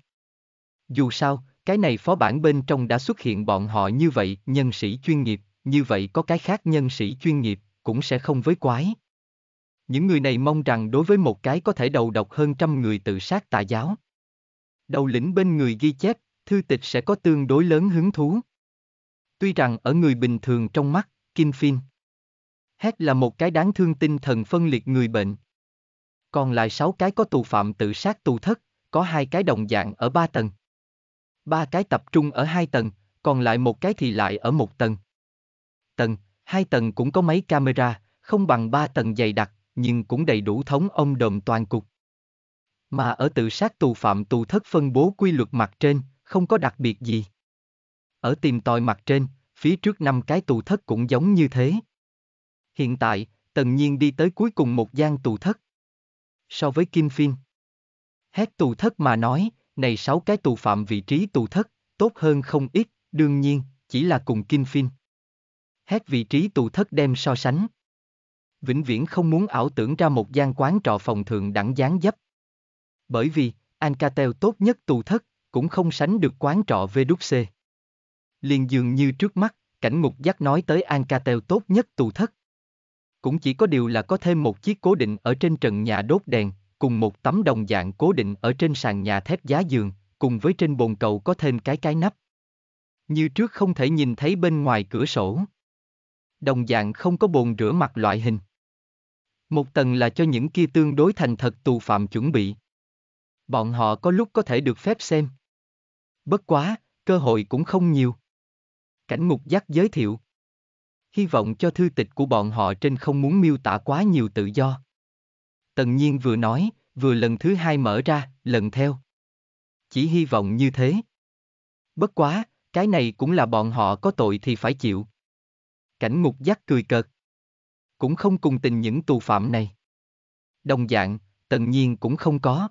Dù sao, cái này phó bản bên trong đã xuất hiện bọn họ như vậy, nhân sĩ chuyên nghiệp, như vậy có cái khác nhân sĩ chuyên nghiệp, cũng sẽ không với quái. Những người này mong rằng đối với một cái có thể đầu độc hơn trăm người tự sát tà giáo. Đầu lĩnh bên người ghi chép, thư tịch sẽ có tương đối lớn hứng thú. Tuy rằng ở người bình thường trong mắt, Kim Phin. Hét là một cái đáng thương tinh thần phân liệt người bệnh còn lại 6 cái có tù phạm tự sát tù thất, có hai cái đồng dạng ở 3 tầng. ba cái tập trung ở 2 tầng, còn lại một cái thì lại ở một tầng. Tầng, hai tầng cũng có mấy camera, không bằng 3 tầng dày đặc, nhưng cũng đầy đủ thống ông đồm toàn cục. Mà ở tự sát tù phạm tù thất phân bố quy luật mặt trên, không có đặc biệt gì. Ở tìm tòi mặt trên, phía trước năm cái tù thất cũng giống như thế. Hiện tại, Tần Nhiên đi tới cuối cùng một gian tù thất so với Kim Phiên. Hét tù thất mà nói, này sáu cái tù phạm vị trí tù thất, tốt hơn không ít, đương nhiên, chỉ là cùng Kim Phiên. Hét vị trí tù thất đem so sánh. Vĩnh viễn không muốn ảo tưởng ra một gian quán trọ phòng thượng đẳng gián dấp. Bởi vì, Ancatel tốt nhất tù thất, cũng không sánh được quán trọ C. Liền dường như trước mắt, cảnh mục dắt nói tới Ancatel tốt nhất tù thất, cũng chỉ có điều là có thêm một chiếc cố định ở trên trần nhà đốt đèn, cùng một tấm đồng dạng cố định ở trên sàn nhà thép giá giường, cùng với trên bồn cầu có thêm cái cái nắp. Như trước không thể nhìn thấy bên ngoài cửa sổ. Đồng dạng không có bồn rửa mặt loại hình. Một tầng là cho những kia tương đối thành thật tù phạm chuẩn bị. Bọn họ có lúc có thể được phép xem. Bất quá, cơ hội cũng không nhiều. Cảnh ngục giác giới thiệu hy vọng cho thư tịch của bọn họ trên không muốn miêu tả quá nhiều tự do. Tần nhiên vừa nói, vừa lần thứ hai mở ra, lần theo. Chỉ hy vọng như thế. Bất quá, cái này cũng là bọn họ có tội thì phải chịu. Cảnh ngục giác cười cợt. Cũng không cùng tình những tù phạm này. Đồng dạng, tần nhiên cũng không có.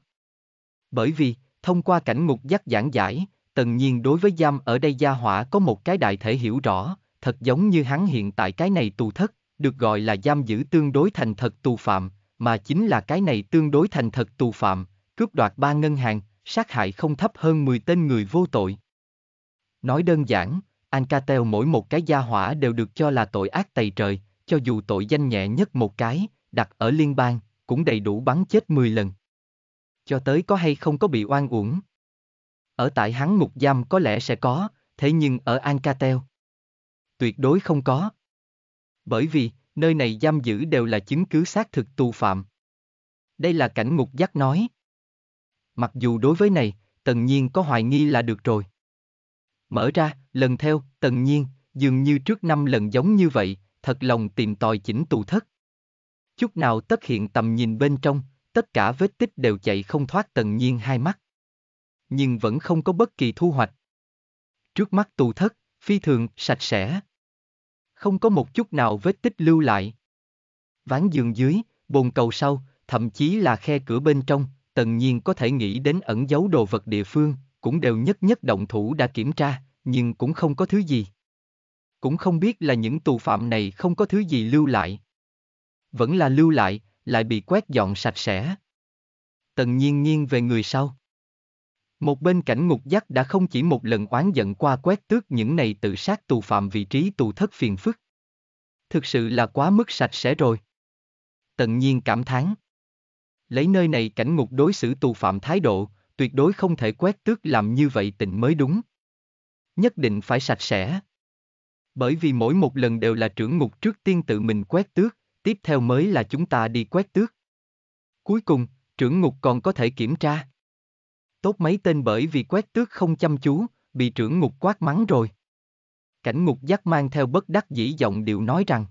Bởi vì, thông qua cảnh ngục giác giảng giải, tần nhiên đối với giam ở đây gia hỏa có một cái đại thể hiểu rõ, thật giống như hắn hiện tại cái này tù thất, được gọi là giam giữ tương đối thành thật tù phạm, mà chính là cái này tương đối thành thật tù phạm, cướp đoạt ba ngân hàng, sát hại không thấp hơn 10 tên người vô tội. Nói đơn giản, Ancatel mỗi một cái gia hỏa đều được cho là tội ác tày trời, cho dù tội danh nhẹ nhất một cái, đặt ở liên bang, cũng đầy đủ bắn chết 10 lần. Cho tới có hay không có bị oan uổng. Ở tại hắn ngục giam có lẽ sẽ có, thế nhưng ở Ancatel. Tuyệt đối không có. Bởi vì, nơi này giam giữ đều là chứng cứ xác thực tù phạm. Đây là cảnh ngục giác nói. Mặc dù đối với này, tần nhiên có hoài nghi là được rồi. Mở ra, lần theo, tần nhiên, dường như trước năm lần giống như vậy, thật lòng tìm tòi chỉnh tù thất. Chút nào tất hiện tầm nhìn bên trong, tất cả vết tích đều chạy không thoát tần nhiên hai mắt. Nhưng vẫn không có bất kỳ thu hoạch. Trước mắt tù thất, phi thường, sạch sẽ không có một chút nào vết tích lưu lại. Ván giường dưới, bồn cầu sau, thậm chí là khe cửa bên trong, tần nhiên có thể nghĩ đến ẩn giấu đồ vật địa phương, cũng đều nhất nhất động thủ đã kiểm tra, nhưng cũng không có thứ gì. Cũng không biết là những tù phạm này không có thứ gì lưu lại. Vẫn là lưu lại, lại bị quét dọn sạch sẽ. Tần nhiên nghiêng về người sau. Một bên cảnh ngục giác đã không chỉ một lần oán giận qua quét tước những này tự sát tù phạm vị trí tù thất phiền phức. Thực sự là quá mức sạch sẽ rồi. Tận nhiên cảm thán. Lấy nơi này cảnh ngục đối xử tù phạm thái độ, tuyệt đối không thể quét tước làm như vậy tình mới đúng. Nhất định phải sạch sẽ. Bởi vì mỗi một lần đều là trưởng ngục trước tiên tự mình quét tước, tiếp theo mới là chúng ta đi quét tước. Cuối cùng, trưởng ngục còn có thể kiểm tra tốt mấy tên bởi vì quét tước không chăm chú, bị trưởng ngục quát mắng rồi. Cảnh ngục giác mang theo bất đắc dĩ giọng điệu nói rằng.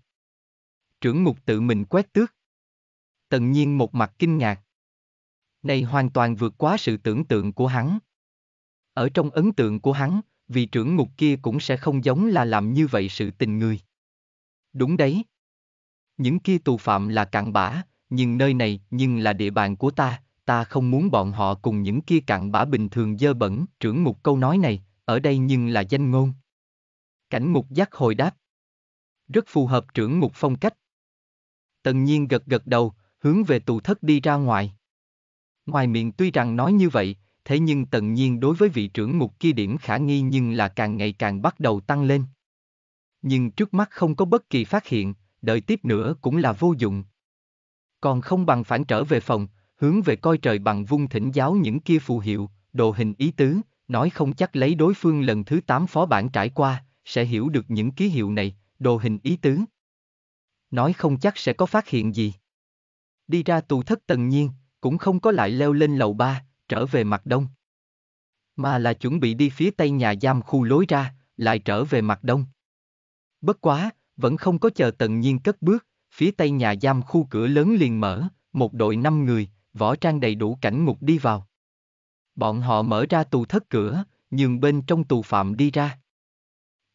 Trưởng ngục tự mình quét tước. Tần nhiên một mặt kinh ngạc. Này hoàn toàn vượt quá sự tưởng tượng của hắn. Ở trong ấn tượng của hắn, vị trưởng ngục kia cũng sẽ không giống là làm như vậy sự tình người. Đúng đấy. Những kia tù phạm là cặn bã, nhưng nơi này nhưng là địa bàn của ta, ta không muốn bọn họ cùng những kia cặn bã bình thường dơ bẩn, trưởng mục câu nói này, ở đây nhưng là danh ngôn. Cảnh ngục giác hồi đáp. Rất phù hợp trưởng mục phong cách. Tần nhiên gật gật đầu, hướng về tù thất đi ra ngoài. Ngoài miệng tuy rằng nói như vậy, thế nhưng tần nhiên đối với vị trưởng mục kia điểm khả nghi nhưng là càng ngày càng bắt đầu tăng lên. Nhưng trước mắt không có bất kỳ phát hiện, đợi tiếp nữa cũng là vô dụng. Còn không bằng phản trở về phòng, hướng về coi trời bằng vung thỉnh giáo những kia phù hiệu, đồ hình ý tứ, nói không chắc lấy đối phương lần thứ 8 phó bản trải qua, sẽ hiểu được những ký hiệu này, đồ hình ý tứ. Nói không chắc sẽ có phát hiện gì. Đi ra tù thất tần nhiên, cũng không có lại leo lên lầu ba, trở về mặt đông. Mà là chuẩn bị đi phía tây nhà giam khu lối ra, lại trở về mặt đông. Bất quá, vẫn không có chờ tần nhiên cất bước, phía tây nhà giam khu cửa lớn liền mở, một đội năm người, võ trang đầy đủ cảnh ngục đi vào. Bọn họ mở ra tù thất cửa, nhường bên trong tù phạm đi ra.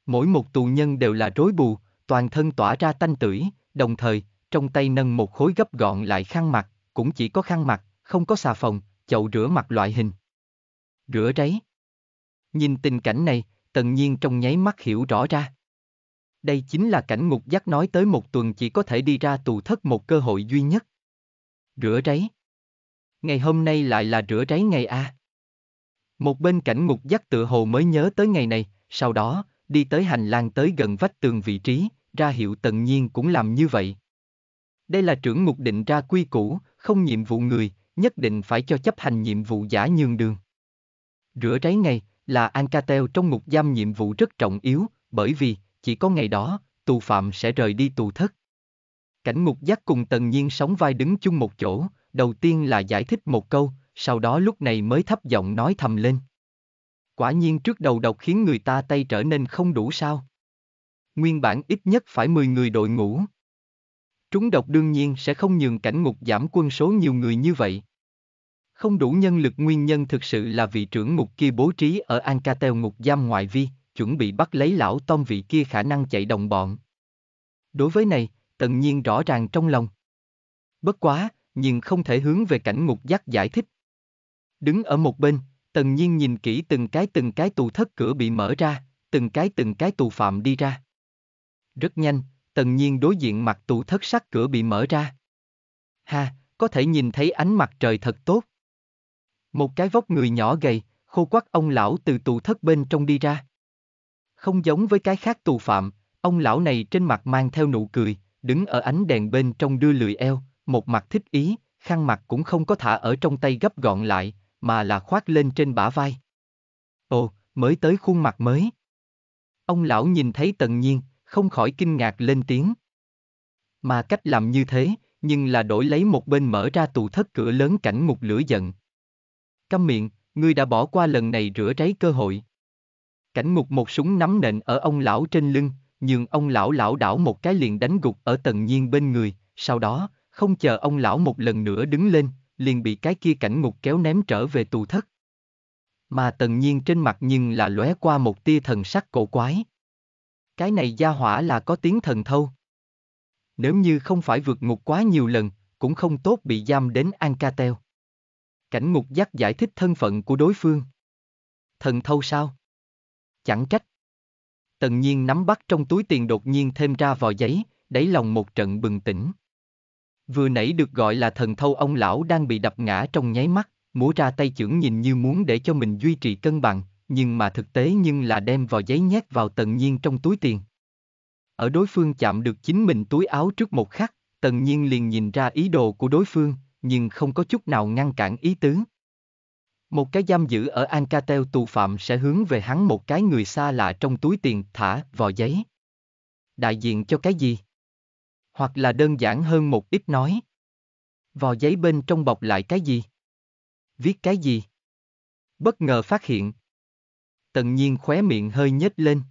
Mỗi một tù nhân đều là rối bù, toàn thân tỏa ra tanh tưởi, đồng thời, trong tay nâng một khối gấp gọn lại khăn mặt, cũng chỉ có khăn mặt, không có xà phòng, chậu rửa mặt loại hình. Rửa ráy. Nhìn tình cảnh này, tần nhiên trong nháy mắt hiểu rõ ra. Đây chính là cảnh ngục giác nói tới một tuần chỉ có thể đi ra tù thất một cơ hội duy nhất. Rửa ráy ngày hôm nay lại là rửa ráy ngày a. À. Một bên cảnh ngục dắt tựa hồ mới nhớ tới ngày này, sau đó, đi tới hành lang tới gần vách tường vị trí, ra hiệu tần nhiên cũng làm như vậy. Đây là trưởng ngục định ra quy củ, không nhiệm vụ người, nhất định phải cho chấp hành nhiệm vụ giả nhường đường. Rửa ráy ngày là Ancatel trong ngục giam nhiệm vụ rất trọng yếu, bởi vì, chỉ có ngày đó, tù phạm sẽ rời đi tù thất. Cảnh ngục giác cùng tần nhiên sống vai đứng chung một chỗ, đầu tiên là giải thích một câu, sau đó lúc này mới thấp giọng nói thầm lên. Quả nhiên trước đầu độc khiến người ta tay trở nên không đủ sao. Nguyên bản ít nhất phải 10 người đội ngũ. Trúng độc đương nhiên sẽ không nhường cảnh ngục giảm quân số nhiều người như vậy. Không đủ nhân lực nguyên nhân thực sự là vị trưởng ngục kia bố trí ở Ancatel ngục giam ngoại vi, chuẩn bị bắt lấy lão Tom vị kia khả năng chạy đồng bọn. Đối với này, tận nhiên rõ ràng trong lòng. Bất quá, nhưng không thể hướng về cảnh ngục giác giải thích. Đứng ở một bên, tần nhiên nhìn kỹ từng cái từng cái tù thất cửa bị mở ra, từng cái từng cái tù phạm đi ra. Rất nhanh, tần nhiên đối diện mặt tù thất sắc cửa bị mở ra. Ha, có thể nhìn thấy ánh mặt trời thật tốt. Một cái vóc người nhỏ gầy, khô quắc ông lão từ tù thất bên trong đi ra. Không giống với cái khác tù phạm, ông lão này trên mặt mang theo nụ cười, đứng ở ánh đèn bên trong đưa lười eo, một mặt thích ý, khăn mặt cũng không có thả ở trong tay gấp gọn lại, mà là khoác lên trên bả vai. Ồ, mới tới khuôn mặt mới. Ông lão nhìn thấy tần nhiên, không khỏi kinh ngạc lên tiếng. Mà cách làm như thế, nhưng là đổi lấy một bên mở ra tù thất cửa lớn cảnh một lửa giận. Câm miệng, ngươi đã bỏ qua lần này rửa ráy cơ hội. Cảnh ngục một súng nắm nện ở ông lão trên lưng, nhưng ông lão lão đảo một cái liền đánh gục ở tần nhiên bên người, sau đó, không chờ ông lão một lần nữa đứng lên, liền bị cái kia cảnh ngục kéo ném trở về tù thất. Mà tần nhiên trên mặt nhưng là lóe qua một tia thần sắc cổ quái. Cái này gia hỏa là có tiếng thần thâu. Nếu như không phải vượt ngục quá nhiều lần, cũng không tốt bị giam đến An Ca Teo. Cảnh ngục giác giải thích thân phận của đối phương. Thần thâu sao? Chẳng trách. Tần nhiên nắm bắt trong túi tiền đột nhiên thêm ra vò giấy, đáy lòng một trận bừng tỉnh. Vừa nãy được gọi là thần thâu ông lão đang bị đập ngã trong nháy mắt, múa ra tay chưởng nhìn như muốn để cho mình duy trì cân bằng, nhưng mà thực tế nhưng là đem vào giấy nhét vào tần nhiên trong túi tiền. Ở đối phương chạm được chính mình túi áo trước một khắc, tần nhiên liền nhìn ra ý đồ của đối phương, nhưng không có chút nào ngăn cản ý tứ. Một cái giam giữ ở Ancatel tù phạm sẽ hướng về hắn một cái người xa lạ trong túi tiền thả vào giấy. Đại diện cho cái gì? hoặc là đơn giản hơn một ít nói. Vò giấy bên trong bọc lại cái gì? Viết cái gì? Bất ngờ phát hiện. Tần nhiên khóe miệng hơi nhếch lên.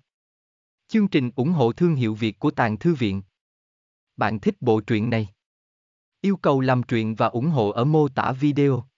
Chương trình ủng hộ thương hiệu Việt của Tàng Thư Viện. Bạn thích bộ truyện này? Yêu cầu làm truyện và ủng hộ ở mô tả video.